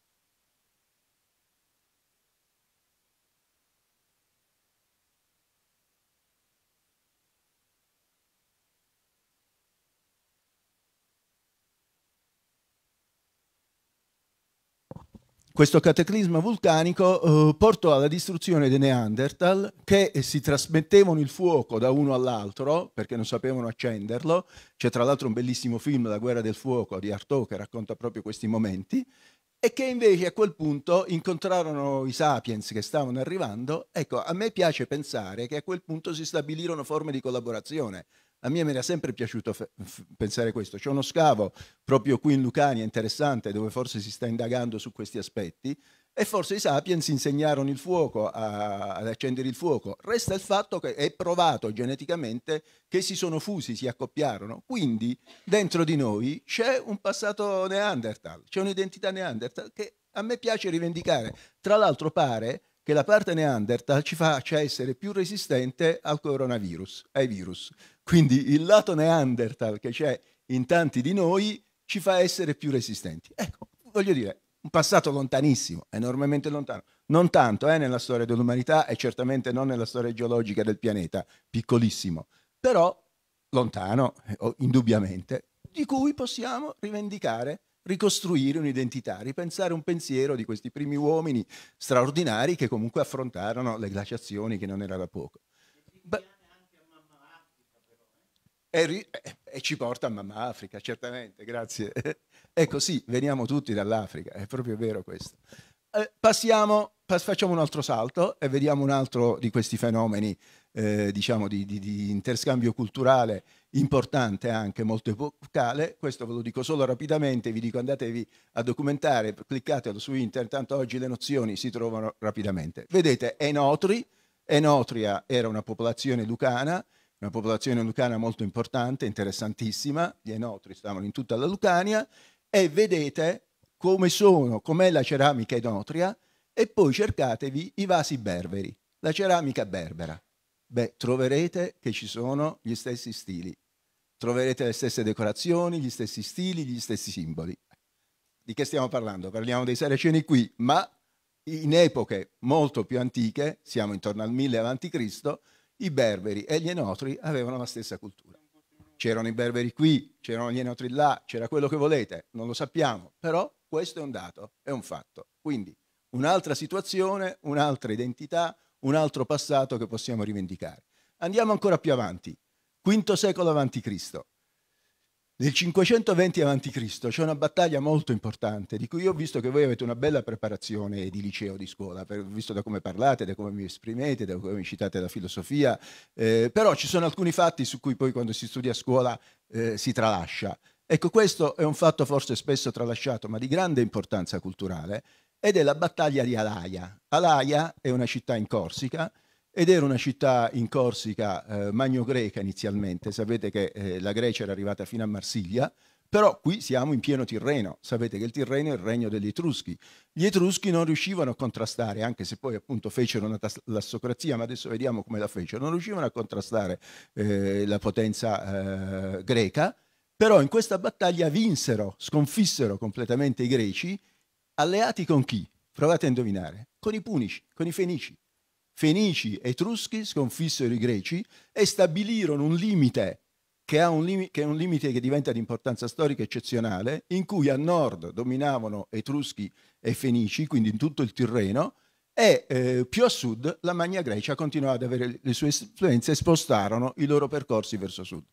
questo cataclisma vulcanico eh, portò alla distruzione dei Neanderthal che si trasmettevano il fuoco da uno all'altro perché non sapevano accenderlo. C'è tra l'altro un bellissimo film, La guerra del fuoco di Artaud, che racconta proprio questi momenti. E che invece a quel punto incontrarono i sapiens che stavano arrivando. Ecco, a me piace pensare che a quel punto si stabilirono forme di collaborazione a me mi era sempre piaciuto pensare questo. C'è uno scavo proprio qui in Lucania interessante dove forse si sta indagando su questi aspetti e forse i sapiens insegnarono il fuoco a, ad accendere il fuoco. Resta il fatto che è provato geneticamente che si sono fusi, si accoppiarono. Quindi dentro di noi c'è un passato Neanderthal, c'è un'identità Neanderthal che a me piace rivendicare. Tra l'altro pare che la parte Neanderthal ci faccia essere più resistente al coronavirus, ai virus. Quindi il lato Neanderthal che c'è in tanti di noi ci fa essere più resistenti. Ecco, voglio dire, un passato lontanissimo, enormemente lontano. Non tanto eh, nella storia dell'umanità e certamente non nella storia geologica del pianeta, piccolissimo, però lontano, eh, indubbiamente, di cui possiamo rivendicare ricostruire un'identità, ripensare un pensiero di questi primi uomini straordinari che comunque affrontarono le glaciazioni che non era da poco. Beh, e, e, ci porta a Mamma Africa, certamente, grazie. (laughs) ecco sì, veniamo tutti dall'Africa, è proprio vero questo. Eh, passiamo, pass facciamo un altro salto e vediamo un altro di questi fenomeni eh, diciamo di, di, di, interscambio culturale importante anche, molto epocale. Questo ve lo dico solo rapidamente, vi dico andatevi a documentare, cliccatelo su internet, tanto oggi le nozioni si trovano rapidamente. Vedete Enotri, Enotria era una popolazione lucana, una popolazione lucana molto importante, interessantissima, gli Enotri stavano in tutta la Lucania, e vedete come sono, com'è la ceramica Enotria, e poi cercatevi i vasi berberi, la ceramica berbera. Beh, troverete che ci sono gli stessi stili, troverete le stesse decorazioni, gli stessi stili, gli stessi simboli. Di che stiamo parlando? Parliamo dei saraceni qui, ma in epoche molto più antiche, siamo intorno al 1000 a.C., i berberi e gli enotri avevano la stessa cultura. C'erano i berberi qui, c'erano gli enotri là, c'era quello che volete, non lo sappiamo, però questo è un dato, è un fatto. Quindi un'altra situazione, un'altra identità, un altro passato che possiamo rivendicare. Andiamo ancora più avanti, V secolo a.C. Nel 520 a.C. c'è una battaglia molto importante, di cui ho visto che voi avete una bella preparazione di liceo, di scuola, per, visto da come parlate, da come mi esprimete, da come mi citate la filosofia, eh, però ci sono alcuni fatti su cui poi quando si studia a scuola eh, si tralascia. Ecco, questo è un fatto forse spesso tralasciato, ma di grande importanza culturale, ed è la battaglia di Alaia. Alaia è una città in Corsica ed era una città in Corsica eh, magno-greca inizialmente, sapete che eh, la Grecia era arrivata fino a Marsiglia, però qui siamo in pieno Tirreno, sapete che il Tirreno è il regno degli Etruschi. Gli Etruschi non riuscivano a contrastare, anche se poi appunto fecero una lassocrazia, ma adesso vediamo come la fecero, non riuscivano a contrastare eh, la potenza eh, greca, però in questa battaglia vinsero, sconfissero completamente i greci Alleati con chi? Provate a indovinare. Con i Punici, con i Fenici. Fenici e Etruschi sconfissero i Greci e stabilirono un limite che, ha un limite, che è un limite che diventa di importanza storica eccezionale, in cui a nord dominavano Etruschi e Fenici, quindi in tutto il Tirreno, e eh, più a sud la Magna Grecia continuava ad avere le sue influenze e spostarono i loro percorsi verso sud.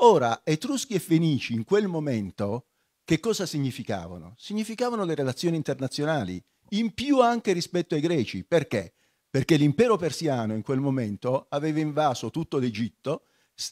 Ora, Etruschi e Fenici in quel momento che cosa significavano? Significavano le relazioni internazionali, in più anche rispetto ai greci. Perché? Perché l'impero persiano in quel momento aveva invaso tutto l'Egitto,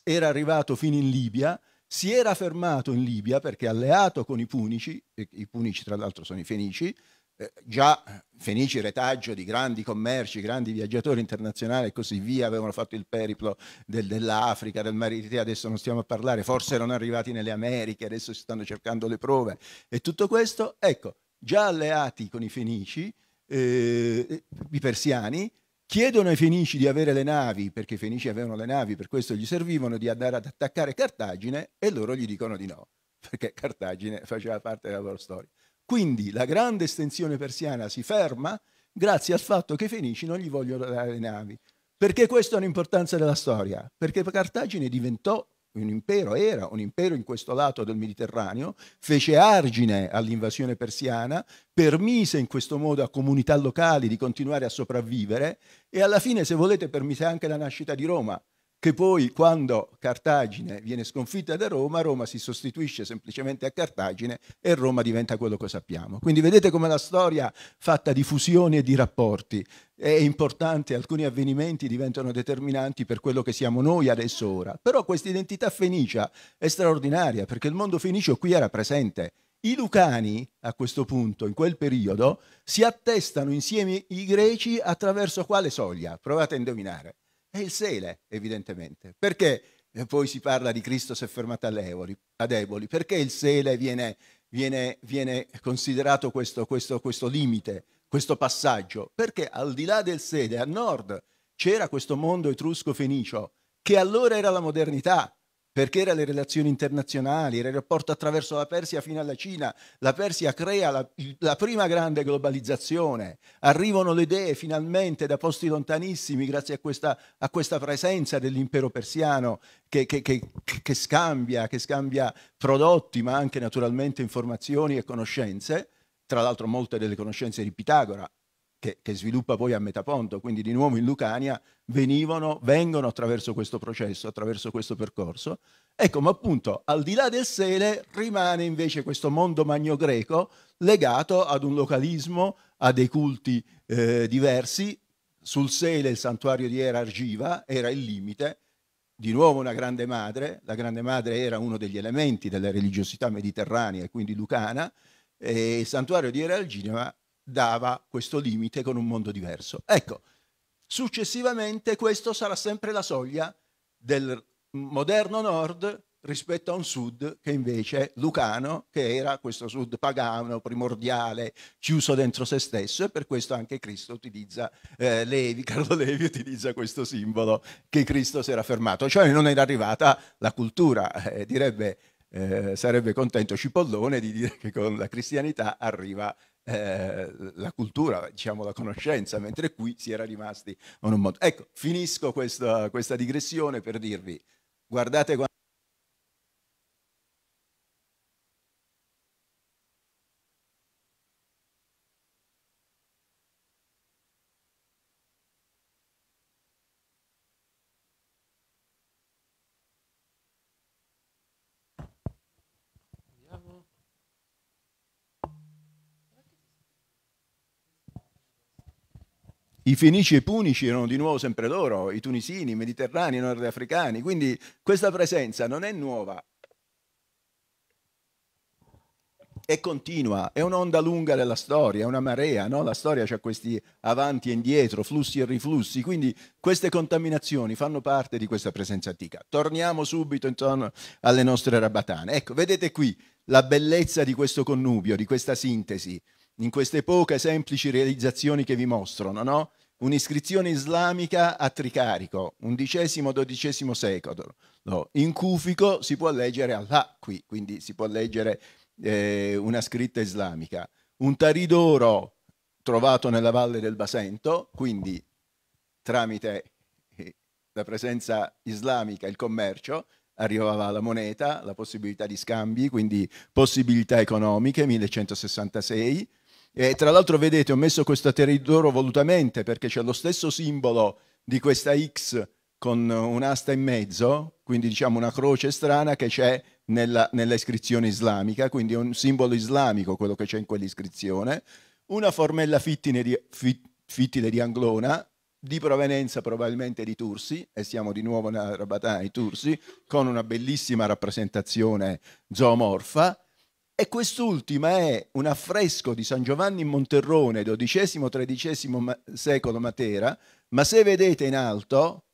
era arrivato fino in Libia, si era fermato in Libia perché alleato con i punici, i punici tra l'altro sono i fenici, eh, già eh, Fenici retaggio di grandi commerci, grandi viaggiatori internazionali e così via, avevano fatto il periplo del, dell'Africa, del Maritide, adesso non stiamo a parlare, forse erano arrivati nelle Americhe, adesso si stanno cercando le prove e tutto questo, ecco, già alleati con i Fenici, eh, eh, i persiani, chiedono ai Fenici di avere le navi, perché i Fenici avevano le navi, per questo gli servivano di andare ad attaccare Cartagine e loro gli dicono di no, perché Cartagine faceva parte della loro storia. Quindi la grande estensione persiana si ferma grazie al fatto che i Fenici non gli vogliono dare le navi. Perché questa è un'importanza della storia? Perché Cartagine diventò un impero, era un impero in questo lato del Mediterraneo, fece argine all'invasione persiana, permise in questo modo a comunità locali di continuare a sopravvivere e alla fine, se volete, permise anche la nascita di Roma, che poi quando Cartagine viene sconfitta da Roma, Roma si sostituisce semplicemente a Cartagine e Roma diventa quello che sappiamo. Quindi vedete come la storia fatta di fusioni e di rapporti è importante, alcuni avvenimenti diventano determinanti per quello che siamo noi adesso ora. Però questa identità fenicia è straordinaria perché il mondo fenicio qui era presente. I Lucani, a questo punto, in quel periodo, si attestano insieme i greci attraverso quale soglia? Provate a indovinare è il sele, evidentemente. Perché eh, poi si parla di Cristo si è fermato a deboli? Perché il sele viene, viene, viene considerato questo, questo, questo limite, questo passaggio? Perché al di là del sele, a nord, c'era questo mondo etrusco-fenicio, che allora era la modernità, perché era le relazioni internazionali, era il rapporto attraverso la Persia fino alla Cina. La Persia crea la, la prima grande globalizzazione, arrivano le idee finalmente da posti lontanissimi grazie a questa, a questa presenza dell'impero persiano che, che, che, che, scambia, che scambia prodotti ma anche naturalmente informazioni e conoscenze, tra l'altro molte delle conoscenze di Pitagora che, che, sviluppa poi a Metaponto, quindi di nuovo in Lucania, venivano, vengono attraverso questo processo, attraverso questo percorso. Ecco, ma appunto al di là del sele rimane invece questo mondo magno-greco legato ad un localismo, a dei culti eh, diversi. Sul sele il santuario di Era Argiva era il limite, di nuovo una grande madre, la grande madre era uno degli elementi della religiosità mediterranea e quindi lucana, e il santuario di Era Argiva dava questo limite con un mondo diverso. Ecco, successivamente questo sarà sempre la soglia del moderno nord rispetto a un sud che invece Lucano, che era questo sud pagano, primordiale, chiuso dentro se stesso e per questo anche Cristo utilizza, eh, Levi, (laughs) Carlo Levi utilizza questo simbolo che Cristo si era fermato, cioè non era arrivata la cultura, eh, direbbe, eh, sarebbe contento Cipollone di dire che con la cristianità arriva eh, la cultura, diciamo la conoscenza, mentre qui si era rimasti a un mondo. Ecco, finisco questa, questa digressione per dirvi, guardate quanto i fenici e i punici erano di nuovo sempre loro, i tunisini, i mediterranei, i nordafricani, quindi questa presenza non è nuova, è continua, è un'onda lunga della storia, è una marea, no? la storia ha questi avanti e indietro, flussi e riflussi, quindi queste contaminazioni fanno parte di questa presenza antica. Torniamo subito intorno alle nostre rabatane. Ecco, vedete qui la bellezza di questo connubio, di questa sintesi, in queste poche semplici realizzazioni che vi mostrano, no? un'iscrizione islamica a Tricarico, undicesimo-dodicesimo secolo. No. In cufico si può leggere Allah qui, quindi si può leggere eh, una scritta islamica. Un taridoro trovato nella valle del Basento, quindi tramite eh, la presenza islamica, il commercio, arrivava la moneta, la possibilità di scambi, quindi possibilità economiche, 1166 e tra l'altro vedete ho messo questo territorio volutamente perché c'è lo stesso simbolo di questa X con un'asta in mezzo, quindi diciamo una croce strana che c'è nella, nella islamica, quindi è un simbolo islamico quello che c'è in quell'iscrizione, una formella fittile di, fittile di Anglona, di provenienza probabilmente di Tursi, e siamo di nuovo nella Rabatana ai Tursi, con una bellissima rappresentazione zoomorfa, e quest'ultima è un affresco di San Giovanni in Monterrone, XII-XIII secolo Matera, ma se vedete in alto,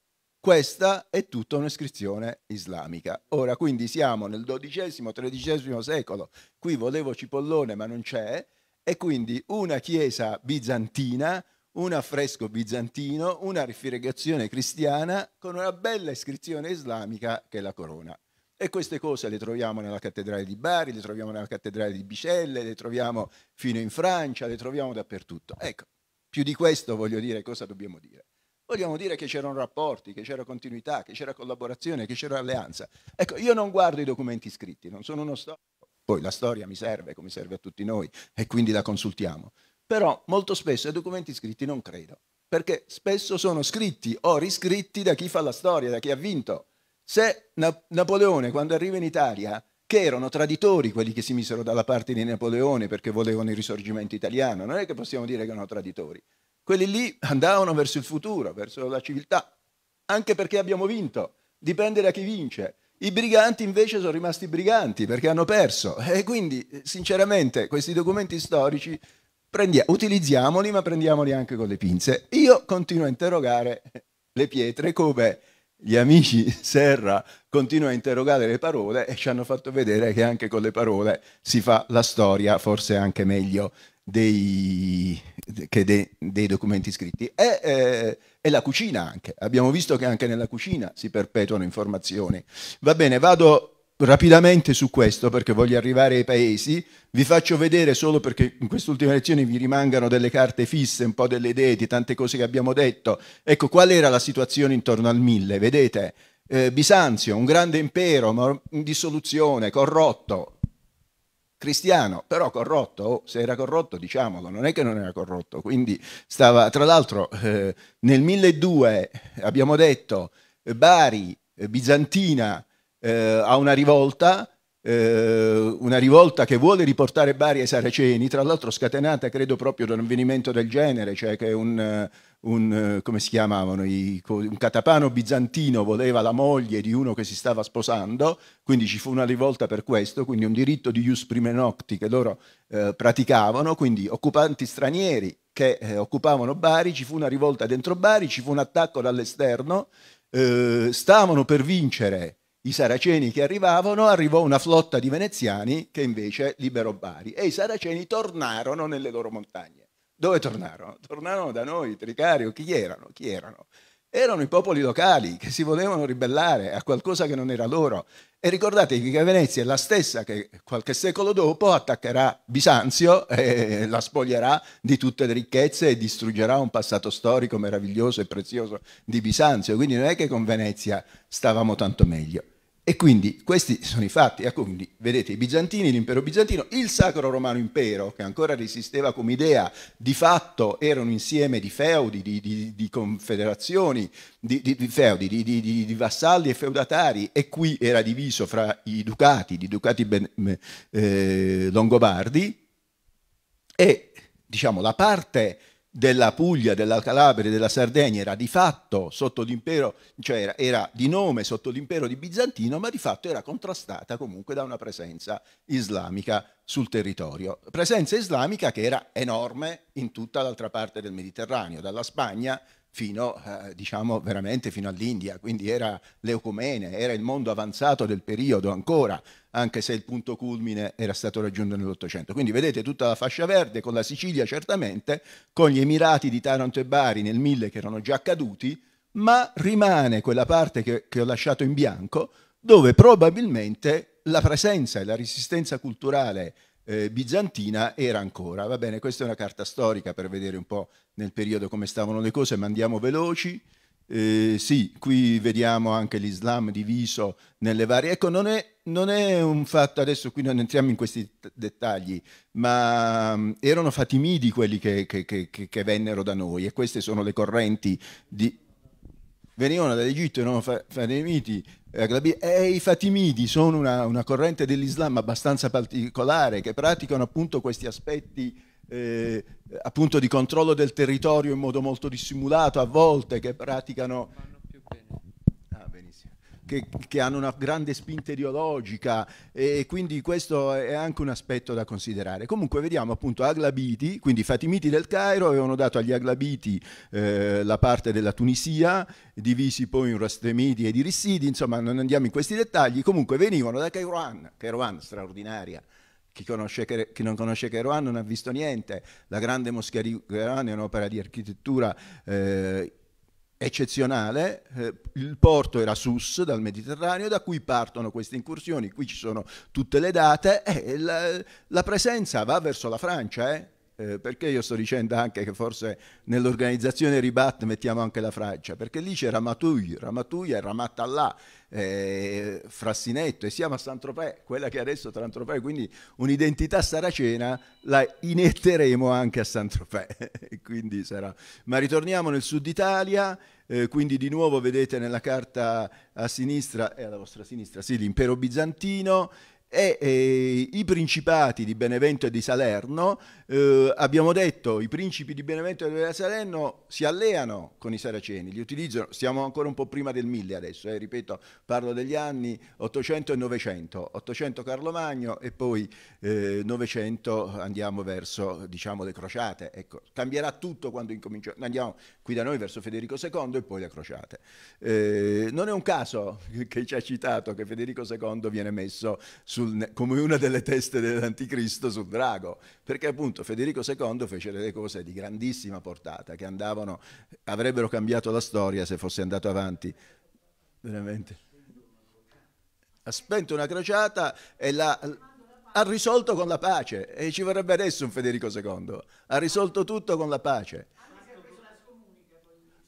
questa è tutta un'iscrizione islamica. Ora, quindi siamo nel XII-XIII secolo, qui volevo cipollone ma non c'è, e quindi una chiesa bizantina, un affresco bizantino, una rifirregazione cristiana con una bella iscrizione islamica che è la corona. E queste cose le troviamo nella cattedrale di Bari, le troviamo nella cattedrale di Bicelle, le troviamo fino in Francia, le troviamo dappertutto. Ecco, più di questo voglio dire cosa dobbiamo dire. Vogliamo dire che c'erano rapporti, che c'era continuità, che c'era collaborazione, che c'era alleanza. Ecco, io non guardo i documenti scritti, non sono uno storico. Poi la storia mi serve, come serve a tutti noi, e quindi la consultiamo. Però molto spesso ai documenti scritti non credo, perché spesso sono scritti o riscritti da chi fa la storia, da chi ha vinto. Se Na- Napoleone, quando arriva in Italia, che erano traditori quelli che si misero dalla parte di Napoleone perché volevano il risorgimento italiano, non è che possiamo dire che erano traditori. Quelli lì andavano verso il futuro, verso la civiltà, anche perché abbiamo vinto, dipende da chi vince. I briganti invece sono rimasti briganti perché hanno perso e quindi sinceramente questi documenti storici prendia- utilizziamoli ma prendiamoli anche con le pinze. Io continuo a interrogare le pietre come gli amici (laughs) Serra continuano a interrogare le parole e ci hanno fatto vedere che anche con le parole si fa la storia, forse anche meglio dei, che de, dei documenti scritti. E, eh, e, la cucina anche, abbiamo visto che anche nella cucina si perpetuano informazioni. Va bene, vado rapidamente su questo perché voglio arrivare ai paesi, vi faccio vedere solo perché in quest'ultima lezione vi rimangano delle carte fisse, un po' delle idee di tante cose che abbiamo detto. Ecco qual era la situazione intorno al 1000, vedete? Eh, Bisanzio, un grande impero ma in dissoluzione, corrotto, cristiano, però corrotto, oh, se era corrotto diciamolo, non è che non era corrotto, quindi stava, tra l'altro eh, nel 1002 abbiamo detto eh, Bari, eh, Bizantina, eh, a una rivolta, eh, una rivolta che vuole riportare Bari ai Saraceni, tra l'altro scatenata credo proprio da un avvenimento del genere, cioè che un, un, come si chiamavano, i, un catapano bizantino voleva la moglie di uno che si stava sposando, quindi ci fu una rivolta per questo, quindi un diritto di ius prime nocti che loro eh, praticavano, quindi occupanti stranieri che eh, occupavano Bari, ci fu una rivolta dentro Bari, ci fu un attacco dall'esterno, eh, stavano per vincere i saraceni che arrivavano, arrivò una flotta di veneziani che invece liberò Bari e i saraceni tornarono nelle loro montagne. Dove tornarono? Tornarono da noi, Tricario, chi erano? Chi erano? Erano i popoli locali che si volevano ribellare a qualcosa che non era loro e ricordatevi che Venezia è la stessa che qualche secolo dopo attaccherà Bisanzio e la spoglierà di tutte le ricchezze e distruggerà un passato storico meraviglioso e prezioso di Bisanzio. Quindi non è che con Venezia stavamo tanto meglio. E quindi questi sono i fatti. Ecco, quindi, vedete, i bizantini, l'impero bizantino, il sacro romano impero, che ancora resisteva come idea, di fatto era un insieme di feudi, di, di, di confederazioni, di, di feudi, di, vassalli e feudatari, e qui era diviso fra i ducati, i ducati ben, eh, longobardi, e diciamo, la parte della Puglia, della Calabria, della Sardegna era di fatto sotto l'impero, cioè era, era, di nome sotto l'impero di Bizantino, ma di fatto era contrastata comunque da una presenza islamica sul territorio. Presenza islamica che era enorme in tutta l'altra parte del Mediterraneo, dalla Spagna fino, eh, diciamo, veramente fino all'India, quindi era l'Eucomene, era il mondo avanzato del periodo ancora, anche se il punto culmine era stato raggiunto nell'Ottocento. Quindi vedete tutta la fascia verde con la Sicilia certamente, con gli Emirati di Taranto e Bari nel 1000 che erano già caduti, ma rimane quella parte che, che ho lasciato in bianco, dove probabilmente la presenza e la resistenza culturale eh, bizantina era ancora. Va bene, questa è una carta storica per vedere un po' nel periodo come stavano le cose, ma andiamo veloci. Eh, sì, qui vediamo anche l'Islam diviso nelle varie... Ecco, non è, non è, un fatto, adesso qui non entriamo in questi dettagli, ma um, erano fatimidi quelli che, che, che, che, vennero da noi e queste sono le correnti di... Venivano dall'Egitto, erano fatimidi e eh, eh, i Fatimidi sono una, una corrente dell'Islam abbastanza particolare che praticano appunto questi aspetti eh, appunto di controllo del territorio in modo molto dissimulato a volte, che praticano che, che hanno una grande spinta ideologica e quindi questo è anche un aspetto da considerare. Comunque vediamo appunto Aglabiti, quindi i Fatimiti del Cairo avevano dato agli Aglabiti eh, la parte della Tunisia, divisi poi in e di Rissidi, insomma non andiamo in questi dettagli, comunque venivano da Kairouan, Kairouan straordinaria, chi, conosce, chi, non conosce Kairouan non ha visto niente, la grande moschea di Kairouan è un'opera di architettura eh, eccezionale, eh, il porto era Sus dal Mediterraneo, da cui partono queste incursioni, qui ci sono tutte le date e la, la presenza va verso la Francia, eh? Eh, perché io sto dicendo anche che forse nell'organizzazione Ribat mettiamo anche la Francia, perché lì c'è Ramatouille, Ramatouille e Ramatallah, eh, Frassinetto e siamo a Saint-Tropez, quella che adesso è Saint-Tropez, quindi un'identità saracena la inetteremo anche a Saint-Tropez, (laughs) quindi sarà. Ma ritorniamo nel sud Italia, eh, quindi di nuovo vedete nella carta a sinistra e alla vostra sinistra, sì, l'impero bizantino e eh, i principati di Benevento e di Salerno, eh, abbiamo detto i principi di Benevento e di Salerno si alleano con i saraceni, li utilizzano, stiamo ancora un po' prima del 1000 adesso, eh, ripeto, parlo degli anni 800 e 900, 800 Carlo Magno e poi 900 eh, andiamo verso diciamo le crociate, ecco, cambierà tutto quando incominciamo, andiamo qui da noi verso Federico II e poi le crociate. Eh, non è un caso (laughs) che ci ha citato che Federico II viene messo su sul, come una delle teste dell'anticristo sul drago, perché appunto Federico II fece delle cose di grandissima portata che andavano, avrebbero cambiato la storia se fosse andato avanti. Veramente. Ha spento una crociata e la, ha risolto con la pace, e ci vorrebbe adesso un Federico II, ha risolto tutto con la pace.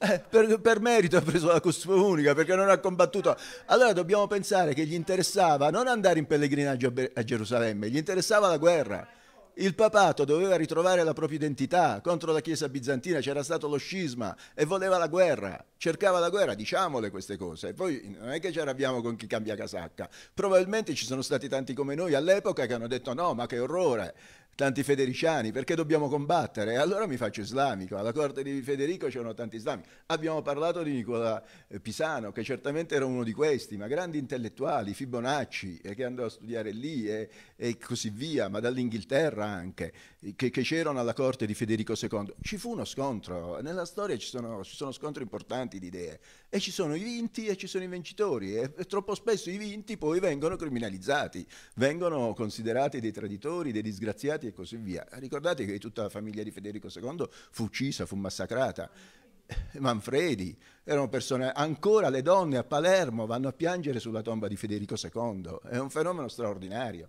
Eh, per, per, merito ha preso la custodia unica perché non ha combattuto. Allora dobbiamo pensare che gli interessava non andare in pellegrinaggio a, Gerusalemme, gli interessava la guerra. Il papato doveva ritrovare la propria identità contro la Chiesa bizantina, c'era stato lo scisma e voleva la guerra, cercava la guerra, diciamole queste cose. E poi non è che ci arrabbiamo con chi cambia casacca, probabilmente ci sono stati tanti come noi all'epoca che hanno detto no, ma che orrore, tanti federiciani, perché dobbiamo combattere? Allora mi faccio islamico, alla corte di Federico c'erano tanti islamici. Abbiamo parlato di Nicola eh, Pisano, che certamente era uno di questi, ma grandi intellettuali, Fibonacci, eh, che andò a studiare lì e, eh, e così via, ma dall'Inghilterra anche che, che c'erano alla corte di Federico II. Ci fu uno scontro, nella storia ci sono, ci sono, scontri importanti di idee e ci sono i vinti e ci sono i vincitori e, e troppo spesso i vinti poi vengono criminalizzati, vengono considerati dei traditori, dei disgraziati e così via. Ricordate che tutta la famiglia di Federico II fu uccisa, fu massacrata. Eh, Manfredi, erano persone, ancora le donne a Palermo vanno a piangere sulla tomba di Federico II, è un fenomeno straordinario.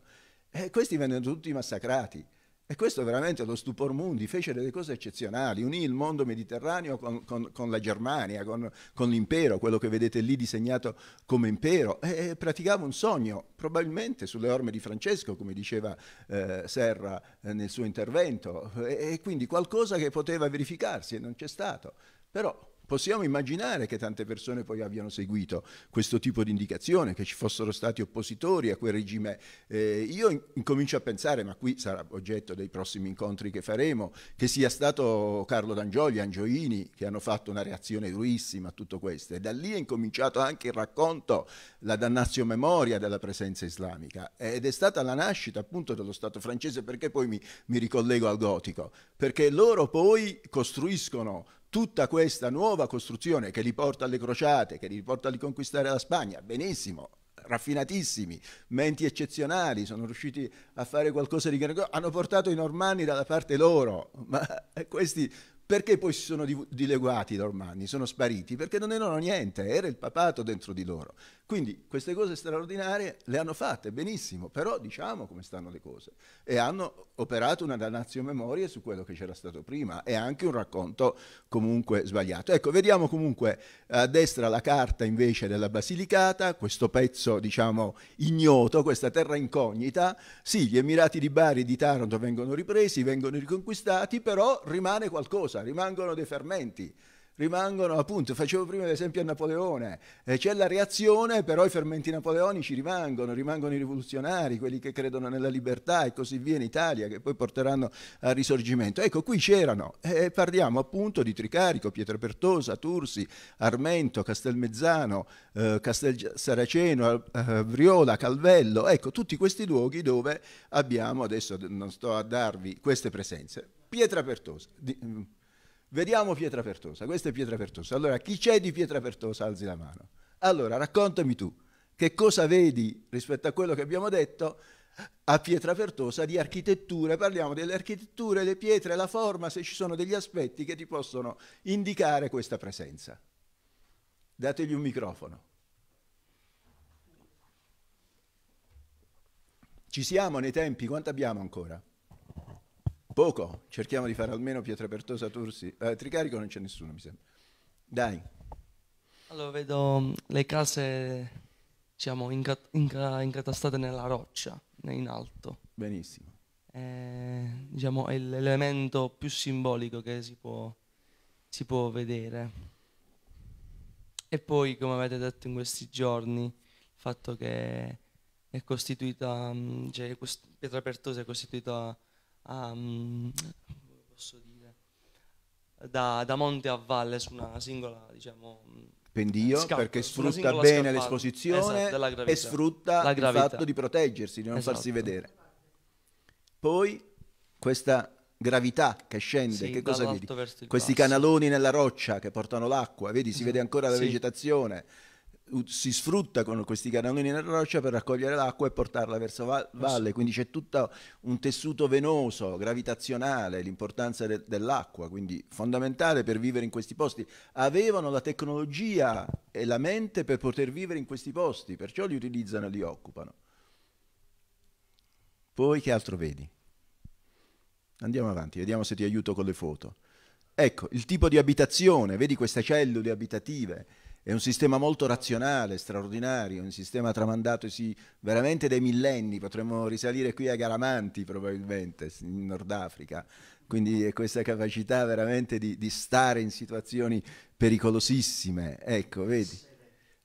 E questi vennero tutti massacrati. E questo è veramente lo stupor mundi, fece delle cose eccezionali, unì il mondo mediterraneo con, con, con la Germania, con, con, l'impero, quello che vedete lì disegnato come impero, e praticava un sogno, probabilmente sulle orme di Francesco, come diceva eh, Serra eh, nel suo intervento, e, e quindi qualcosa che poteva verificarsi e non c'è stato. Però Possiamo immaginare che tante persone poi abbiano seguito questo tipo di indicazione, che ci fossero stati oppositori a quel regime. Eh, io incomincio a pensare, ma qui sarà oggetto dei prossimi incontri che faremo, che sia stato Carlo D'Angioli, Angioini, che hanno fatto una reazione durissima a tutto questo. E da lì è incominciato anche il racconto, la dannazio memoria della presenza islamica. Ed è stata la nascita appunto dello Stato francese, perché poi mi, mi ricollego al gotico, perché loro poi costruiscono tutta questa nuova costruzione che li porta alle crociate, che li porta a riconquistare la Spagna, benissimo, raffinatissimi, menti eccezionali, sono riusciti a fare qualcosa di grande, hanno portato i normanni dalla parte loro, ma (laughs) questi perché poi si sono dileguati i normanni, sono spariti? Perché non erano niente, era il papato dentro di loro. Quindi queste cose straordinarie le hanno fatte benissimo, però diciamo come stanno le cose. E hanno operato una danazio memoria su quello che c'era stato prima e anche un racconto comunque sbagliato. Ecco, vediamo comunque a destra la carta invece della Basilicata, questo pezzo diciamo ignoto, questa terra incognita. Sì, gli Emirati di Bari e di Taranto vengono ripresi, vengono riconquistati, però rimane qualcosa, rimangono dei fermenti rimangono, appunto, facevo prima l'esempio a Napoleone, eh, c'è la reazione, però i fermenti napoleonici rimangono, rimangono i rivoluzionari, quelli che credono nella libertà e così via in Italia, che poi porteranno al risorgimento. Ecco, qui c'erano, eh, e eh, parliamo appunto di Tricarico, Pietro Pertosa, Tursi, Armento, Castelmezzano, eh, Castel Saraceno, eh, Vriola, Calvello, ecco, tutti questi luoghi dove abbiamo, adesso non sto a darvi queste presenze, Pietra Pertosa. Di, mm, Vediamo Pietra Pertosa, questa è Pietra Pertosa. Allora, chi c'è di Pietra Pertosa? Alzi la mano. Allora, raccontami tu, che cosa vedi rispetto a quello che abbiamo detto a Pietra Pertosa di architetture? Parliamo delle architetture, le pietre, la forma, se ci sono degli aspetti che ti possono indicare questa presenza. Dategli un microfono. Ci siamo nei tempi, quanto abbiamo ancora? Poco, cerchiamo di fare almeno Pietra Pertosa, Tursi. Eh, Tricarico non c'è nessuno, mi sembra. Dai. Allora, vedo mm, le case, diciamo, incat- incatastate nella roccia, in alto. Benissimo. Eh, diciamo, è l'elemento più simbolico che si può, si può vedere. E poi, come avete detto in questi giorni, il fatto che è costituita, mm, cioè, Pietra Pertosa è costituita um, posso dire, da, da, monte a valle su una singola, diciamo, pendio Scap- perché sfrutta bene l'esposizione esatto, e sfrutta il fatto di proteggersi, di non esatto. farsi vedere. Poi questa gravità che scende, sì, che cosa vedi? Questi basso. canaloni nella roccia che portano l'acqua, vedi, si sì. Esatto. vede ancora la sì. vegetazione si sfrutta con questi canaloni nella roccia per raccogliere l'acqua e portarla verso val valle, quindi c'è tutto un tessuto venoso, gravitazionale, l'importanza de dell'acqua, quindi fondamentale per vivere in questi posti. Avevano la tecnologia e la mente per poter vivere in questi posti, perciò li utilizzano e li occupano. Poi che altro vedi? Andiamo avanti, vediamo se ti aiuto con le foto. Ecco, il tipo di abitazione, vedi queste cellule abitative è un sistema molto razionale, straordinario, un sistema tramandato veramente dai millenni, potremmo risalire qui a Garamanti probabilmente, in Nord Africa. Quindi è questa capacità veramente di, di stare in situazioni pericolosissime, ecco, vedi,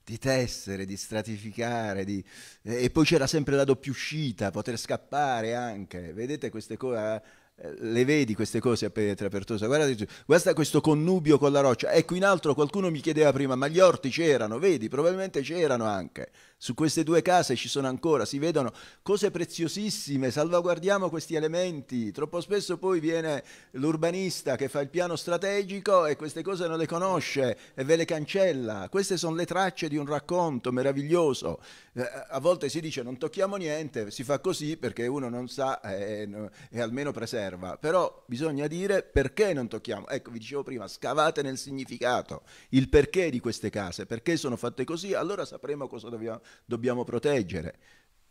di tessere, di stratificare, di... e poi c'era sempre la doppia uscita, poter scappare anche, vedete queste cose eh, eh, le vedi queste cose a Pietra Pertosa? Guarda, guarda questo connubio con la roccia. Ecco, in altro qualcuno mi chiedeva prima, ma gli orti c'erano? Vedi, probabilmente c'erano anche. Su queste due case ci sono ancora, si vedono cose preziosissime, salvaguardiamo questi elementi. Troppo spesso poi viene l'urbanista che fa il piano strategico e queste cose non le conosce e ve le cancella. Queste sono le tracce di un racconto meraviglioso. Eh, a volte si dice non tocchiamo niente, si fa così perché uno non sa eh, e, eh, eh, almeno preserva, però bisogna dire perché non tocchiamo. Ecco, vi dicevo prima, scavate nel significato, il perché di queste case, perché sono fatte così, allora sapremo cosa dobbiamo, dobbiamo proteggere.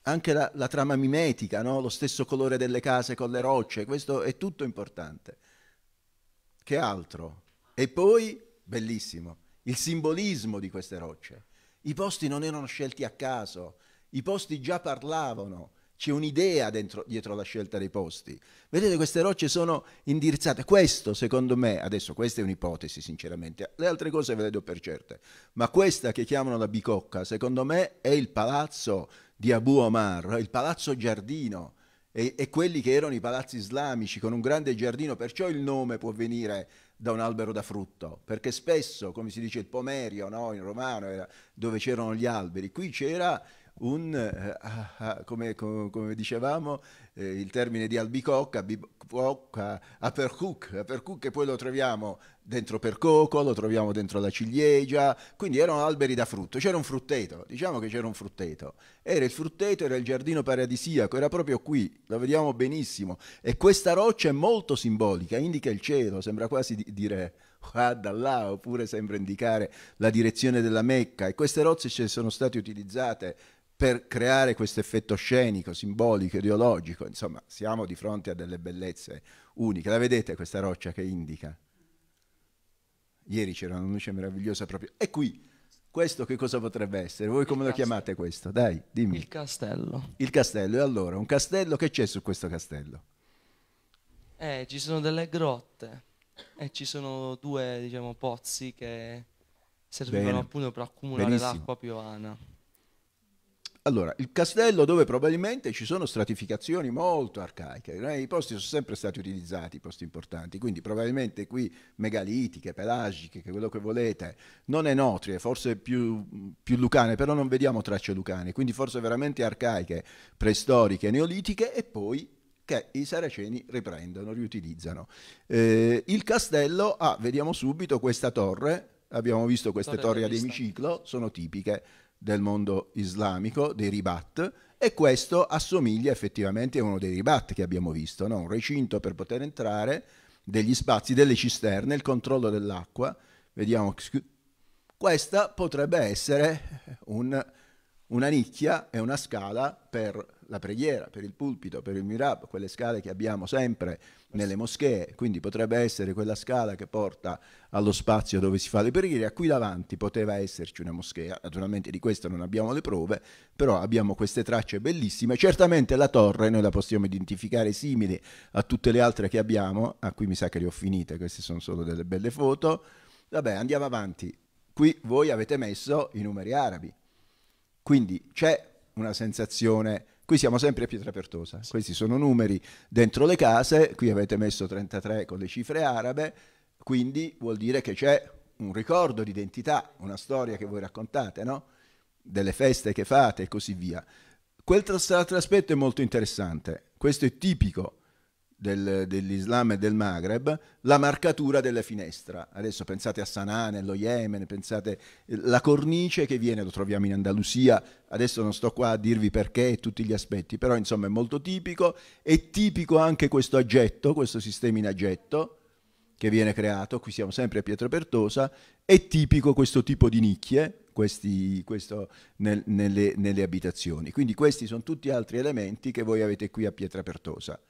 Anche la, la trama mimetica, no? lo stesso colore delle case con le rocce, questo è tutto importante. Che altro? E poi, bellissimo, il simbolismo di queste rocce. I posti non erano scelti a caso, i posti già parlavano, c'è un'idea dentro, dietro la scelta dei posti. Vedete, queste rocce sono indirizzate. Questo, secondo me, adesso questa è un'ipotesi, sinceramente, le altre cose ve le do per certe, ma questa che chiamano la bicocca, secondo me, è il palazzo di Abu Omar, il palazzo giardino. E, e quelli che erano i palazzi islamici con un grande giardino, perciò il nome può venire da un albero da frutto, perché spesso, come si dice il pomerio no? in romano, era dove c'erano gli alberi, qui c'era un, eh, ah, ah, come, come, dicevamo, eh, il termine di albicocca, bibocca, apercook, apercook che poi lo troviamo dentro per coco, lo troviamo dentro la ciliegia, quindi erano alberi da frutto, c'era un frutteto, diciamo che c'era un frutteto, era il frutteto, era il giardino paradisiaco, era proprio qui, lo vediamo benissimo, e questa roccia è molto simbolica, indica il cielo, sembra quasi di dire ah, da là, oppure sembra indicare la direzione della Mecca, e queste rocce sono state utilizzate per creare questo effetto scenico, simbolico, ideologico, insomma, siamo di fronte a delle bellezze uniche. La vedete questa roccia che indica? Ieri c'era una luce meravigliosa proprio. E qui, questo che cosa potrebbe essere? Voi come il lo castello. chiamate questo? Dai, dimmi. Il castello. Il castello, e allora, un castello, che c'è su questo castello? Eh, ci sono delle grotte e ci sono due, diciamo, pozzi che servivano Bene. appunto per accumulare Benissimo. l'acqua piovana. Allora, il castello dove probabilmente ci sono stratificazioni molto arcaiche, eh, i posti sono sempre stati utilizzati, i posti importanti, quindi probabilmente qui megalitiche, pelagiche, quello che volete, non enotrie, forse più, più lucane, però non vediamo tracce lucane, quindi forse veramente arcaiche, preistoriche, neolitiche e poi che i saraceni riprendono, riutilizzano. Eh, il castello ha, ah, vediamo subito, questa torre, abbiamo visto queste torri ad emiciclo, sono tipiche del mondo islamico, dei ribat, e questo assomiglia effettivamente a uno dei ribat che abbiamo visto, no? un recinto per poter entrare, degli spazi, delle cisterne, il controllo dell'acqua. Vediamo, questa potrebbe essere un, una nicchia e una scala per la preghiera, per il pulpito, per il mirab, quelle scale che abbiamo sempre nelle moschee, quindi potrebbe essere quella scala che porta allo spazio dove si fa le preghiere, qui davanti poteva esserci una moschea, naturalmente di questo non abbiamo le prove, però abbiamo queste tracce bellissime, certamente la torre noi la possiamo identificare simile a tutte le altre che abbiamo, ah qui mi sa che le ho finite, queste sono solo delle belle foto, vabbè andiamo avanti, qui voi avete messo i numeri arabi, quindi c'è una sensazione Qui siamo sempre a Pertosa. Sì. Questi sono numeri dentro le case, qui avete messo 33 con le cifre arabe, quindi vuol dire che c'è un ricordo di identità, una storia che voi raccontate, no? delle feste che fate e così via. Quell'altro aspetto è molto interessante, questo è tipico del, dell'Islam e del Maghreb la marcatura della finestra. Adesso pensate a Sana'a nello Yemen, pensate alla eh, cornice che viene, lo troviamo in Andalusia, adesso non sto qua a dirvi perché e tutti gli aspetti, però insomma è molto tipico, è tipico anche questo aggetto, questo sistema in aggetto che viene creato, qui siamo sempre a Pietro Pertosa, è tipico questo tipo di nicchie, questi, questo nel, nelle, nelle abitazioni. Quindi questi sono tutti altri elementi che voi avete qui a Pietra Pertosa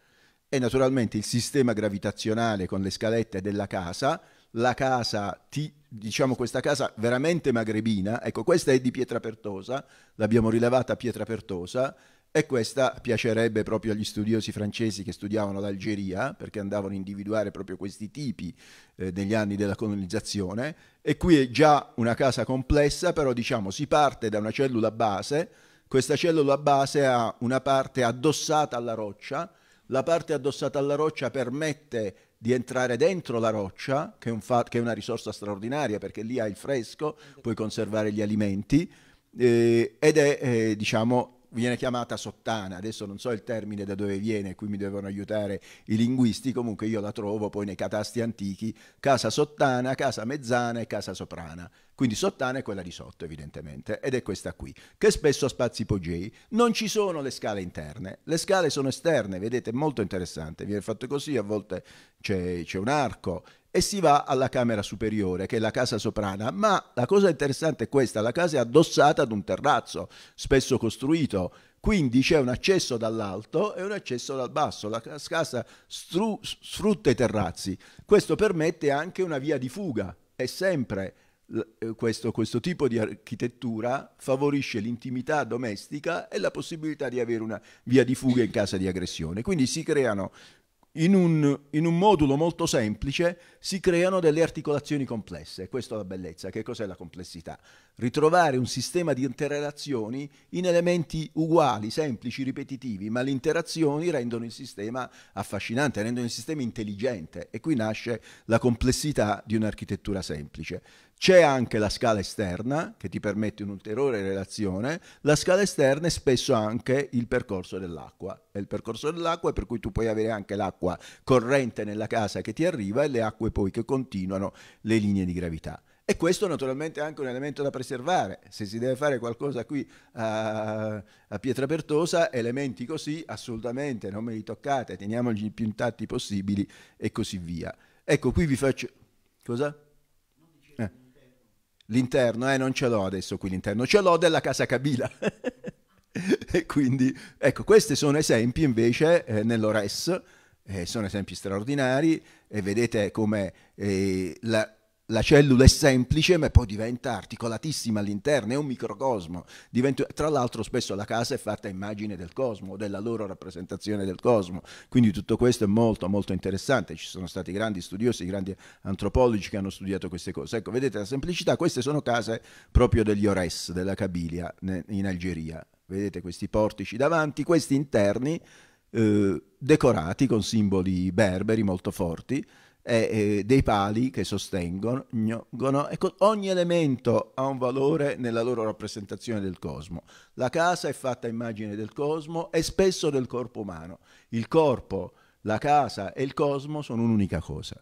e naturalmente il sistema gravitazionale con le scalette della casa, la casa, ti, diciamo questa casa veramente magrebina, ecco questa è di pietra pertosa, l'abbiamo rilevata pietra pertosa e questa piacerebbe proprio agli studiosi francesi che studiavano l'Algeria perché andavano a individuare proprio questi tipi eh, negli anni della colonizzazione e qui è già una casa complessa, però diciamo si parte da una cellula base, questa cellula base ha una parte addossata alla roccia, la parte addossata alla roccia permette di entrare dentro la roccia, che è, un fa- che è una risorsa straordinaria perché lì hai il fresco, puoi conservare gli alimenti eh, ed è eh, diciamo viene chiamata sottana, adesso non so il termine da dove viene, qui mi devono aiutare i linguisti, comunque io la trovo poi nei catasti antichi, casa sottana, casa mezzana e casa soprana. Quindi sottana è quella di sotto evidentemente ed è questa qui, che spesso ha spazi ipogei. Non ci sono le scale interne, le scale sono esterne, vedete, molto interessante, viene fatto così, a volte c'è, c'è un arco, e si va alla camera superiore, che è la casa soprana. Ma la cosa interessante è questa, la casa è addossata ad un terrazzo, spesso costruito, quindi c'è un accesso dall'alto e un accesso dal basso. La casa stru- sfrutta i terrazzi. Questo permette anche una via di fuga. e sempre eh, questo, questo, tipo di architettura favorisce l'intimità domestica e la possibilità di avere una via di fuga in casa di aggressione. Quindi si creano in un, in un, modulo molto semplice si creano delle articolazioni complesse. Questa è la bellezza. Che cos'è la complessità? Ritrovare un sistema di interrelazioni in elementi uguali, semplici, ripetitivi, ma le interazioni rendono il sistema affascinante, rendono il sistema intelligente e qui nasce la complessità di un'architettura semplice. C'è anche la scala esterna che ti permette un'ulteriore relazione, la scala esterna è spesso anche il percorso dell'acqua, è il percorso dell'acqua per cui tu puoi avere anche l'acqua corrente nella casa che ti arriva e le acque poi che continuano le linee di gravità. E questo naturalmente è anche un elemento da preservare, se si deve fare qualcosa qui a, eh, a Pietra Pertosa, elementi così assolutamente non me li toccate, teniamoli più intatti possibili e così via. Ecco, qui vi faccio... Cosa? L'interno, eh, non ce l'ho adesso qui l'interno, ce l'ho della casa Kabila. (laughs) e quindi, ecco, questi sono esempi invece eh, nell'ORES, eh, sono esempi straordinari e vedete come eh, la, la cellula è semplice ma poi diventa articolatissima all'interno, è un microcosmo. Diventa, tra l'altro spesso la casa è fatta a immagine del cosmo, della loro rappresentazione del cosmo, quindi tutto questo è molto molto interessante, ci sono stati grandi studiosi, grandi antropologi che hanno studiato queste cose. Ecco, vedete la semplicità, queste sono case proprio degli Ores, della Cabilia in Algeria, vedete questi portici davanti, questi interni eh, decorati con simboli berberi molto forti eh, dei pali che sostengono. Ecco, ogni elemento ha un valore nella loro rappresentazione del cosmo. La casa è fatta immagine del cosmo e spesso del corpo umano. Il corpo, la casa e il cosmo sono un'unica cosa.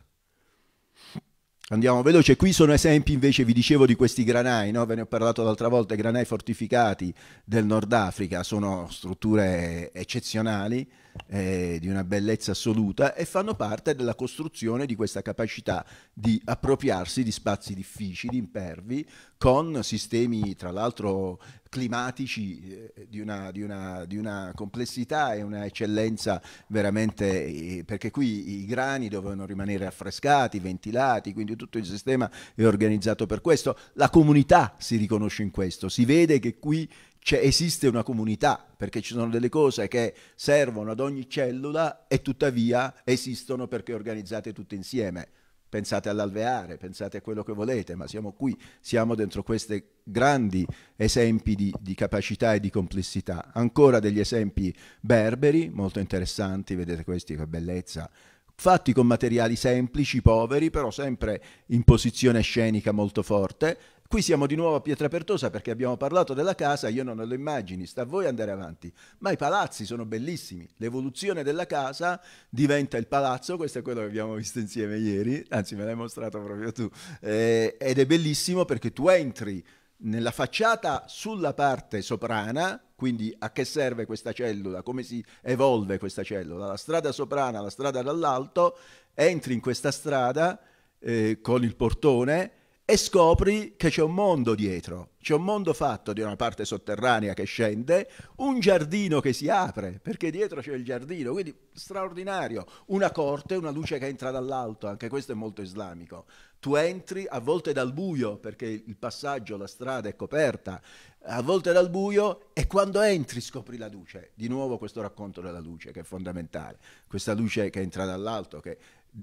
Andiamo veloce, qui sono esempi invece, vi dicevo, di questi granai, no? ve ne ho parlato l'altra volta, i granai fortificati del Nord Africa, sono strutture eccezionali, eh, di una bellezza assoluta e fanno parte della costruzione di questa capacità di appropriarsi di spazi difficili, impervi, con sistemi tra l'altro climatici eh, di, una, di, una, di, una, complessità e una eccellenza veramente, eh, perché qui i grani dovevano rimanere affrescati, ventilati, quindi tutto il sistema è organizzato per questo. La comunità si riconosce in questo, si vede che qui cioè, esiste una comunità, perché ci sono delle cose che servono ad ogni cellula e tuttavia esistono perché organizzate tutte insieme. Pensate all'alveare, pensate a quello che volete, ma siamo qui, siamo dentro questi grandi esempi di, di capacità e di complessità. Ancora degli esempi berberi, molto interessanti, vedete questi che bellezza, fatti con materiali semplici, poveri, però sempre in posizione scenica molto forte, Qui siamo di nuovo a Pietra Pertosa perché abbiamo parlato della casa, io non ho le immagini, sta a voi andare avanti, ma i palazzi sono bellissimi, l'evoluzione della casa diventa il palazzo, questo è quello che abbiamo visto insieme ieri, anzi me l'hai mostrato proprio tu, eh, ed è bellissimo perché tu entri nella facciata sulla parte soprana, quindi a che serve questa cellula, come si evolve questa cellula, la strada soprana, la strada dall'alto, entri in questa strada eh, con il portone e scopri che c'è un mondo dietro, c'è un mondo fatto di una parte sotterranea che scende, un giardino che si apre, perché dietro c'è il giardino, quindi straordinario, una corte, una luce che entra dall'alto, anche questo è molto islamico. Tu entri a volte dal buio, perché il passaggio, la strada è coperta, a volte dal buio e quando entri scopri la luce. Di nuovo questo racconto della luce che è fondamentale, questa luce che entra dall'alto, che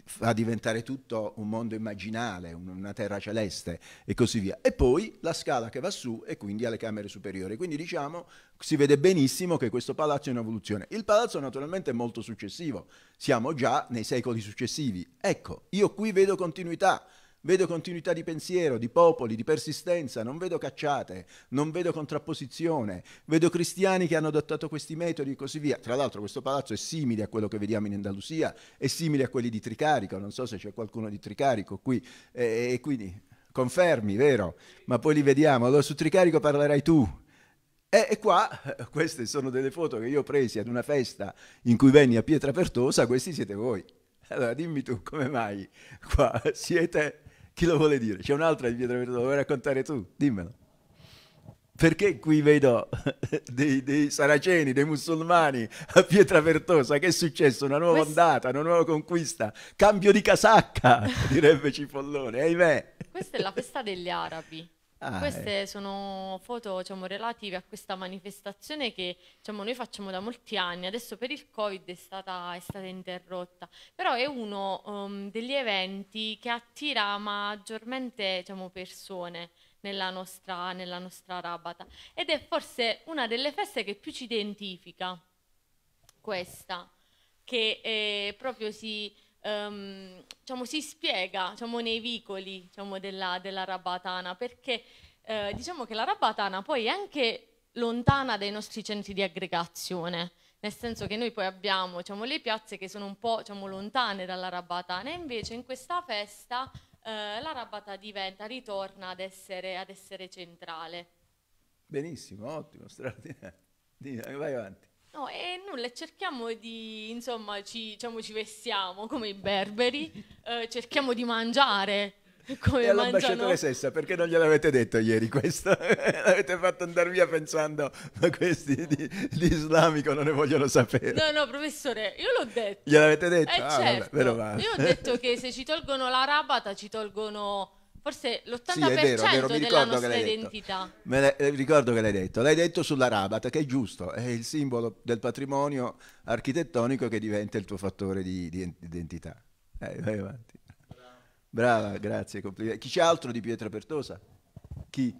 fa diventare tutto un mondo immaginale, una terra celeste e così via. E poi la scala che va su e quindi alle camere superiori. Quindi diciamo, si vede benissimo che questo palazzo è un'evoluzione. Il palazzo naturalmente è molto successivo, siamo già nei secoli successivi. Ecco, io qui vedo continuità. Vedo continuità di pensiero, di popoli, di persistenza, non vedo cacciate, non vedo contrapposizione, vedo cristiani che hanno adottato questi metodi e così via. Tra l'altro questo palazzo è simile a quello che vediamo in Andalusia, è simile a quelli di Tricarico, non so se c'è qualcuno di Tricarico qui, e, e quindi confermi, vero? Ma poi li vediamo, allora su Tricarico parlerai tu, e qua, eh, queste sono delle foto che io ho presi ad una festa in cui venni a Pietra Pertosa, questi siete voi. Allora dimmi tu come mai qua siete chi lo vuole dire? C'è un'altra di Pietra dietro, lo vuoi raccontare tu? Dimmelo. Perché qui vedo (laughs) dei, dei, saraceni, dei musulmani a Pietra Vertosa? Che è successo? Una nuova Quest... ondata, una nuova conquista, cambio di casacca, (laughs) direbbe Cipollone, ahimè. Questa è la festa degli arabi. Ah, Queste eh. sono foto diciamo, relative a questa manifestazione che diciamo, noi facciamo da molti anni, adesso per il Covid è stata, è stata interrotta, però è uno um, degli eventi che attira maggiormente diciamo, persone nella nostra, nella nostra Rabata ed è forse una delle feste che più ci identifica, questa, che eh, proprio si um, diciamo, si spiega diciamo, nei vicoli diciamo, della, della, Rabatana, perché eh, diciamo che la Rabatana poi è anche lontana dai nostri centri di aggregazione, nel senso che noi poi abbiamo diciamo, le piazze che sono un po' diciamo, lontane dalla Rabatana, e invece in questa festa eh, la Rabata diventa, ritorna ad essere, ad essere centrale. Benissimo, ottimo, straordinario. Vai avanti. No, e nulla, cerchiamo di, insomma, ci, diciamo, ci vestiamo come i berberi, (laughs) eh, cerchiamo di mangiare. Come e all'ambasciatore mangiano... Sessa, perché non gliel'avete detto ieri questo? (laughs) L'avete fatto andare via pensando, ma questi di, di, islamico non ne vogliono sapere. No, no, professore, io l'ho detto. Gliel'avete detto? Eh, ah, certo. vabbè, Io ho detto che se ci tolgono la rabata ci tolgono Forse l'80% sì, è vero, è vero, della nostra identità. Me le, eh, ricordo che l'hai detto. L'hai detto sulla Rabat, che è giusto, è il simbolo del patrimonio architettonico che diventa il tuo fattore di, di identità. Eh, vai avanti. Brava, Brava grazie, complimenti. Chi c'è altro di Pietra Pertosa? Chi?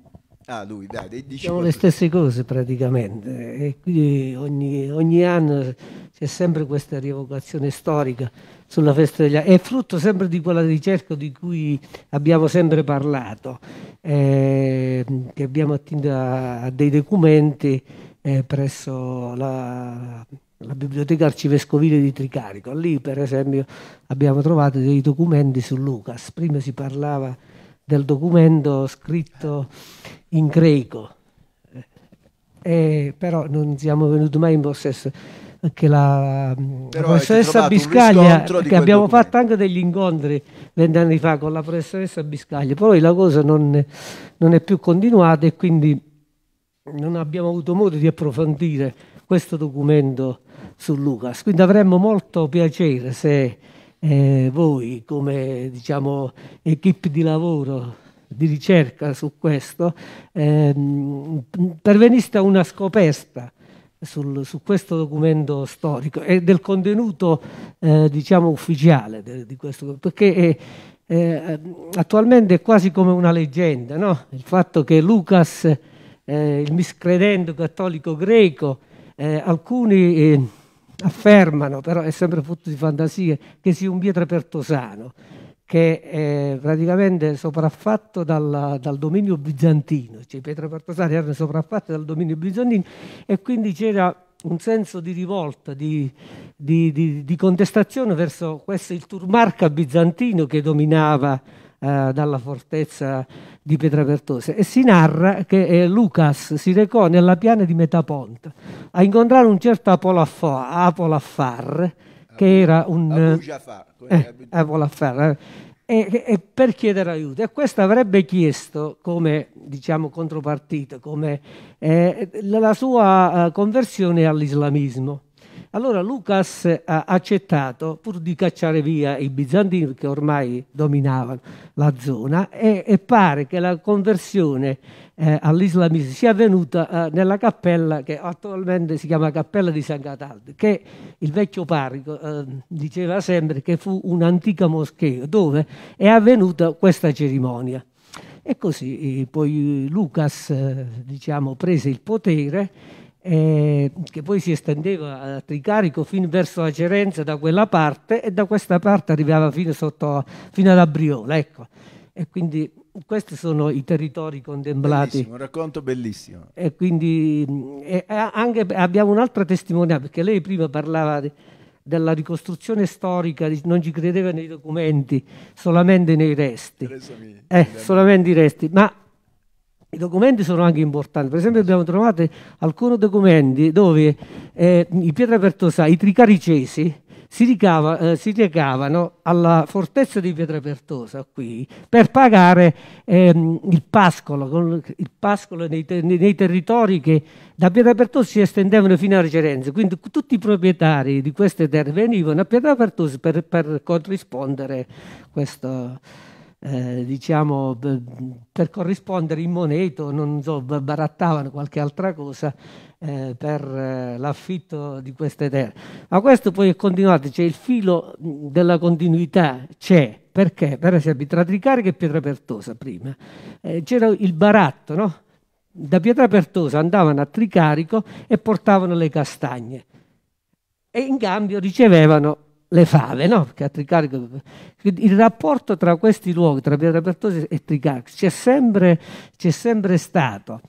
Ah, lui, dai, dici. Sono diciamo le stesse cose praticamente, e quindi ogni, ogni anno c'è sempre questa rievocazione storica sulla festa degli anni. È frutto sempre di quella ricerca di cui abbiamo sempre parlato, eh, che abbiamo attinto a, dei documenti eh, presso la, la biblioteca arcivescovile di Tricarico. Lì, per esempio, abbiamo trovato dei documenti su Lucas. Prima si parlava del documento scritto in greco, eh, però non siamo venuti mai in possesso che la, la professoressa Biscaglia, che abbiamo fatto anche degli incontri vent'anni fa con la professoressa Biscaglia, poi la cosa non, non, è più continuata e quindi non abbiamo avuto modo di approfondire questo documento su Lucas. Quindi avremmo molto piacere se eh, voi, come diciamo, equip di lavoro di ricerca su questo, ehm, perveniste a una scoperta sul, su questo documento storico e del contenuto eh, diciamo ufficiale de, di questo, perché eh, eh, attualmente è quasi come una leggenda no? il fatto che Lucas, eh, il miscredente cattolico greco, eh, alcuni eh, affermano, però è sempre frutto di fantasie, che sia un Pietro Pertosano che è praticamente sopraffatto dalla, dal dominio bizantino, cioè i pietrapartosani erano sopraffatti dal dominio bizantino e quindi c'era un senso di rivolta, di, di, di, di contestazione verso questo, il turmarca bizantino che dominava eh, dalla fortezza di Pietrapertose. E si narra che eh, Lucas si recò nella piana di Metaponte a incontrare un certo Apolaffar, Apolaffar che era un... Eh, eh, Abu Jafar. Eh, Abu Jafar e, e, per chiedere aiuto. E questo avrebbe chiesto come diciamo, contropartita, come eh, la sua eh, conversione all'islamismo. Allora Lucas ha accettato pur di cacciare via i bizantini che ormai dominavano la zona e, e pare che la conversione eh, all'Islamismo sia avvenuta eh, nella cappella che attualmente si chiama Cappella di San Cataldo, che il vecchio parroco eh, diceva sempre che fu un'antica moschea dove è avvenuta questa cerimonia. E così eh, poi Lucas eh, diciamo, prese il potere eh, che poi si estendeva a Tricarico fino verso la Cerenza da quella parte e da questa parte arrivava fino, sotto, fino ad Abriola. Ecco. E quindi questi sono i territori contemplati. Bellissimo, un racconto bellissimo. E quindi e anche, abbiamo un'altra testimonianza, perché lei prima parlava di, della ricostruzione storica, non ci credeva nei documenti, solamente nei resti. Eh, solamente i resti, ma i documenti sono anche importanti. Per esempio abbiamo trovato alcuni documenti dove eh, i Pietra Pertosà, i tricaricesi, si, ricava, eh, si recavano alla fortezza di Pietrapertosa qui per pagare ehm, il pascolo, il pascolo nei, ter nei, territori che da Pietrapertosa si estendevano fino a Cerenzo. Quindi tutti i proprietari di queste terre venivano a Pietrapertosa per, per corrispondere questo... Eh, diciamo, per corrispondere in moneta, non so, barattavano qualche altra cosa eh, per eh, l'affitto di queste terre. Ma questo poi è continuato, cioè il filo della continuità c'è. Perché? Per esempio, tra Tricarica e Pietra Pertosa prima eh, c'era il baratto, no? Da Pietra Pertosa andavano a Tricarico e portavano le castagne e in cambio ricevevano le fave, no? Perché a Tricarico il rapporto tra questi luoghi, tra Pietra Pertosa e Tricarico, c'è sempre, c'è sempre stato.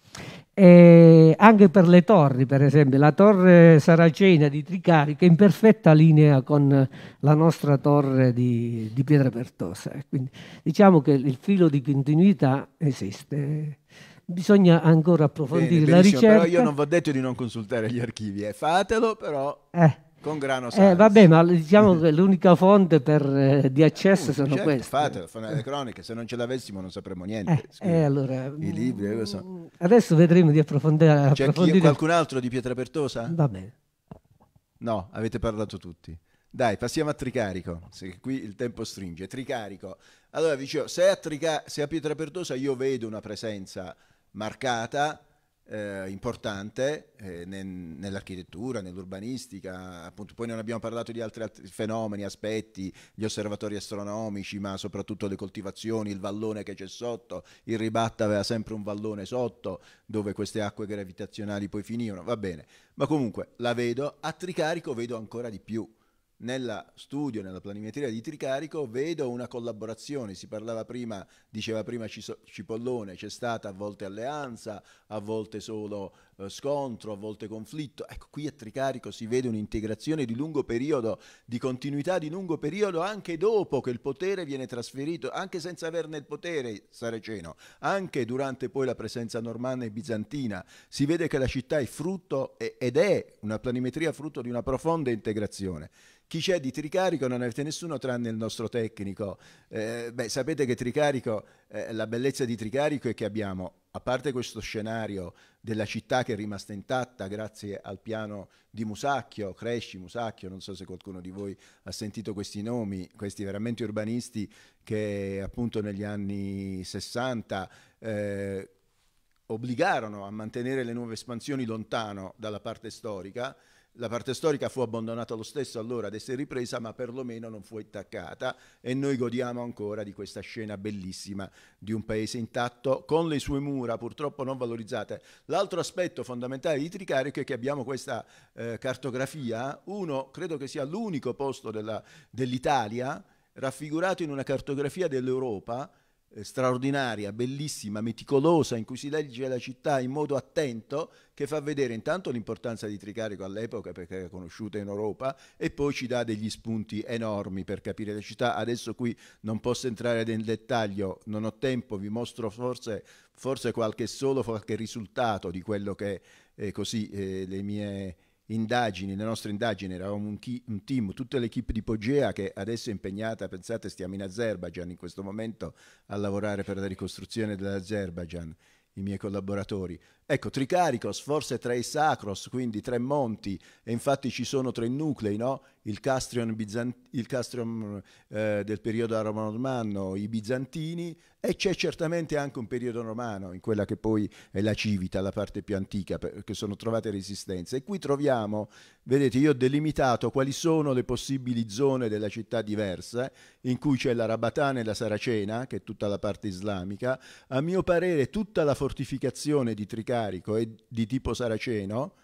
E anche per le torri, per esempio, la torre saracena di Tricarica è in perfetta linea con la nostra torre di, di Pietra Pertosa. Quindi diciamo che il filo di continuità esiste bisogna ancora approfondire Bene, la ricerca. Però io non vi ho detto di non consultare gli archivi, eh. fatelo però. Eh con grano Sanz. Eh, vabbè, ma diciamo che l'unica fonte per, eh, di accesso sono certo, queste. Fate, le croniche, se non ce l'avessimo non sapremmo niente. Eh, eh, allora, I libri, eh, so. Mm, adesso vedremo di approfondire. C'è approfondire... qualcun altro di Pietra Pertosa? Va bene. No, avete parlato tutti. Dai, passiamo a Tricarico, se qui il tempo stringe. Tricarico. Allora, vi dicevo, se a, Trica... se a Pietra Pertosa io vedo una presenza marcata eh, importante eh, nel, nell'architettura, nell'urbanistica, appunto poi non abbiamo parlato di altri, altri, fenomeni, aspetti, gli osservatori astronomici, ma soprattutto le coltivazioni, il vallone che c'è sotto, il ribatta aveva sempre un vallone sotto dove queste acque gravitazionali poi finivano, va bene, ma comunque la vedo, a tricarico vedo ancora di più nella studio, nella planimetria di Tricarico, vedo una collaborazione, si parlava prima, diceva prima Cipollone, c'è stata a volte alleanza, a volte solo eh, scontro, a volte conflitto. Ecco, qui a Tricarico si vede un'integrazione di lungo periodo, di continuità di lungo periodo, anche dopo che il potere viene trasferito, anche senza averne il potere Sareceno, anche durante poi la presenza normanna e bizantina. Si vede che la città è frutto ed è una planimetria frutto di una profonda integrazione. Chi c'è di Tricarico non avete nessuno tranne il nostro tecnico. Eh, beh, sapete che Tricarico, eh, la bellezza di Tricarico è che abbiamo a parte questo scenario della città che è rimasta intatta grazie al piano di Musacchio, Cresci, Musacchio, non so se qualcuno di voi ha sentito questi nomi, questi veramente urbanisti che appunto negli anni 60 eh, obbligarono a mantenere le nuove espansioni lontano dalla parte storica, la parte storica fu abbandonata lo stesso allora ad essere ripresa, ma perlomeno non fu intaccata e noi godiamo ancora di questa scena bellissima di un paese intatto con le sue mura purtroppo non valorizzate. L'altro aspetto fondamentale di Tricarico è che abbiamo questa eh, cartografia, uno credo che sia l'unico posto dell'Italia dell raffigurato in una cartografia dell'Europa eh, straordinaria, bellissima, meticolosa, in cui si legge la città in modo attento, che fa vedere intanto l'importanza di Tricarico all'epoca perché era conosciuta in Europa e poi ci dà degli spunti enormi per capire la città. Adesso qui non posso entrare nel dettaglio, non ho tempo, vi mostro forse, forse qualche solo qualche risultato di quello che eh, così eh, le mie indagini, le nostre indagini, eravamo un, chi, un team, tutta l'equipe di Pogea che adesso è impegnata, pensate stiamo in Azerbaijan in questo momento a lavorare per la ricostruzione dell'Azerbaijan, i miei collaboratori, Ecco, Tricaricos, forse tre Sacros, quindi tre monti, e infatti ci sono tre nuclei, no? il Castrion, Bizant- il Castrion eh, del periodo romano-normanno, i Bizantini, e c'è certamente anche un periodo romano, in quella che poi è la Civita, la parte più antica, che sono trovate resistenze. E qui troviamo, vedete, io ho delimitato quali sono le possibili zone della città diverse, in cui c'è la e la Saracena, che è tutta la parte islamica. A mio parere tutta la fortificazione di Tricaricos carico è di tipo saraceno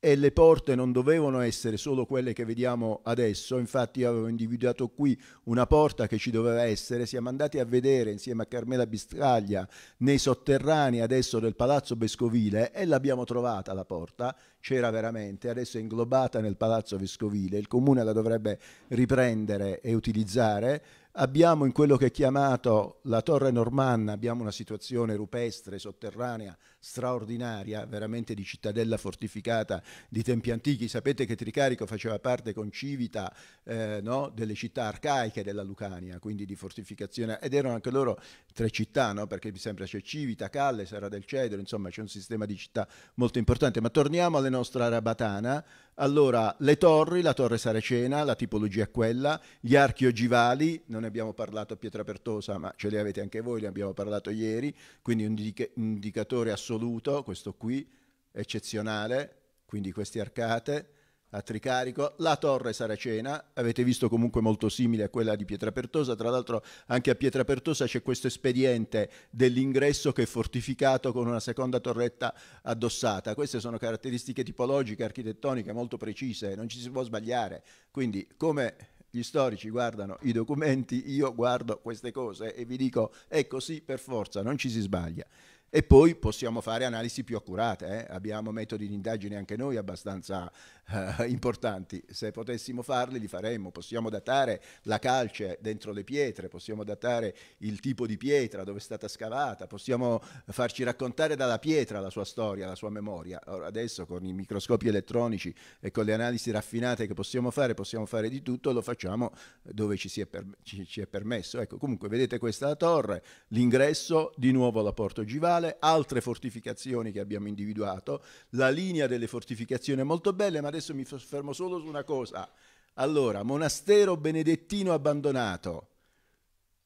e le porte non dovevano essere solo quelle che vediamo adesso, infatti io avevo individuato qui una porta che ci doveva essere, siamo andati a vedere insieme a Carmela Bistraglia nei sotterranei adesso del Palazzo Vescovile e l'abbiamo trovata la porta, c'era veramente, adesso è inglobata nel Palazzo Vescovile, il comune la dovrebbe riprendere e utilizzare. Abbiamo in quello che è chiamato la Torre Normanna, abbiamo una situazione rupestre, sotterranea, straordinaria, veramente di cittadella fortificata di tempi antichi. Sapete che Tricarico faceva parte con Civita eh, no? delle città arcaiche della Lucania, quindi di fortificazione, ed erano anche loro tre città, no? perché mi sembra c'è Civita, Calle, Sara del Cedro, insomma c'è un sistema di città molto importante. Ma torniamo alle nostre arabatana. Allora, le torri, la torre saracena, la tipologia è quella, gli archi ogivali, non ne abbiamo parlato a Pietrapertosa, ma ce li avete anche voi, ne abbiamo parlato ieri, quindi un indicatore assolutamente assoluto, questo qui, eccezionale, quindi queste arcate a tricarico, la torre saracena, avete visto comunque molto simile a quella di Pietrapertosa, tra l'altro anche a Pietrapertosa c'è questo espediente dell'ingresso che è fortificato con una seconda torretta addossata, queste sono caratteristiche tipologiche, architettoniche molto precise, non ci si può sbagliare, quindi come gli storici guardano i documenti, io guardo queste cose e vi dico è così ecco per forza, non ci si sbaglia. E poi possiamo fare analisi più accurate, eh? abbiamo metodi di indagine anche noi abbastanza eh, importanti. Se potessimo farli, li faremmo. Possiamo datare la calce dentro le pietre, possiamo datare il tipo di pietra dove è stata scavata, possiamo farci raccontare dalla pietra la sua storia, la sua memoria. Ora, adesso con i microscopi elettronici e con le analisi raffinate che possiamo fare, possiamo fare di tutto, lo facciamo dove ci, è, per, ci, ci è permesso. Ecco, comunque vedete questa è la torre, l'ingresso di nuovo alla porta ogivale, altre fortificazioni che abbiamo individuato, la linea delle fortificazioni è molto bella, ma adesso adesso mi fermo solo su una cosa. Allora, monastero benedettino abbandonato,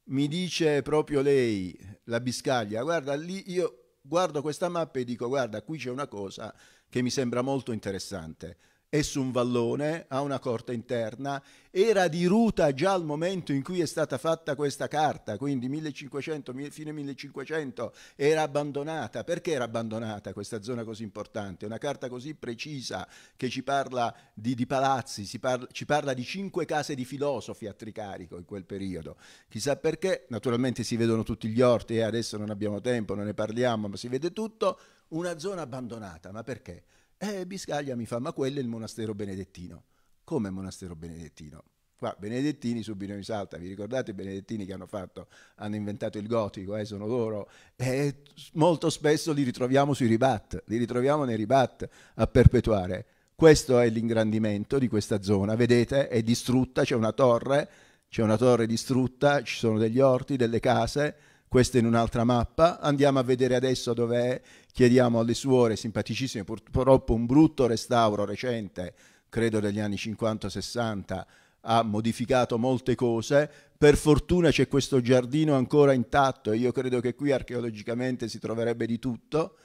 mi dice proprio lei, la Biscaglia, guarda lì, io guardo questa mappa e dico guarda qui c'è una cosa che mi sembra molto interessante e su un vallone, ha una corte interna, era di Ruta già al momento in cui è stata fatta questa carta, quindi 1500, fine 1500 era abbandonata. Perché era abbandonata questa zona così importante? Una carta così precisa che ci parla di, di palazzi, parla, ci parla di cinque case di filosofi a Tricarico in quel periodo. Chissà perché, naturalmente si vedono tutti gli orti e eh, adesso non abbiamo tempo, non ne parliamo, ma si vede tutto. Una zona abbandonata, ma perché? E eh, Biscaglia mi fa, ma quello è il monastero benedettino. Come monastero benedettino? Qua Benedettini subito mi salta, vi ricordate i Benedettini che hanno fatto, hanno inventato il gotico, eh, sono loro, e molto spesso li ritroviamo sui ribat, li ritroviamo nei ribat a perpetuare. Questo è l'ingrandimento di questa zona, vedete, è distrutta, c'è una torre, c'è una torre distrutta, ci sono degli orti, delle case, questa in un'altra mappa. Andiamo a vedere adesso dov'è, chiediamo alle suore simpaticissime, purtroppo un brutto restauro recente, credo degli anni 50-60, ha modificato molte cose. Per fortuna c'è questo giardino ancora intatto e io credo che qui archeologicamente si troverebbe di tutto.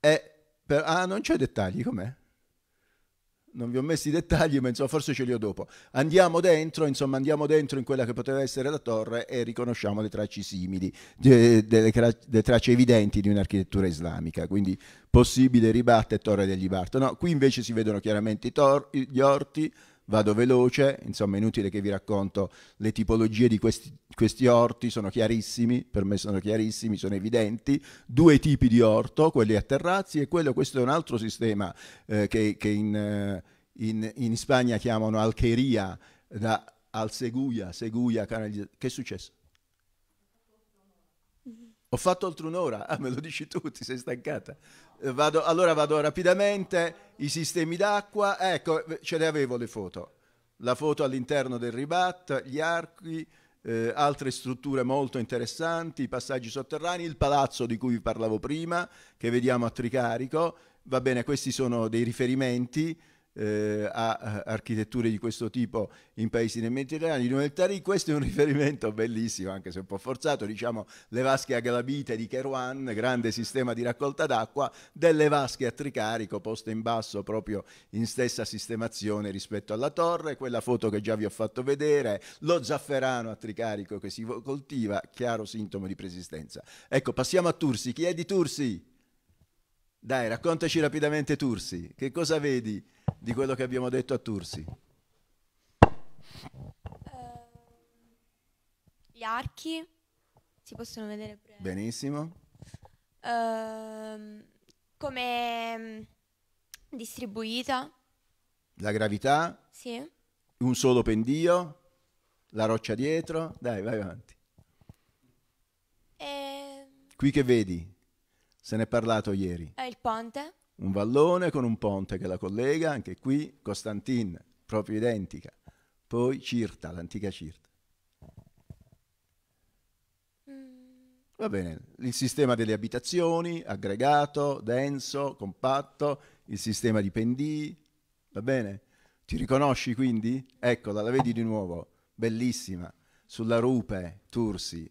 E per... Ah, non c'è dettagli, com'è? non vi ho messo i dettagli, ma insomma, forse ce li ho dopo. Andiamo dentro, insomma, andiamo dentro in quella che poteva essere la torre e riconosciamo le tracce simili, le tracce evidenti di un'architettura islamica, quindi possibile ribatte e Torre degli Barto. No, qui invece si vedono chiaramente gli orti, vado veloce, insomma è inutile che vi racconto le tipologie di questi, questi, orti, sono chiarissimi, per me sono chiarissimi, sono evidenti, due tipi di orto, quelli a terrazzi e quello, questo è un altro sistema eh, che, che in, eh, in, in, Spagna chiamano alcheria, da Alseguia, Seguia, canalizzazione. Che è successo? Mm-hmm. Ho fatto oltre un'ora, ah me lo dici tu, ti sei stancata. Vado, allora vado rapidamente, i sistemi d'acqua, ecco, ce le avevo le foto. La foto all'interno del ribat, gli archi, eh, altre strutture molto interessanti, i passaggi sotterranei, il palazzo di cui vi parlavo prima, che vediamo a Tricarico. Va bene, questi sono dei riferimenti eh, a eh, architetture di questo tipo in paesi nel Mediterraneo. Il Tari questo è un (laughs) riferimento bellissimo, anche se un po' forzato, diciamo le vasche a galabite di Kerouan, grande sistema di raccolta d'acqua, delle vasche a tricarico poste in basso proprio in stessa sistemazione rispetto alla torre, quella foto che già vi ho fatto vedere, lo zafferano a tricarico che si coltiva, chiaro sintomo di persistenza. Ecco, passiamo a Tursi. Chi è di Tursi? Dai, raccontaci rapidamente Tursi, che cosa vedi di quello che abbiamo detto a Tursi? Uh, gli archi si possono vedere pure. Benissimo. Uh, come mm, distribuita. La gravità? Sì. Un solo pendio? La roccia dietro? Dai, vai avanti. E... Ehm. Qui che vedi? Se ne è parlato ieri. E il ponte? Un vallone con un ponte che la collega, anche qui, Costantin, proprio identica. Poi Cirta, l'antica Cirta. Mm. Va bene, il sistema delle abitazioni, aggregato, denso, compatto, il sistema di pendii, va bene? Ti riconosci quindi? Eccola, la vedi di nuovo, bellissima, sulla rupe, Tursi,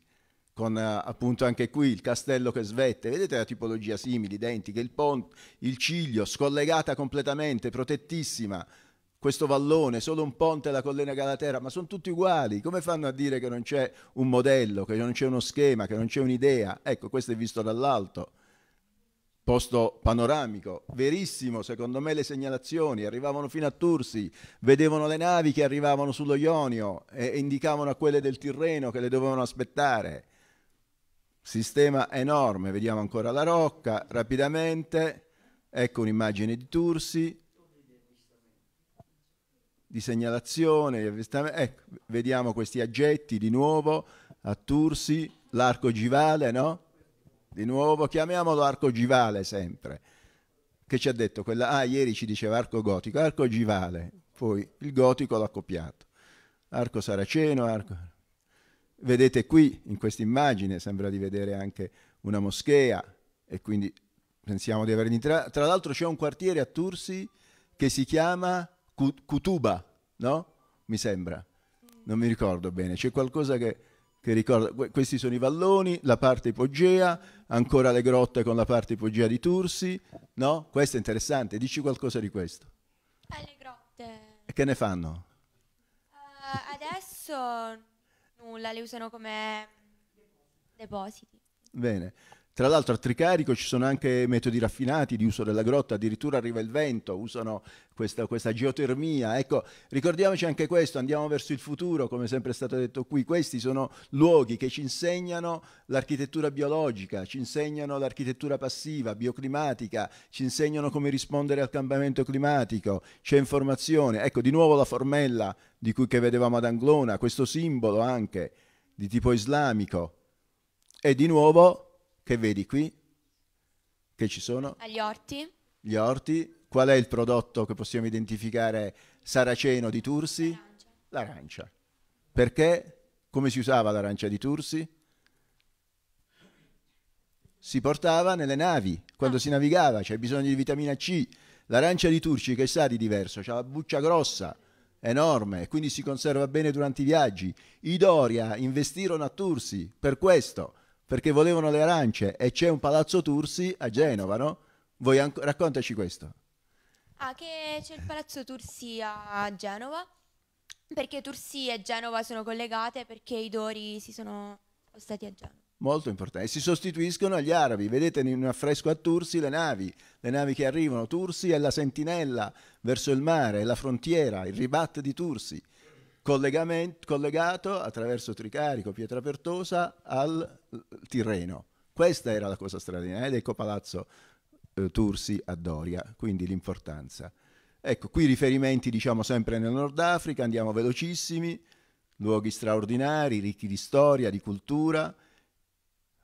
con eh, appunto anche qui il castello che svette, vedete la tipologia simile, identica, il pont, il ciglio, scollegata completamente, protettissima, questo vallone, solo un ponte la collina Galatera, ma sono tutti uguali. Come fanno a dire che non c'è un modello, che non c'è uno schema, che non c'è un'idea? Ecco, questo è visto dall'alto. Posto panoramico, verissimo, secondo me le segnalazioni arrivavano fino a Tursi, vedevano le navi che arrivavano sullo Ionio e indicavano a quelle del Tirreno che le dovevano aspettare. Sistema enorme, vediamo ancora la rocca, rapidamente, ecco un'immagine di Tursi, di segnalazione, di avvistamento, ecco, vediamo questi aggetti di nuovo a Tursi, l'arco ogivale, no? Di nuovo, chiamiamolo arco ogivale sempre. Che ci ha detto quella? Ah, ieri ci diceva arco gotico, arco ogivale, poi il gotico l'ha copiato. Arco saraceno, arco Vedete qui, in questa immagine, sembra di vedere anche una moschea e quindi pensiamo di averli... Tra, tra l'altro c'è un quartiere a Tursi che si chiama Kutuba, no? Mi sembra, non mi ricordo bene, c'è qualcosa che, che ricorda... questi sono i valloni, la parte ipogea, ancora le grotte con la parte ipogea di Tursi, no? Questo è interessante, dici qualcosa di questo. Eh, le grotte. E che ne fanno? Uh, adesso nulla, le usano come depositi. Bene. Tra l'altro a Tricarico ci sono anche metodi raffinati di uso della grotta, addirittura arriva il vento, usano questa, questa geotermia. Ecco, ricordiamoci anche questo, andiamo verso il futuro, come sempre è stato detto qui. Questi sono luoghi che ci insegnano l'architettura biologica, ci insegnano l'architettura passiva, bioclimatica, ci insegnano come rispondere al cambiamento climatico, c'è informazione. Ecco, di nuovo la formella di cui che vedevamo ad Anglona, questo simbolo anche di tipo islamico. E di nuovo che vedi qui? Che ci sono? Gli orti. Gli orti. Qual è il prodotto che possiamo identificare saraceno di Tursi? L'arancia. Perché? Come si usava l'arancia di Tursi? Si portava nelle navi, quando ah. si navigava, c'è bisogno di vitamina C. L'arancia di Tursi che sa di diverso? C'ha la buccia grossa, enorme, quindi si conserva bene durante i viaggi. I Doria investirono a Tursi per questo perché volevano le arance e c'è un palazzo Tursi a Genova, no? Voi raccontaci questo. Ah, che c'è il palazzo Tursi a Genova, perché Tursi e Genova sono collegate perché i Dori si sono spostati a Genova. Molto importante. E si sostituiscono agli arabi. Vedete in un affresco a Tursi le navi, le navi che arrivano. Tursi è la sentinella verso il mare, è la frontiera, il ribatte di Tursi collegato attraverso Tricarico, Pietra Pertosa al Tirreno. Questa era la cosa straordinaria ed ecco Palazzo eh, Tursi a Doria, quindi l'importanza. Ecco, qui riferimenti diciamo sempre nel Nord Africa, andiamo velocissimi, luoghi straordinari, ricchi di storia, di cultura,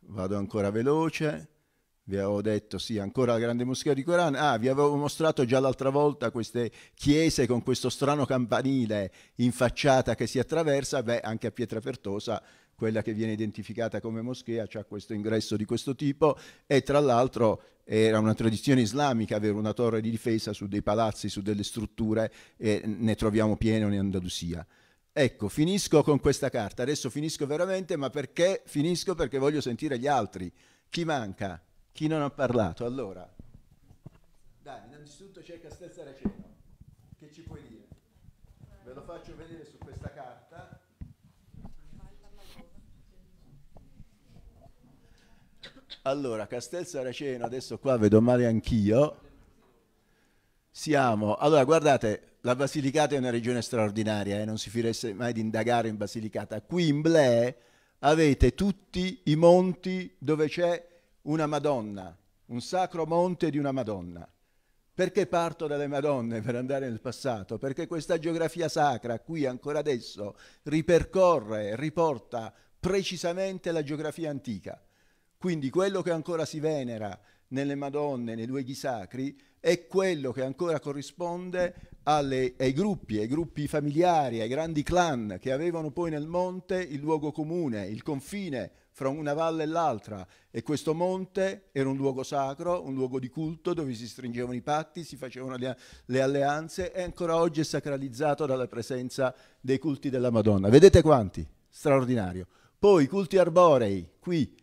vado ancora veloce, vi avevo detto, sì, ancora la grande moschea di Coran. Ah, vi avevo mostrato già l'altra volta queste chiese con questo strano campanile in facciata che si attraversa. Beh, anche a Pietrafertosa, quella che viene identificata come moschea, c'è questo ingresso di questo tipo. E tra l'altro era una tradizione islamica avere una torre di difesa su dei palazzi, su delle strutture, e ne troviamo pieno in Andalusia. Ecco, finisco con questa carta. Adesso finisco veramente, ma perché finisco? Perché voglio sentire gli altri. Chi manca? Chi non ha parlato? Allora, dai, innanzitutto c'è Castel Saraceno. Che ci puoi dire? Ve lo faccio vedere su questa carta. Allora, Castel Saraceno, adesso qua vedo male anch'io. Siamo, allora guardate, la Basilicata è una regione straordinaria, eh? non si finisse mai di indagare in Basilicata. Qui in Ble avete tutti i monti dove c'è una Madonna, un sacro monte di una Madonna. Perché parto dalle Madonne per andare nel passato? Perché questa geografia sacra qui ancora adesso ripercorre, riporta precisamente la geografia antica. Quindi quello che ancora si venera nelle Madonne, nei luoghi sacri, è quello che ancora corrisponde alle, ai gruppi, ai gruppi familiari, ai grandi clan che avevano poi nel monte il luogo comune, il confine fra una valle e l'altra e questo monte era un luogo sacro, un luogo di culto dove si stringevano i patti, si facevano le, le alleanze e ancora oggi è sacralizzato dalla presenza dei culti della Madonna. Vedete quanti? Straordinario. Poi i culti arborei, qui,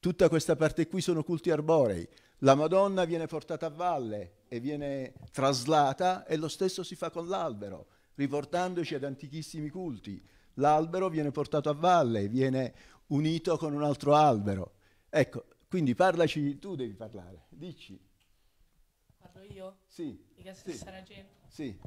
tutta questa parte qui sono culti arborei. La Madonna viene portata a valle e viene traslata e lo stesso si fa con l'albero, riportandoci ad antichissimi culti. L'albero viene portato a valle, viene unito con un altro albero. Ecco, quindi parlaci, tu devi parlare, dici. Parlo io? Sì. Di Castel sì. Saraceno? Sì.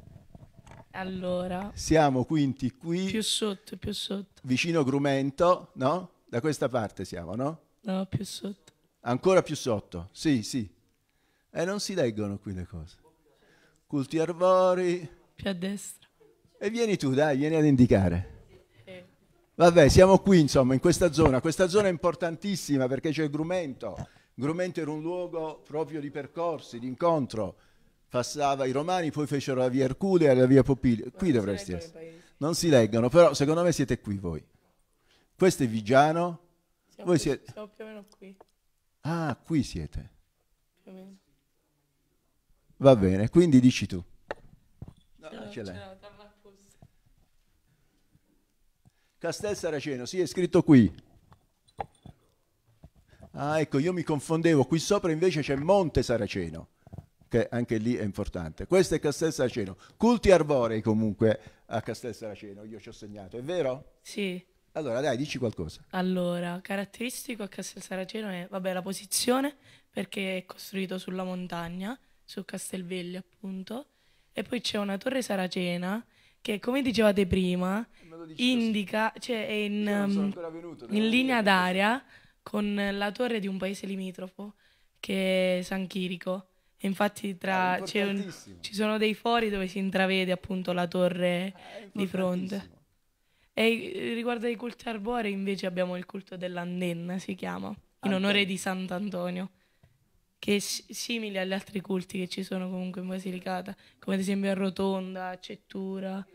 Allora. Siamo quindi qui. Più sotto, più sotto. Vicino Grumento, no? Da questa parte siamo, no? No, più sotto. Ancora più sotto, sì, sì. E eh, non si leggono qui le cose. Culti arbori. Più a destra. E vieni tu, dai, vieni ad indicare. Vabbè, siamo qui insomma, in questa zona. Questa zona è importantissima perché c'è il Grumento. Grumento era un luogo proprio di percorsi, di incontro. Passava i romani, poi fecero la via Erculea e la via Popilio. Qui dovresti essere. Non si leggono, però secondo me siete qui voi. Questo è Vigiano. Siamo, voi siete... siamo più o meno qui. Ah, qui siete. Più o meno. Va bene, quindi dici tu. No, no, ah, ce l'hai. Castel Saraceno, sì, è scritto qui. Ah, ecco, io mi confondevo. Qui sopra invece c'è Monte Saraceno, che anche lì è importante. Questo è Castel Saraceno. Culti arborei comunque a Castel Saraceno, io ci ho segnato, è vero? Sì. Allora, dai, dici qualcosa. Allora, caratteristico a Castel Saraceno è, vabbè, la posizione, perché è costruito sulla montagna, su Castelvelli appunto, e poi c'è una torre saracena che come dicevate prima, indica, cioè è in, um, venuto, in linea d'aria con la torre di un paese limitrofo che è San Chirico. E infatti tra, ah, un, ci sono dei fori dove si intravede appunto la torre ah, di fronte. E eh, riguardo ai culti arborei invece abbiamo il culto dell'andenna, si chiama, in onore di Sant'Antonio, che è simile agli altri culti che ci sono comunque in Basilicata, come ad esempio a Rotonda, a Cettura.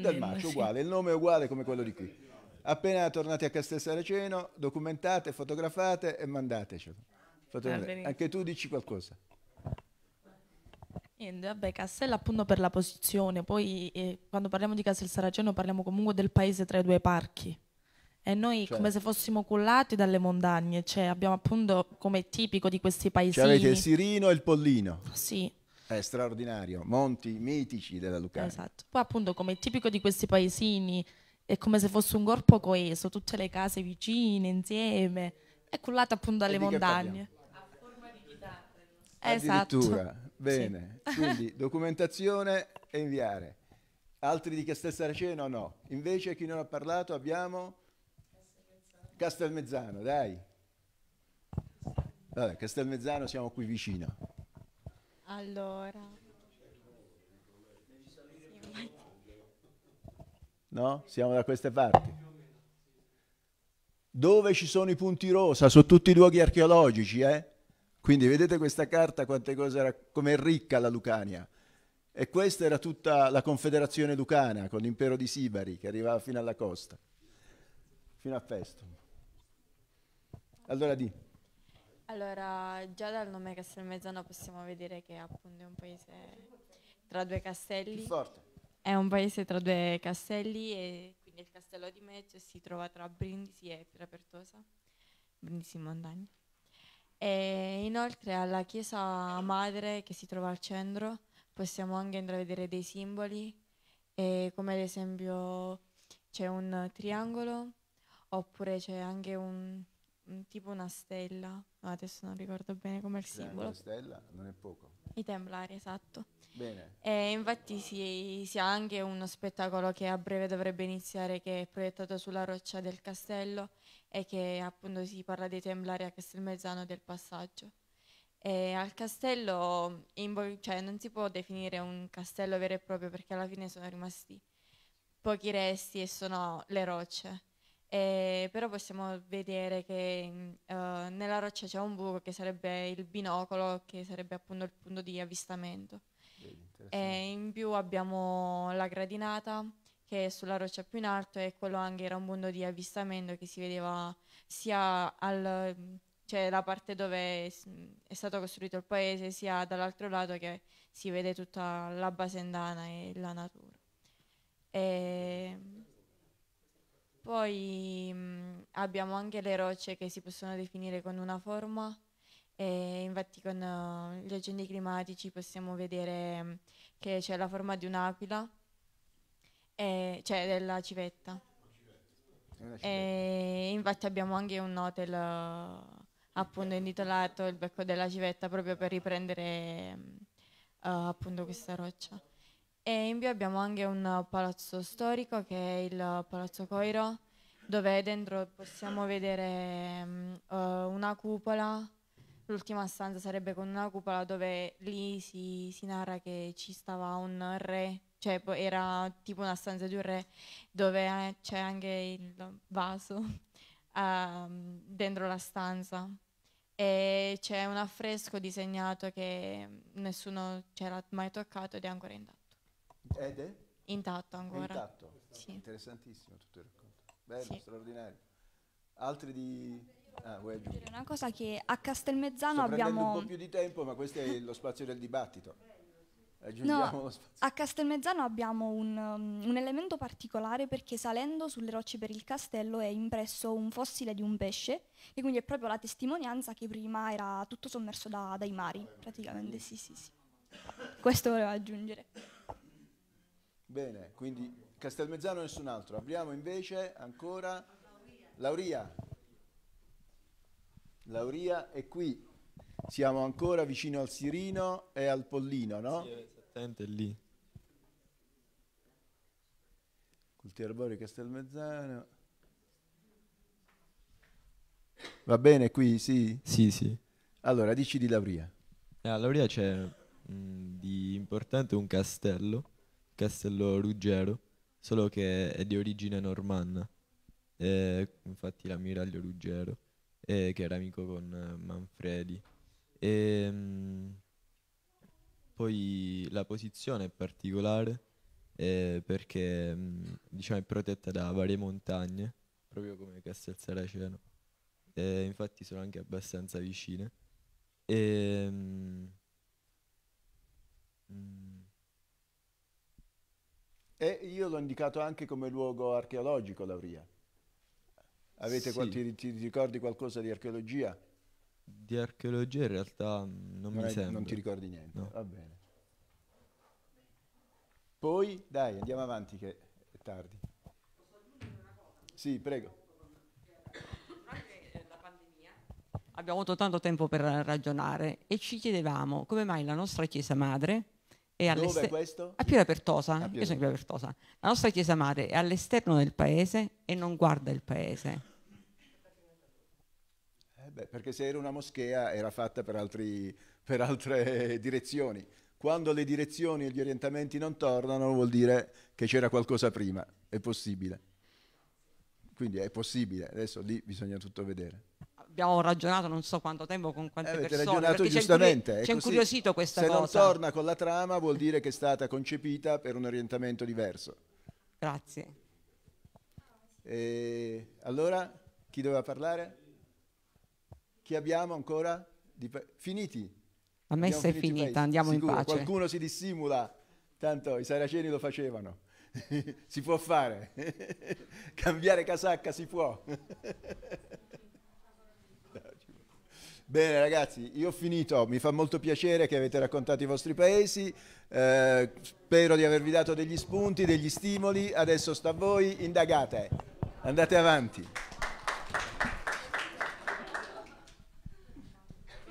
Del macio, uguale, il nome è uguale come quello di qui. Appena tornate a Castel Saraceno, documentate, fotografate e mandatecelo. Fotografate. Anche tu dici qualcosa. Niente, vabbè, Castella appunto per la posizione, poi eh, quando parliamo di Castel Saraceno parliamo comunque del paese tra i due parchi e noi cioè. come se fossimo cullati dalle montagne, cioè abbiamo appunto come tipico di questi paesi. Cioè avete il Sirino e il Pollino. Sì, è straordinario, monti mitici della Lucania. Esatto, poi appunto come tipico di questi paesini è come se fosse un corpo coeso, tutte le case vicine, insieme, è cullato appunto dalle montagne. A forma di chitarra. Esatto. Addirittura, bene, sì. quindi documentazione e inviare. Altri di Castel Saraceno no. Invece chi non ha parlato abbiamo Castelmezzano, dai. Vabbè, Castelmezzano siamo qui vicino. Allora. No? Siamo da queste parti. Dove ci sono i punti rosa? Sono tutti i luoghi archeologici, eh? Quindi vedete questa carta quante cose era, com'è ricca la Lucania. E questa era tutta la Confederazione Lucana con l'impero di Sibari che arrivava fino alla costa, fino a Festum. Allora di. Allora, già dal nome Castelmezzano possiamo vedere che appunto è un paese tra due castelli. È un paese tra due castelli e quindi il castello di Mezzo si trova tra Brindisi e Trapertosa, Brindisi in montagna. E inoltre alla chiesa madre che si trova al centro possiamo anche intravedere dei simboli, come ad esempio c'è un triangolo oppure c'è anche un tipo una stella, no, adesso non ricordo bene come il simbolo. Una stella non è poco. I templari, esatto. Bene. E infatti si, si, ha anche uno spettacolo che a breve dovrebbe iniziare, che è proiettato sulla roccia del castello e che appunto si parla dei templari a Castelmezzano del passaggio. E al castello, in, cioè non si può definire un castello vero e proprio perché alla fine sono rimasti pochi resti e sono le rocce eh, però possiamo vedere che mm, eh, nella roccia c'è un buco che sarebbe il binocolo, che sarebbe appunto il punto di avvistamento. Eh, in più abbiamo la gradinata che è sulla roccia più in alto e quello anche era un punto di avvistamento che si vedeva sia al, cioè la parte dove è stato costruito il paese, sia dall'altro lato che si vede tutta la basendana e la natura. E ehm, poi mh, mm, abbiamo anche le rocce che si possono definire con una forma e infatti con uh, gli agenti climatici possiamo vedere mh, mm, che c'è la forma di un'aquila, e, cioè della civetta. E infatti abbiamo anche un hotel uh, appunto intitolato Il becco della civetta proprio per riprendere uh, appunto questa roccia. E in più abbiamo anche un palazzo storico che è il Palazzo Coiro, dove dentro possiamo vedere um, uh, una cupola. L'ultima stanza sarebbe con una cupola dove lì si, si narra che ci stava un re, cioè era tipo una stanza di un re dove eh, c'è anche il vaso uh, (laughs) dentro la stanza e c'è un affresco disegnato che mm, nessuno c'era mai toccato ed è ancora in intatto. Ed è? Intatto ancora. È intatto. Sì. Interessantissimo tutto il racconto. Bello, sì. straordinario. Altri di... Ah, vuoi aggiungere? Una cosa che a Castelmezzano Sto abbiamo... un po' più di tempo, ma questo è lo spazio del dibattito. Aggiungiamo no, a Castelmezzano abbiamo un, um, un, elemento particolare perché salendo sulle rocce per il castello è impresso un fossile di un pesce e quindi è proprio la testimonianza che prima era tutto sommerso da, dai mari, praticamente sì sì sì. Questo volevo aggiungere. Bene, quindi Castelmezzano e nessun altro. Apriamo invece ancora Lauria. Lauria è qui. Siamo ancora vicino al Sirino e al Pollino, no? Sì, esattamente lì. Culti Arbori Castelmezzano. Va bene qui, sì? Sì, sì. Allora, dici di Lauria. Eh, a Lauria c'è mh, mm, di importante un castello Castello Ruggero, solo che è di origine normanna, eh, infatti l'ammiraglio Ruggero, eh, che era amico con eh, Manfredi. E, mm, poi la posizione è particolare eh, perché mm, diciamo, è protetta da varie montagne, proprio come Castel Saraceno. Eh, infatti sono anche abbastanza vicine. E, mh, mm, e io l'ho indicato anche come luogo archeologico, Lauria. Avete sì. qualche, ti ricordi qualcosa di archeologia? Di archeologia in realtà non, non mi sembra. Non ti ricordi niente, no. va bene. Poi, dai, andiamo avanti che è tardi. Posso aggiungere una cosa? Sì, prego. Durante la pandemia abbiamo avuto tanto tempo per ragionare e ci chiedevamo come mai la nostra Chiesa Madre è all'esterno. questo? A Pieve Pertosa. A eh? Io sono Pieve Pertosa. La nostra chiesa madre è all'esterno del paese e non guarda il paese. Eh beh, perché se era una moschea era fatta per, altri, per altre (laughs) direzioni. Quando le direzioni e gli orientamenti non tornano vuol dire che c'era qualcosa prima, è possibile. Quindi è possibile, adesso lì bisogna tutto vedere abbiamo ragionato non so quanto tempo con quante eh, avete persone. ragionato giustamente. Ci ha incuriosito questa se cosa. Se non torna con la trama vuol dire che è stata concepita per un orientamento diverso. Grazie. E allora, chi doveva parlare? Chi abbiamo ancora? Finiti. La messa è finita, andiamo Sicuro, in pace. Qualcuno si dissimula, tanto i saraceni lo facevano. (laughs) si può fare. (laughs) Cambiare casacca si può. (laughs) Bene ragazzi, io ho finito, mi fa molto piacere che avete raccontato i vostri paesi, eh, spero di avervi dato degli spunti, degli stimoli, adesso sta a voi, indagate, andate avanti.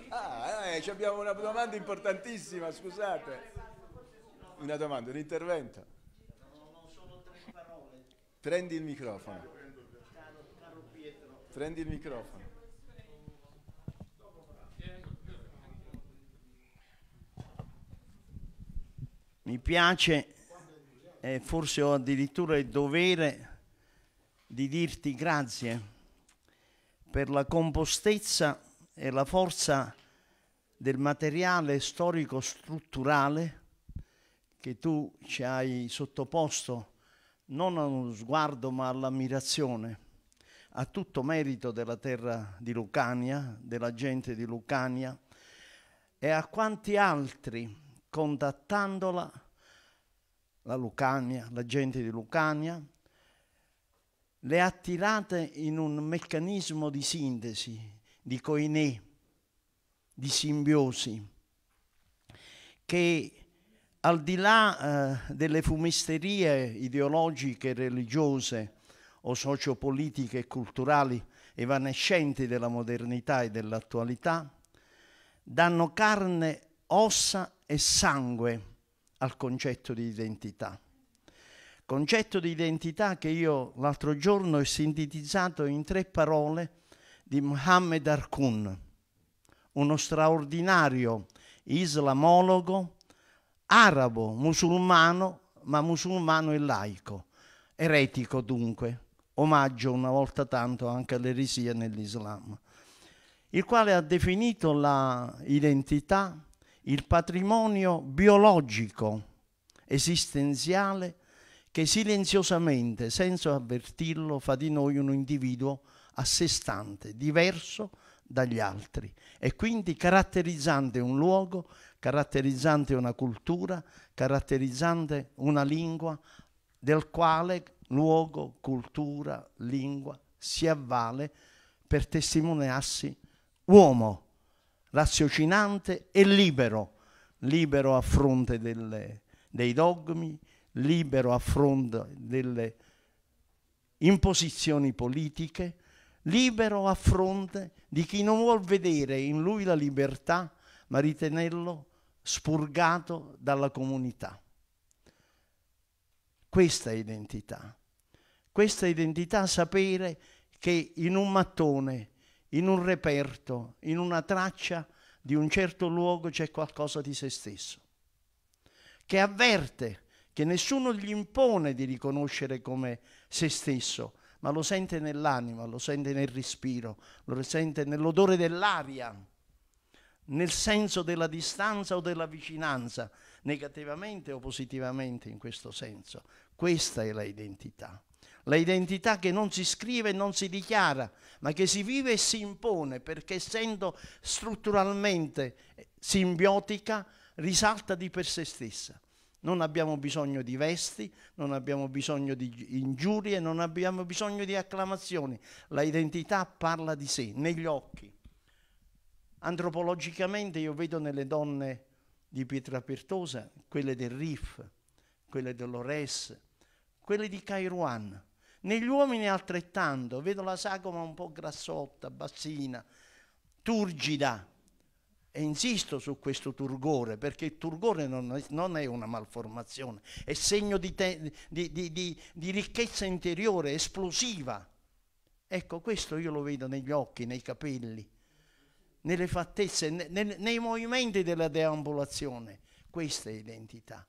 Ah, eh, abbiamo una domanda importantissima, scusate. Una domanda, un intervento. Prendi il microfono. Prendi il microfono. Mi piace e forse ho addirittura il dovere di dirti grazie per la compostezza e la forza del materiale storico-strutturale che tu ci hai sottoposto non a uno sguardo ma all'ammirazione, a tutto merito della terra di Lucania, della gente di Lucania e a quanti altri contattandola, la Lucania, la gente di Lucania, le ha tirate in un meccanismo di sintesi, di coinè, di simbiosi, che al di là eh, delle fumisterie ideologiche, religiose o sociopolitiche e culturali evanescenti della modernità e dell'attualità, danno carne, ossa e sangue al concetto di identità. Concetto di identità che io l'altro giorno ho sintetizzato in tre parole di Mohammed Arkun, uno straordinario islamologo arabo, musulmano, ma musulmano e laico, eretico dunque, omaggio una volta tanto anche all'eresia nell'Islam, il quale ha definito l'identità il patrimonio biologico esistenziale che silenziosamente, senza avvertirlo, fa di noi un individuo a sé stante, diverso dagli altri e quindi caratterizzante un luogo, caratterizzante una cultura, caratterizzante una lingua del quale luogo, cultura, lingua si avvale per testimoniarsi uomo raziocinante e libero, libero a fronte delle, dei dogmi, libero a fronte delle imposizioni politiche, libero a fronte di chi non vuol vedere in lui la libertà, ma ritenerlo spurgato dalla comunità. Questa è identità. Questa identità sapere che in un mattone in un reperto, in una traccia di un certo luogo c'è qualcosa di se stesso, che avverte che nessuno gli impone di riconoscere come se stesso, ma lo sente nell'anima, lo sente nel respiro, lo sente nell'odore dell'aria, nel senso della distanza o della vicinanza, negativamente o positivamente in questo senso. Questa è la identità l'identità che non si scrive e non si dichiara, ma che si vive e si impone perché essendo strutturalmente simbiotica risalta di per sé stessa. Non abbiamo bisogno di vesti, non abbiamo bisogno di ingiurie, non abbiamo bisogno di acclamazioni. La identità parla di sé, negli occhi. Antropologicamente io vedo nelle donne di Pietra Pertosa, quelle del Rif, quelle dell'Ores, quelle di Kairouan, negli uomini altrettanto, vedo la sagoma un po' grassotta, bassina, turgida, e insisto su questo turgore, perché il turgore non è, non è una malformazione, è segno di, te, di, di, di, ricchezza interiore, esplosiva. Ecco, questo io lo vedo negli occhi, nei capelli, nelle fattezze, ne, nei movimenti della deambulazione. Questa è identità.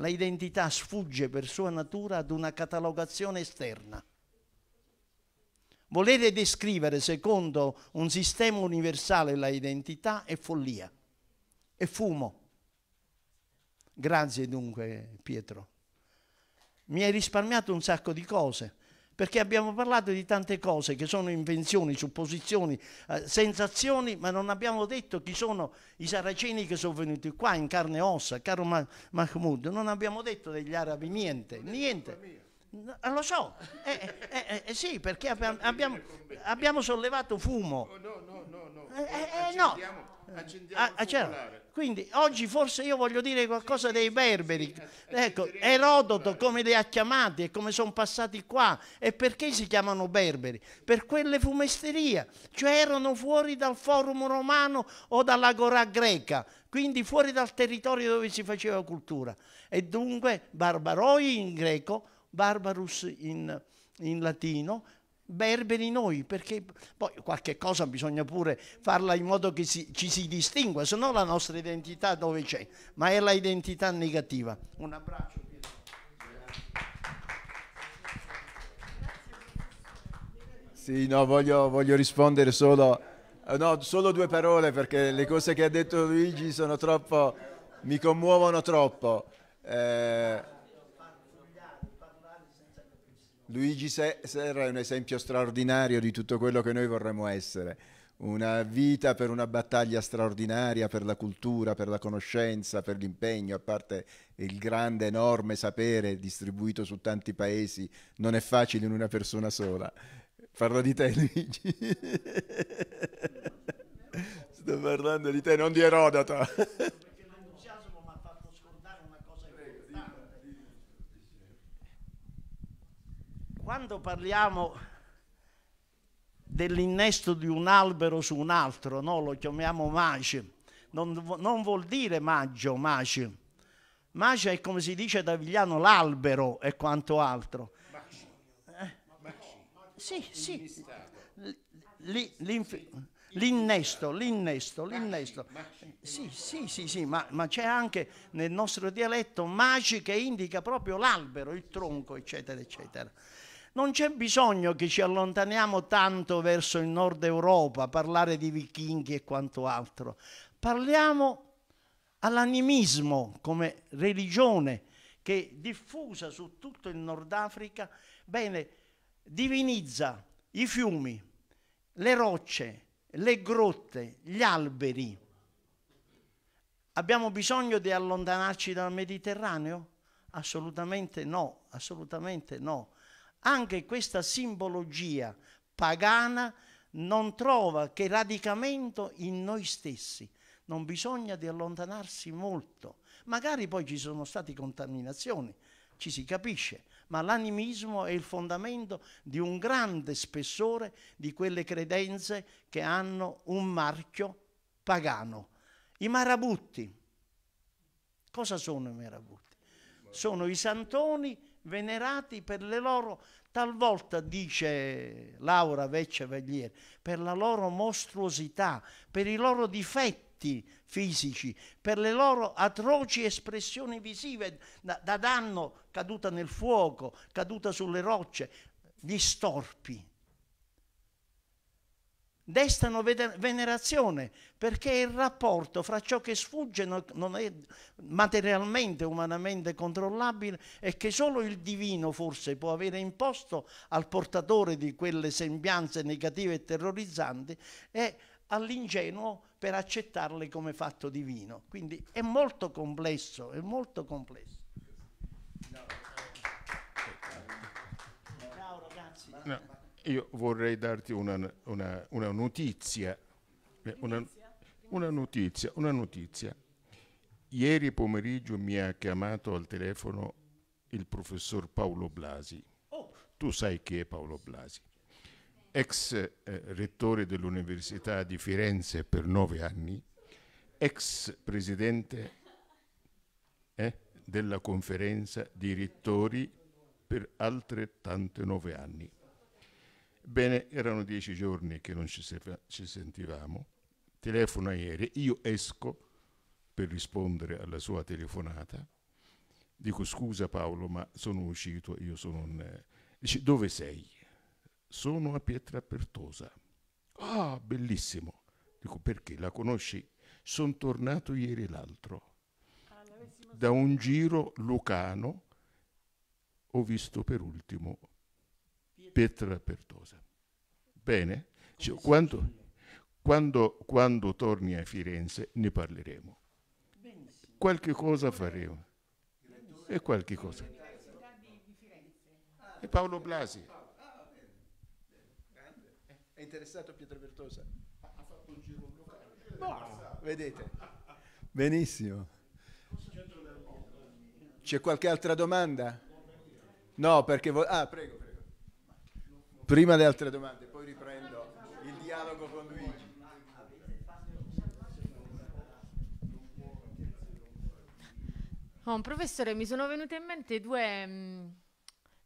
La identità sfugge per sua natura ad una catalogazione esterna. Volere descrivere secondo un sistema universale la identità è follia, è fumo. Grazie dunque Pietro. Mi hai risparmiato un sacco di cose perché abbiamo parlato di tante cose che sono invenzioni, supposizioni, eh, sensazioni, ma non abbiamo detto chi sono i saraceni che sono venuti qua in carne e ossa, caro ma- Mahmoud, non abbiamo detto degli arabi niente, niente. No, lo so, eh, eh, eh, sì, perché abbiamo, abbiamo, sollevato fumo. No, no, no, no. no accendiamo ah, cioè, quindi oggi forse io voglio dire qualcosa sì, dei berberi. Sì, ecco, Erodoto come li ha chiamati e come sono passati qua e perché si chiamano berberi? Per quelle fumesterie, cioè erano fuori dal forum romano o dall'agora greca, quindi fuori dal territorio dove si faceva cultura. E dunque barbaroi in greco, barbarus in, in latino, berberi noi, perché poi qualche cosa bisogna pure farla in modo che si, ci si distingua, se no la nostra identità dove c'è, ma è la identità negativa. Un abbraccio. Sì, no, voglio, voglio rispondere solo, no, solo due parole perché le cose che ha detto Luigi sono troppo, mi commuovono troppo. Eh, Luigi Serra è un esempio straordinario di tutto quello che noi vorremmo essere. Una vita per una battaglia straordinaria per la cultura, per la conoscenza, per l'impegno, a parte il grande, enorme sapere distribuito su tanti paesi, non è facile in una persona sola. Parlo di te (laughs) Luigi. Sto parlando di te, non di Erodoto. quando parliamo dell'innesto di un albero su un altro, no? lo chiamiamo mace, non, non vuol dire maggio, mace. Mace è come si dice da Vigliano l'albero e quanto altro. Mace. Eh? Mace. Sì, sì. L'innesto, l'innesto, l'innesto. Sì, sì, sì, sì, ma, ma c'è anche nel nostro dialetto maci che indica proprio l'albero, il tronco, eccetera, eccetera. Non c'è bisogno che ci allontaniamo tanto verso il nord Europa, parlare di vichinghi e quanto altro. Parliamo all'animismo come religione che diffusa su tutto il Nord Africa, bene, divinizza i fiumi, le rocce, le grotte, gli alberi. Abbiamo bisogno di allontanarci dal Mediterraneo? Assolutamente no, assolutamente no. Anche questa simbologia pagana non trova che radicamento in noi stessi. Non bisogna di allontanarsi molto. Magari poi ci sono state contaminazioni, ci si capisce, ma l'animismo è il fondamento di un grande spessore di quelle credenze che hanno un marchio pagano. I marabutti. Cosa sono i marabutti? Sono i santoni venerati per le loro, talvolta dice Laura Vecce Vegliere, per la loro mostruosità, per i loro difetti fisici, per le loro atroci espressioni visive da, da danno, caduta nel fuoco, caduta sulle rocce, gli storpi, destano venerazione perché il rapporto fra ciò che sfugge non è materialmente, umanamente controllabile e che solo il divino forse può avere imposto al portatore di quelle sembianze negative e terrorizzanti e all'ingenuo per accettarle come fatto divino. Quindi è molto complesso, è molto complesso. No. Ciao ragazzi. No io vorrei darti una, una, una notizia. Eh, una, una notizia, una notizia. Ieri pomeriggio mi ha chiamato al telefono il professor Paolo Blasi. Oh. Tu sai chi è Paolo Blasi, ex eh, rettore dell'Università di Firenze per nove anni, ex presidente eh, della conferenza di rettori per altrettante nove anni. Bene, erano dieci giorni che non ci, se ci sentivamo. Telefono ieri, io esco per rispondere alla sua telefonata. Dico scusa Paolo, ma sono uscito, io sono un... Dice, dove sei? Sono a Pietra Pertosa. Ah, bellissimo. Dico, perché? La conosci? Sono tornato ieri l'altro. Ah, da un giro lucano ho visto per ultimo pietra pertosa. Bene, cioè, quando, quando, quando torni a Firenze ne parleremo. Qualche cosa faremo. E qualche cosa. E Paolo Blasi. È interessato a Pietro Vertosa? Ha fatto un giro locale. Vedete? Benissimo. C'è qualche altra domanda? No, perché... ah, prego prima le altre domande, poi riprendo il dialogo con Luigi. Oh, professore, mi sono venute in mente due, mh, mm,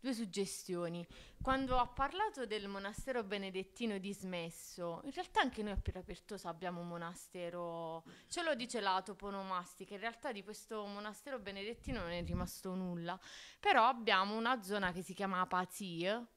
due suggestioni. Quando ha parlato del monastero benedettino dismesso, in realtà anche noi a Pirapertosa abbiamo un monastero, ce lo dice la toponomastica, in realtà di questo monastero benedettino non è rimasto nulla, però abbiamo una zona che si chiama Apazie,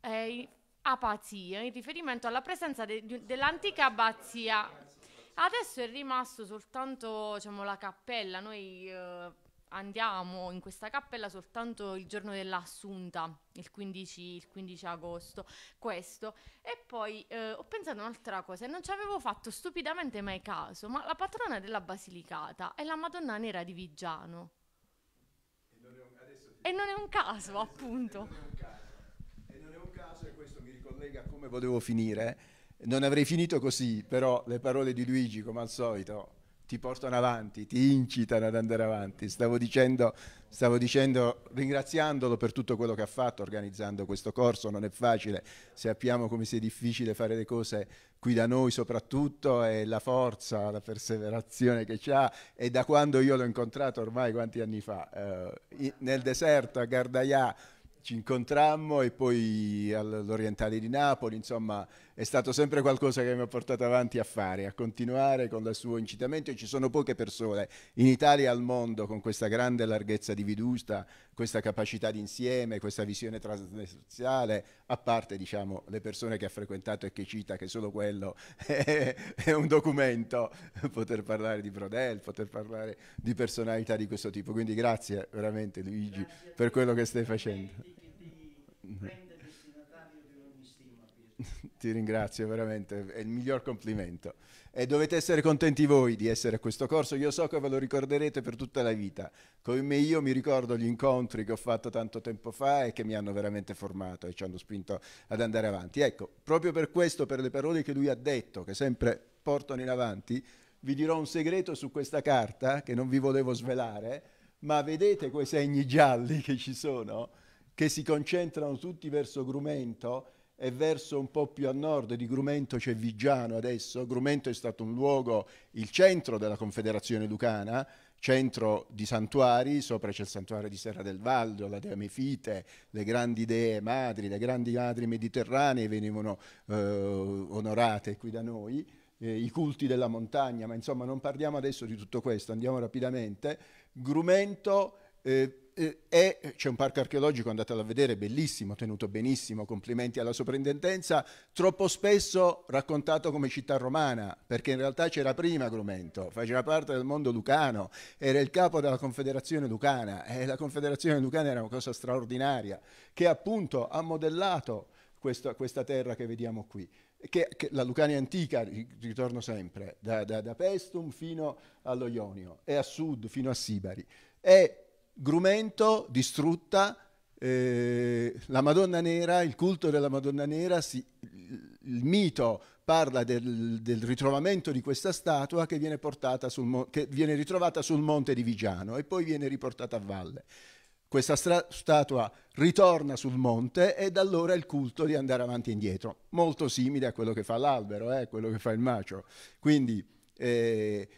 eh, apatia in riferimento alla presenza de, de, dell'antica abbazia. Adesso è rimasto soltanto diciamo, la cappella, noi eh, andiamo in questa cappella soltanto il giorno dell'assunta, il 15, il 15 agosto, questo. E poi eh, ho pensato un'altra cosa, non ci avevo fatto stupidamente mai caso, ma la patrona della Basilicata è la Madonna Nera di Vigiano. E non è un, caso, appunto collega come volevo finire, non avrei finito così, però le parole di Luigi, come al solito, ti portano avanti, ti incitano ad andare avanti. Stavo dicendo, stavo dicendo, ringraziandolo per tutto quello che ha fatto organizzando questo corso, non è facile, sappiamo come sia difficile fare le cose qui da noi soprattutto e la forza, la perseverazione che ha e da quando io l'ho incontrato ormai quanti anni fa, eh, nel deserto a Gardaia ci incontrammo e poi all'Orientale di Napoli, insomma è stato sempre qualcosa che mi ha portato avanti a fare, a continuare con il suo incitamento e ci sono poche persone in Italia e al mondo con questa grande larghezza di veduta, questa capacità d'insieme, questa visione transnazionale, a parte diciamo le persone che ha frequentato e che cita, che solo quello (laughs) è, un documento, poter parlare di Brodel, poter parlare di personalità di questo tipo. Quindi grazie veramente Luigi grazie per quello che stai facendo. Prende il destinatario di ogni stima. Ti ringrazio veramente, è il miglior complimento. E dovete essere contenti voi di essere a questo corso, io so che ve lo ricorderete per tutta la vita. Come io mi ricordo gli incontri che ho fatto tanto tempo fa e che mi hanno veramente formato e ci hanno spinto ad andare avanti. Ecco, proprio per questo, per le parole che lui ha detto, che sempre portano in avanti, vi dirò un segreto su questa carta che non vi volevo svelare, ma vedete quei segni gialli che ci sono? che si concentrano tutti verso Grumento e verso un po' più a nord di Grumento c'è Vigiano adesso. Grumento è stato un luogo, il centro della Confederazione Lucana, centro di santuari, sopra c'è il santuario di Serra del Valdo, la dea Mefite, le grandi dee madri, le grandi madri mediterranee venivano eh, onorate qui da noi, eh, i culti della montagna, ma insomma non parliamo adesso di tutto questo, andiamo rapidamente. Grumento... Eh, eh, c'è un parco archeologico, andatelo a vedere, bellissimo, tenuto benissimo, complimenti alla soprintendenza, troppo spesso raccontato come città romana, perché in realtà c'era prima Grumento, faceva parte del mondo lucano, era il capo della Confederazione Lucana e la Confederazione Lucana era una cosa straordinaria, che appunto ha modellato questo, questa terra che vediamo qui. Che, che, la Lucania antica, ritorno sempre, da, da, da Pestum fino allo Ionio e a sud fino a Sibari. E Grumento distrutta, eh, la Madonna Nera, il culto della Madonna Nera, si, il, il mito parla del, del, ritrovamento di questa statua che viene, sul, che viene, ritrovata sul monte di Vigiano e poi viene riportata a valle. Questa statua ritorna sul monte e da allora il culto di andare avanti e indietro, molto simile a quello che fa l'albero, eh, quello che fa il macio. Quindi eh,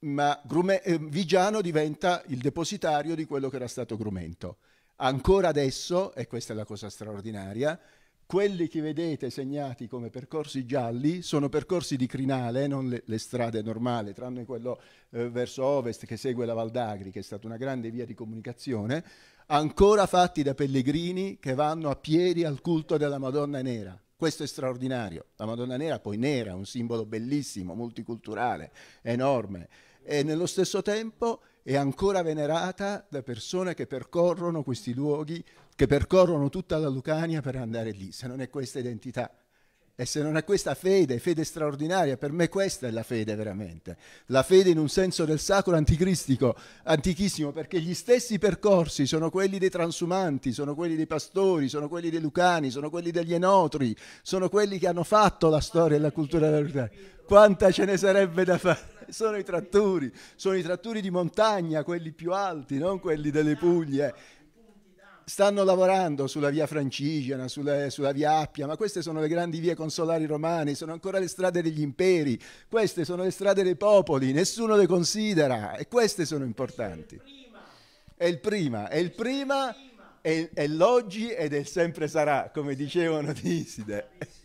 ma Grume, eh, Vigiano diventa il depositario di quello che era stato Grumento. Ancora adesso, e questa è la cosa straordinaria, quelli che vedete segnati come percorsi gialli sono percorsi di crinale, non le, le strade normali, tranne quello eh, verso ovest che segue la Valdagri, che è stata una grande via di comunicazione, ancora fatti da pellegrini che vanno a piedi al culto della Madonna Nera. Questo è straordinario. La Madonna Nera poi nera, un simbolo bellissimo, multiculturale, enorme e nello stesso tempo è ancora venerata da persone che percorrono questi luoghi, che percorrono tutta la Lucania per andare lì, se non è questa identità. E se non è questa fede, fede straordinaria, per me questa è la fede veramente. La fede in un senso del sacro anticristico, antichissimo, perché gli stessi percorsi sono quelli dei transumanti, sono quelli dei pastori, sono quelli dei lucani, sono quelli degli enotri, sono quelli che hanno fatto la storia e la cultura della Lucania. Quanta ce ne sarebbe da fare? sono i trattori, sono i trattori di montagna, quelli più alti, non quelli delle Puglie. Stanno lavorando sulla via Francigena, sulla, sulla via Appia, ma queste sono le grandi vie consolari romane, sono ancora le strade degli imperi, queste sono le strade dei popoli, nessuno le considera e queste sono importanti. È il prima, è il prima, è, è l'oggi ed è sempre sarà, come dicevano di Iside.